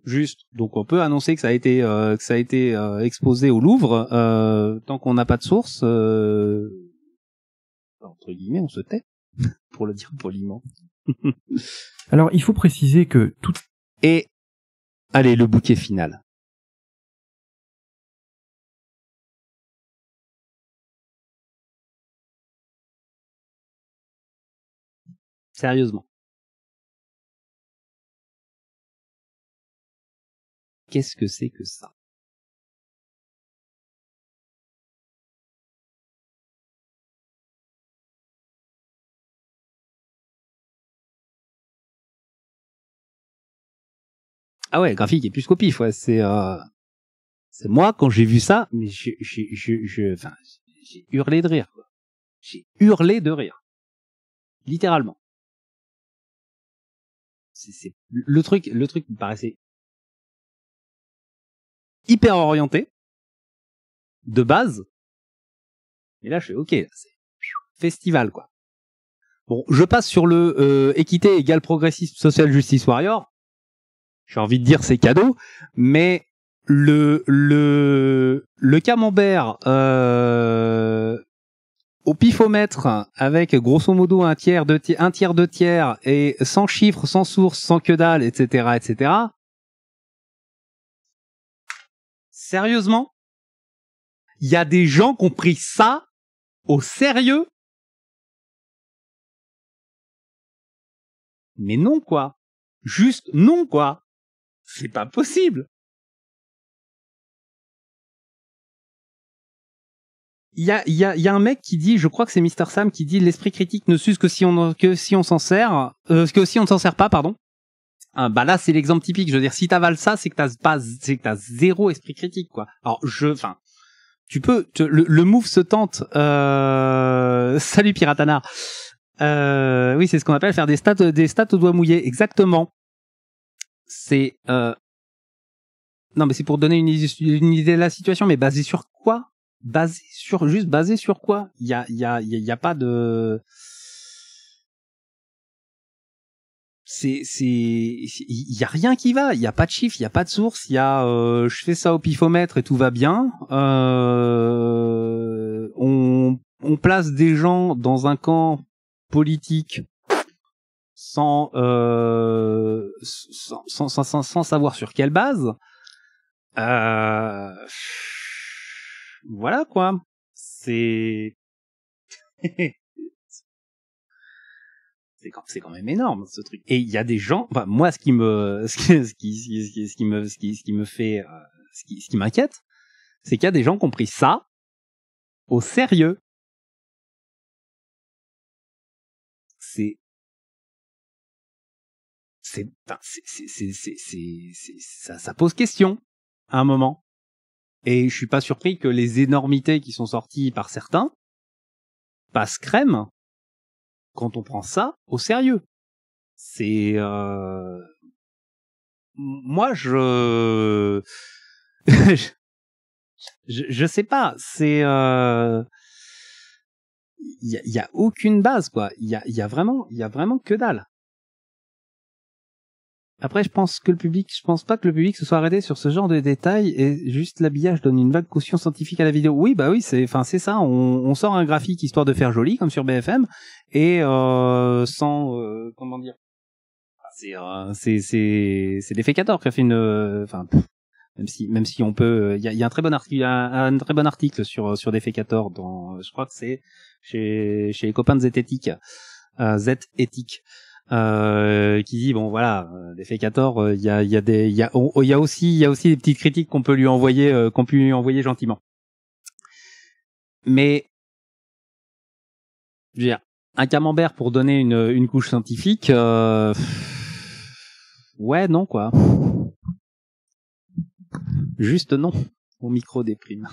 juste. Donc on peut annoncer que ça a été euh, que ça a été euh, exposé au Louvre euh, tant qu'on n'a pas de source. Euh, entre guillemets, on se tait pour le dire poliment. Alors, il faut préciser que tout et allez le bouquet final. sérieusement. Qu'est-ce que c'est que ça Ah ouais, graphique est plus qu'au c'est euh, c'est moi quand j'ai vu ça, mais j'ai je, je, hurlé de rire. J'ai hurlé de rire, littéralement le truc, le truc me paraissait hyper orienté de base. Et là, je suis ok, c'est festival quoi. Bon, je passe sur le euh, équité égale progressisme social justice warrior. J'ai envie de dire c'est cadeau, mais le le le camembert euh, au pifomètre avec grosso modo un tiers, deux tiers, un tiers, tiers et sans chiffres, sans sources, sans que dalle, etc., etc. Sérieusement, il y a des gens qui ont pris ça au sérieux. Mais non quoi, juste non quoi, c'est pas possible. il y a, y, a, y a, un mec qui dit, je crois que c'est Mister Sam qui dit l'esprit critique ne s'use que si on que si on s'en sert, euh, que si on ne s'en sert pas, pardon. Ah, bah là c'est l'exemple typique. Je veux dire, si t'avales ça, c'est que t'as pas, c'est que t'as zéro esprit critique quoi. Alors je, enfin, tu peux, le, move se tente. Euh... Salut Piratana. Euh, oui, c'est ce qu'on appelle faire des stats, des stats au doigt mouillé. Exactement. C'est euh, non, mais c'est pour donner une idée de la situation, mais basé sur quoi basé sur juste basé sur quoi Il y a il y a il y, a pas de c'est c'est il y a rien qui va, il y a pas de chiffres, il y a pas de source, il y a euh, je fais ça au pifomètre et tout va bien. Euh, on on place des gens dans un camp politique sans, euh, sans, sans, sans, sans, savoir sur quelle base. Euh, voilà quoi. C'est c'est quand, même énorme ce truc. Et il y a des gens, moi ce qui me ce qui me ce qui, me fait euh, ce qui m'inquiète, c'est qu'il y a des gens qui ont pris ça au sérieux. C'est c'est ça pose question à un moment. Et je suis pas surpris que les énormités qui sont sorties par certains passent crème quand on prend ça au sérieux. C'est euh, moi je... je... sais pas, c'est il euh, y, a, aucune base quoi il y a, y a vraiment il y a vraiment que dalle après, je pense que le public, je pense pas que le public se soit arrêté sur ce genre de détails et juste l'habillage donne une vague caution scientifique à la vidéo. Oui, bah oui, c'est, enfin, c'est ça. On, sort un graphique histoire de faire joli, comme sur BFM, et euh, sans, euh, comment dire, c'est, euh, c'est, c'est, c'est l'effet qui fait une, euh, enfin, même si, même si on peut, il y a, un très bon article, un, très bon article sur sur Defecator dans, je crois que c'est chez chez les copains de Zététique, euh, euh, qui dit bon voilà, euh, l'effet euh, il y a, y a des, il y a, aussi, il y a aussi des petites critiques qu'on peut lui envoyer, qu'on peut lui envoyer gentiment. Mais je veux dire, un camembert pour donner une, une couche scientifique, ouais non quoi, juste non. au micro déprime.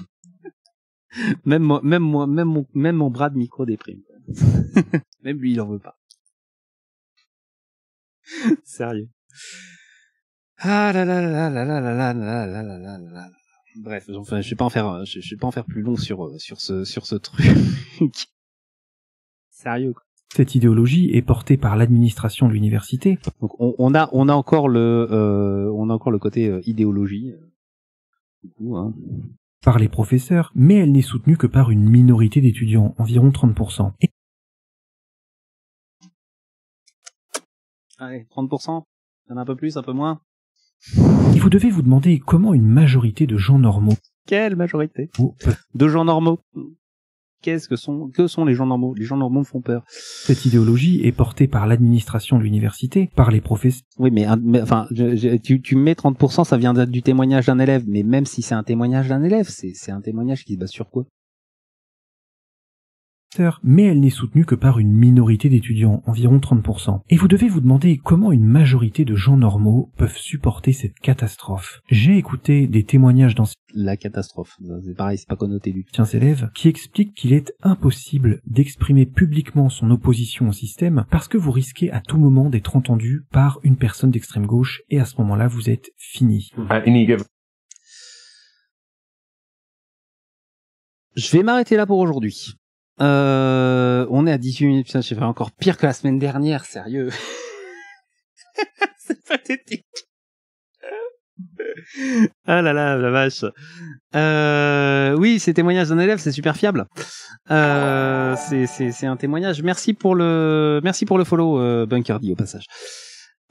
Même moi, même moi, même mon, même mon bras de micro déprime. même lui, il en veut pas. Sérieux. Ah là là là là là là là là là là là là. Bref, enfin, je vais pas en faire, je, vais pas en faire plus long sur sur ce sur ce truc. Sérieux. Quoi. Cette idéologie est portée par l'administration de l'université. Donc on, a on a encore le on a encore le côté idéologie. Du coup, hein. Par les professeurs, mais elle n'est soutenue que par une minorité d'étudiants, environ 30%. Et allez, 30%, un peu plus, un peu moins. Et vous devez vous demander comment une majorité de gens normaux. Quelle majorité De gens normaux. Qu'est-ce que sont, que sont les gens normaux Les gens normaux font peur. Cette idéologie est portée par l'administration de l'université, par les professeurs. Oui, mais, enfin, tu, tu mets 30%, ça vient du témoignage d'un élève, mais même si c'est un témoignage d'un élève, c'est un témoignage qui se base sur quoi mais elle n'est soutenue que par une minorité d'étudiants, environ 30%. Et vous devez vous demander comment une majorité de gens normaux peuvent supporter cette catastrophe. J'ai écouté des témoignages dans la catastrophe, c'est pareil, c'est pas connoté du Tiens, élève qui explique qu'il est impossible d'exprimer publiquement son opposition au système parce que vous risquez à tout moment d'être entendu par une personne d'extrême gauche et à ce moment-là vous êtes fini. Bah, Je vais m'arrêter là pour aujourd'hui. Euh, on est à 18 minutes, putain, j'ai fait encore pire que la semaine dernière, sérieux. c'est pathétique. ah là là, la vache. Euh, oui, ces témoignage d'un élève, c'est super fiable. Euh, c'est un témoignage. Merci pour le, merci pour le follow, euh, bunkerdi au passage.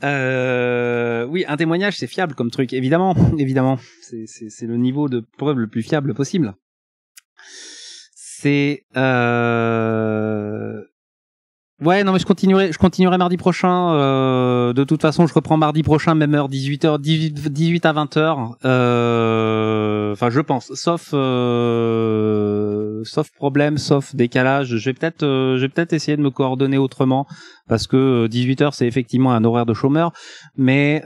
oui, un témoignage, c'est fiable comme truc, évidemment, évidemment. C'est le niveau de preuve le plus fiable possible c'est euh, Ouais, non mais je continuerai, je continuerai mardi prochain. Euh, de toute façon, je reprends mardi prochain, même heure, 18h, 18, à 20h. Euh, enfin, je pense. Sauf, sauf problème, sauf décalage. Je vais peut-être, je vais peut-être essayer de me coordonner autrement parce que 18h c'est effectivement un horaire de chômeur, mais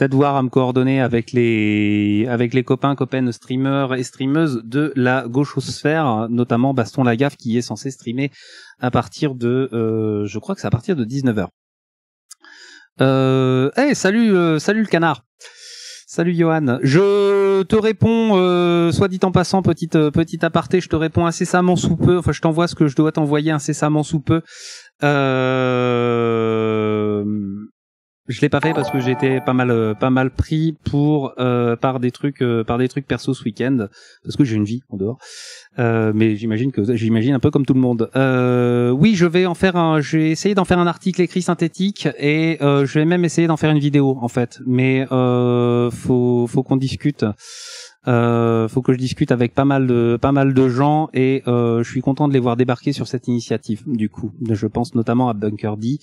peut-être voir à me coordonner avec les avec les copains, copaines, streamers et streameuses de la gauchosphère, notamment Baston Lagaffe qui est censé streamer à partir de, euh, je crois que c'est à partir de 19h. Euh, salut, euh, salut le canard. Salut Johan. Je te réponds, euh, soit dit en passant, petit aparté, je te réponds incessamment sous peu. Enfin, je t'envoie ce que je dois t'envoyer incessamment sous peu. Euh, je l'ai pas fait parce que j'étais pas mal euh, pas mal pris pour euh, par des trucs euh, par des trucs perso ce week-end parce que j'ai une vie en dehors. Euh, mais j'imagine que j'imagine un peu comme tout le monde. Euh, oui, je vais en faire un. J'ai essayé d'en faire un article écrit synthétique et je vais même essayer d'en faire une vidéo en fait. Mais faut faut qu'on discute. Euh, faut que je discute avec pas mal de pas mal de gens et euh, je suis content de les voir débarquer sur cette initiative. Du coup, je pense notamment à Bunker D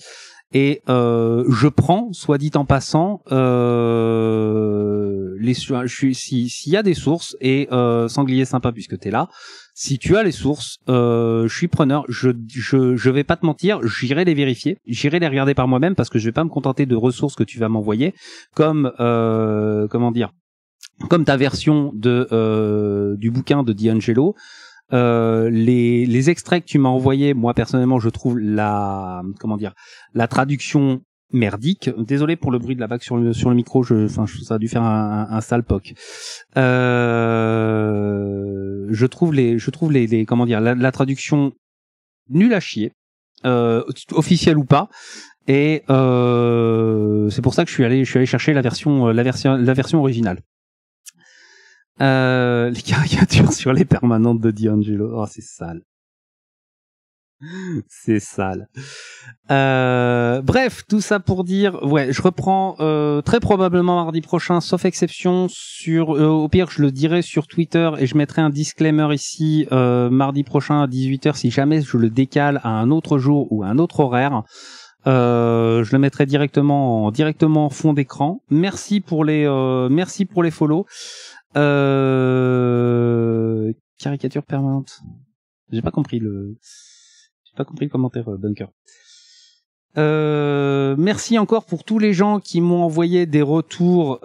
et euh, je prends, soit dit en passant, euh, les s'il y a des sources et euh, sanglier sympa puisque t'es là. Si tu as les sources, euh, je suis preneur. Je, je je vais pas te mentir, j'irai les vérifier, j'irai les regarder par moi-même parce que je vais pas me contenter de ressources que tu vas m'envoyer, comme euh, comment dire, comme ta version de du bouquin de D'Angelo euh, les, extraits que tu m'as envoyés, moi personnellement, je trouve la comment dire la traduction merdique. Désolé pour le bruit de la bague sur le, sur le micro, je, enfin, ça a dû faire un, sale poc. Euh, je trouve les, je trouve les, comment dire la, traduction nulle à chier, euh, officielle ou pas. Et euh, c'est pour ça que je suis allé, je suis allé chercher la version, la version, la version originale. Euh, les caricatures sur les permanentes de D'Angelo. Oh, c'est sale. C'est sale. Euh, bref, tout ça pour dire, ouais, je reprends euh, très probablement mardi prochain, sauf exception. Sur, au pire, je le dirai sur Twitter et je mettrai un disclaimer ici mardi prochain à 18h si jamais je le décale à un autre jour ou à un autre horaire. je le mettrai directement directement en fond d'écran. Merci pour les merci pour les follow. Euh, caricature permanente. J'ai pas compris le. J'ai pas compris le commentaire, euh, Bunker. Euh, merci encore pour tous les gens qui m'ont envoyé des retours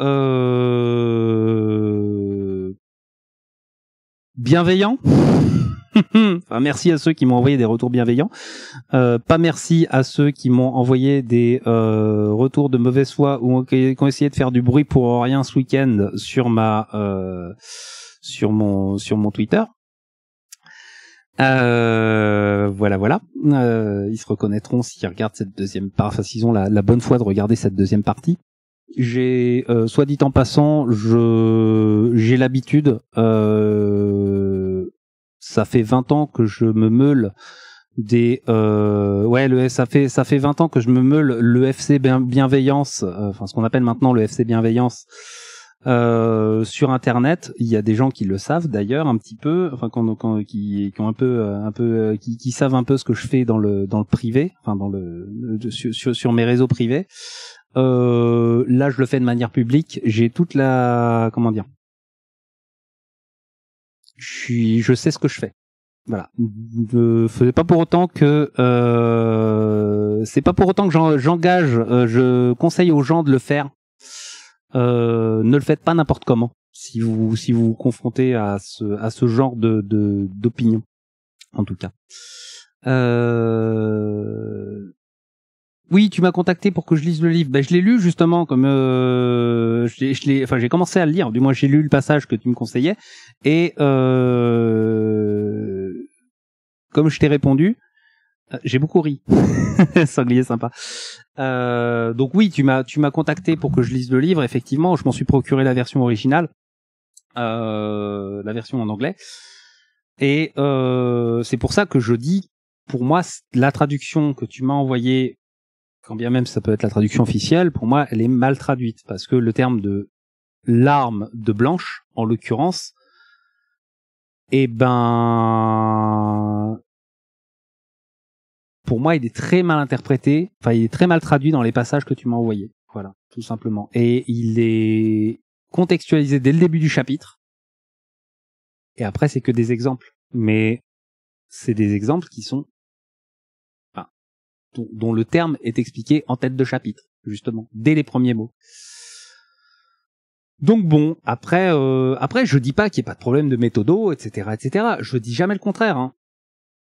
bienveillant. enfin, merci à ceux qui m'ont envoyé des retours bienveillants. Euh, pas merci à ceux qui m'ont envoyé des euh, retours de mauvaise foi ou qui ont essayé de faire du bruit pour rien ce week-end sur ma euh, sur mon sur mon Twitter. Euh, voilà, voilà. Euh, ils se reconnaîtront s'ils regardent cette deuxième partie, enfin, s'ils ont la, la, bonne foi de regarder cette deuxième partie. J'ai, euh, soit dit en passant, je j'ai l'habitude. Euh, ça fait 20 ans que je me meule des euh, ouais le ça fait ça fait 20 ans que je me meule le FC bienveillance euh, enfin ce qu'on appelle maintenant le FC bienveillance euh, sur internet il y a des gens qui le savent d'ailleurs un petit peu enfin qui, ont un peu un peu qui, savent un peu ce que je fais dans le dans le privé enfin dans le, sur, sur mes réseaux privés là je le fais de manière publique j'ai toute la comment dire je je sais ce que je fais. Voilà. Ne pas pour autant que euh, c'est pas pour autant que j'engage. Euh, je conseille aux gens de le faire. Euh, ne le faites pas n'importe comment. Si vous si vous vous confrontez à ce à ce genre de d'opinion, en tout cas. Euh, oui, tu m'as contacté pour que je lise le livre. Ben, je l'ai lu justement, comme euh, je l'ai, enfin j'ai commencé à le lire. Du moins, j'ai lu le passage que tu me conseillais et euh, comme je t'ai répondu, euh, j'ai beaucoup ri. Sanglier sympa. Euh, donc oui, tu m'as tu m'as contacté pour que je lise le livre. Effectivement, je m'en suis procuré la version originale, la version en anglais. Et c'est pour ça que je dis, pour moi, la traduction que tu m'as envoyée quand bien même ça peut être la traduction officielle, pour moi, elle est mal traduite parce que le terme de larme de blanche, en l'occurrence, eh ben, pour moi, il est très mal interprété. Enfin, il est très mal traduit dans les passages que tu m'as envoyés. Voilà, tout simplement. Et il est contextualisé dès le début du chapitre. Et après, c'est que des exemples. Mais c'est des exemples qui sont dont le terme est expliqué en tête de chapitre, justement, dès les premiers mots. Donc bon, après, euh, après, je dis pas qu'il n'y ait pas de problème de méthodo, etc., etc. Je dis jamais le contraire. Hein.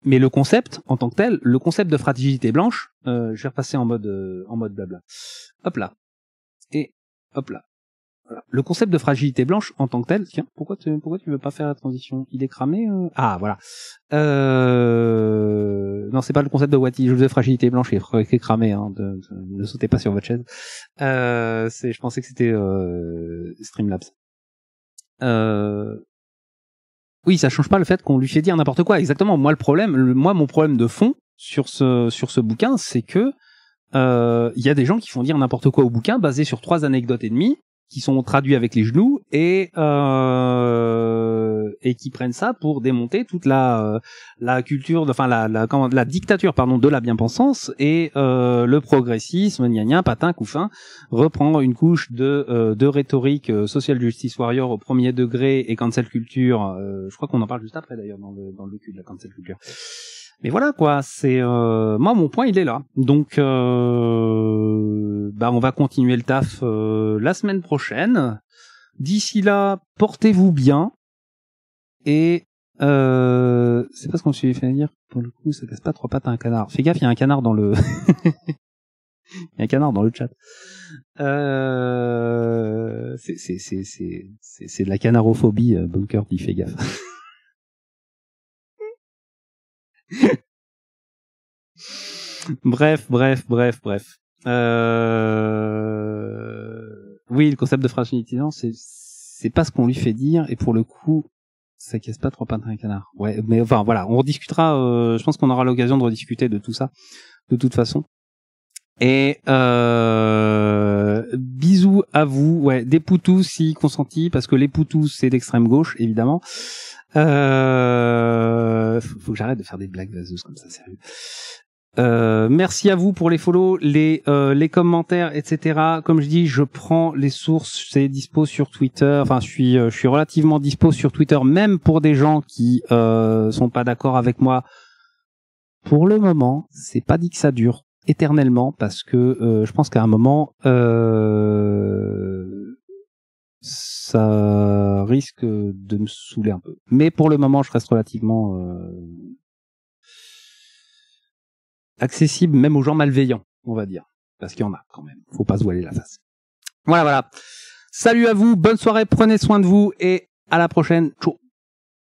Mais le concept, en tant que tel, le concept de fragilité blanche, euh, je vais repasser en mode, euh, en mode blabla. Hop là et hop là. Le concept de fragilité blanche en tant que tel, tiens, pourquoi tu, pourquoi tu veux pas faire la transition Il est cramé euh? Ah, voilà. Euh... Non, c'est pas le concept de Watty. Je vous ai fragilité blanche il est cramé. Hein, ne sautez pas sur votre chaise. Euh, je pensais que c'était euh, Streamlabs. Euh, oui, ça change pas le fait qu'on lui fait dire n'importe quoi. Exactement. Moi, le problème, moi, mon problème de fond sur ce sur ce bouquin, c'est que il y a des gens qui font dire n'importe quoi au bouquin basé sur trois anecdotes et demie qui sont traduits avec les genoux et euh, et qui prennent ça pour démonter toute la euh, la culture, enfin la la, comment, la dictature pardon de la bien-pensance et euh, le progressisme, gna patin, couffin, reprend une couche de euh, de rhétorique euh, social justice warrior au premier degré et cancel culture. je crois qu'on en parle juste après d'ailleurs dans le dans le cul de la cancel culture. Mais voilà quoi, c'est euh, moi mon point il est là. Donc euh, bah on va continuer le taf euh, la semaine prochaine. D'ici là, portez-vous bien et c'est pas ce qu'on s'est fait dire pour le coup, ça casse pas trois pattes à un canard. Fais gaffe, il y a un canard dans le il y a un canard dans le chat. c'est c'est c'est c'est c'est de la canarophobie bunker, dit fais gaffe. bref, bref, bref, bref. Euh, oui, le concept de non, c'est c'est pas ce qu'on lui fait dire, et pour le coup, ça casse pas trois pattes à un canard. Ouais, mais enfin voilà, on rediscutera. Euh, je pense qu'on aura l'occasion de rediscuter de tout ça, de toute façon. Et euh, bisous à vous. Ouais, des poutous si consentis, parce que les poutous c'est d'extrême gauche évidemment. Euh, faut, que j'arrête de faire des blagues comme ça, sérieux. Euh, merci à vous pour les follow, les euh, les commentaires, etc. Comme je dis, je prends les sources, c'est dispo sur Twitter. Enfin, je suis euh, je suis relativement dispo sur Twitter, même pour des gens qui euh, sont pas d'accord avec moi. Pour le moment, c'est pas dit que ça dure éternellement parce que euh, je pense qu'à un moment, euh, ça risque de me saouler un peu. Mais pour le moment, je reste relativement euh, accessible, même aux gens malveillants, on va dire. Parce qu'il y en a quand même. Faut pas se voiler la face. Voilà, voilà. Salut à vous, bonne soirée, prenez soin de vous et à la prochaine. Ciao.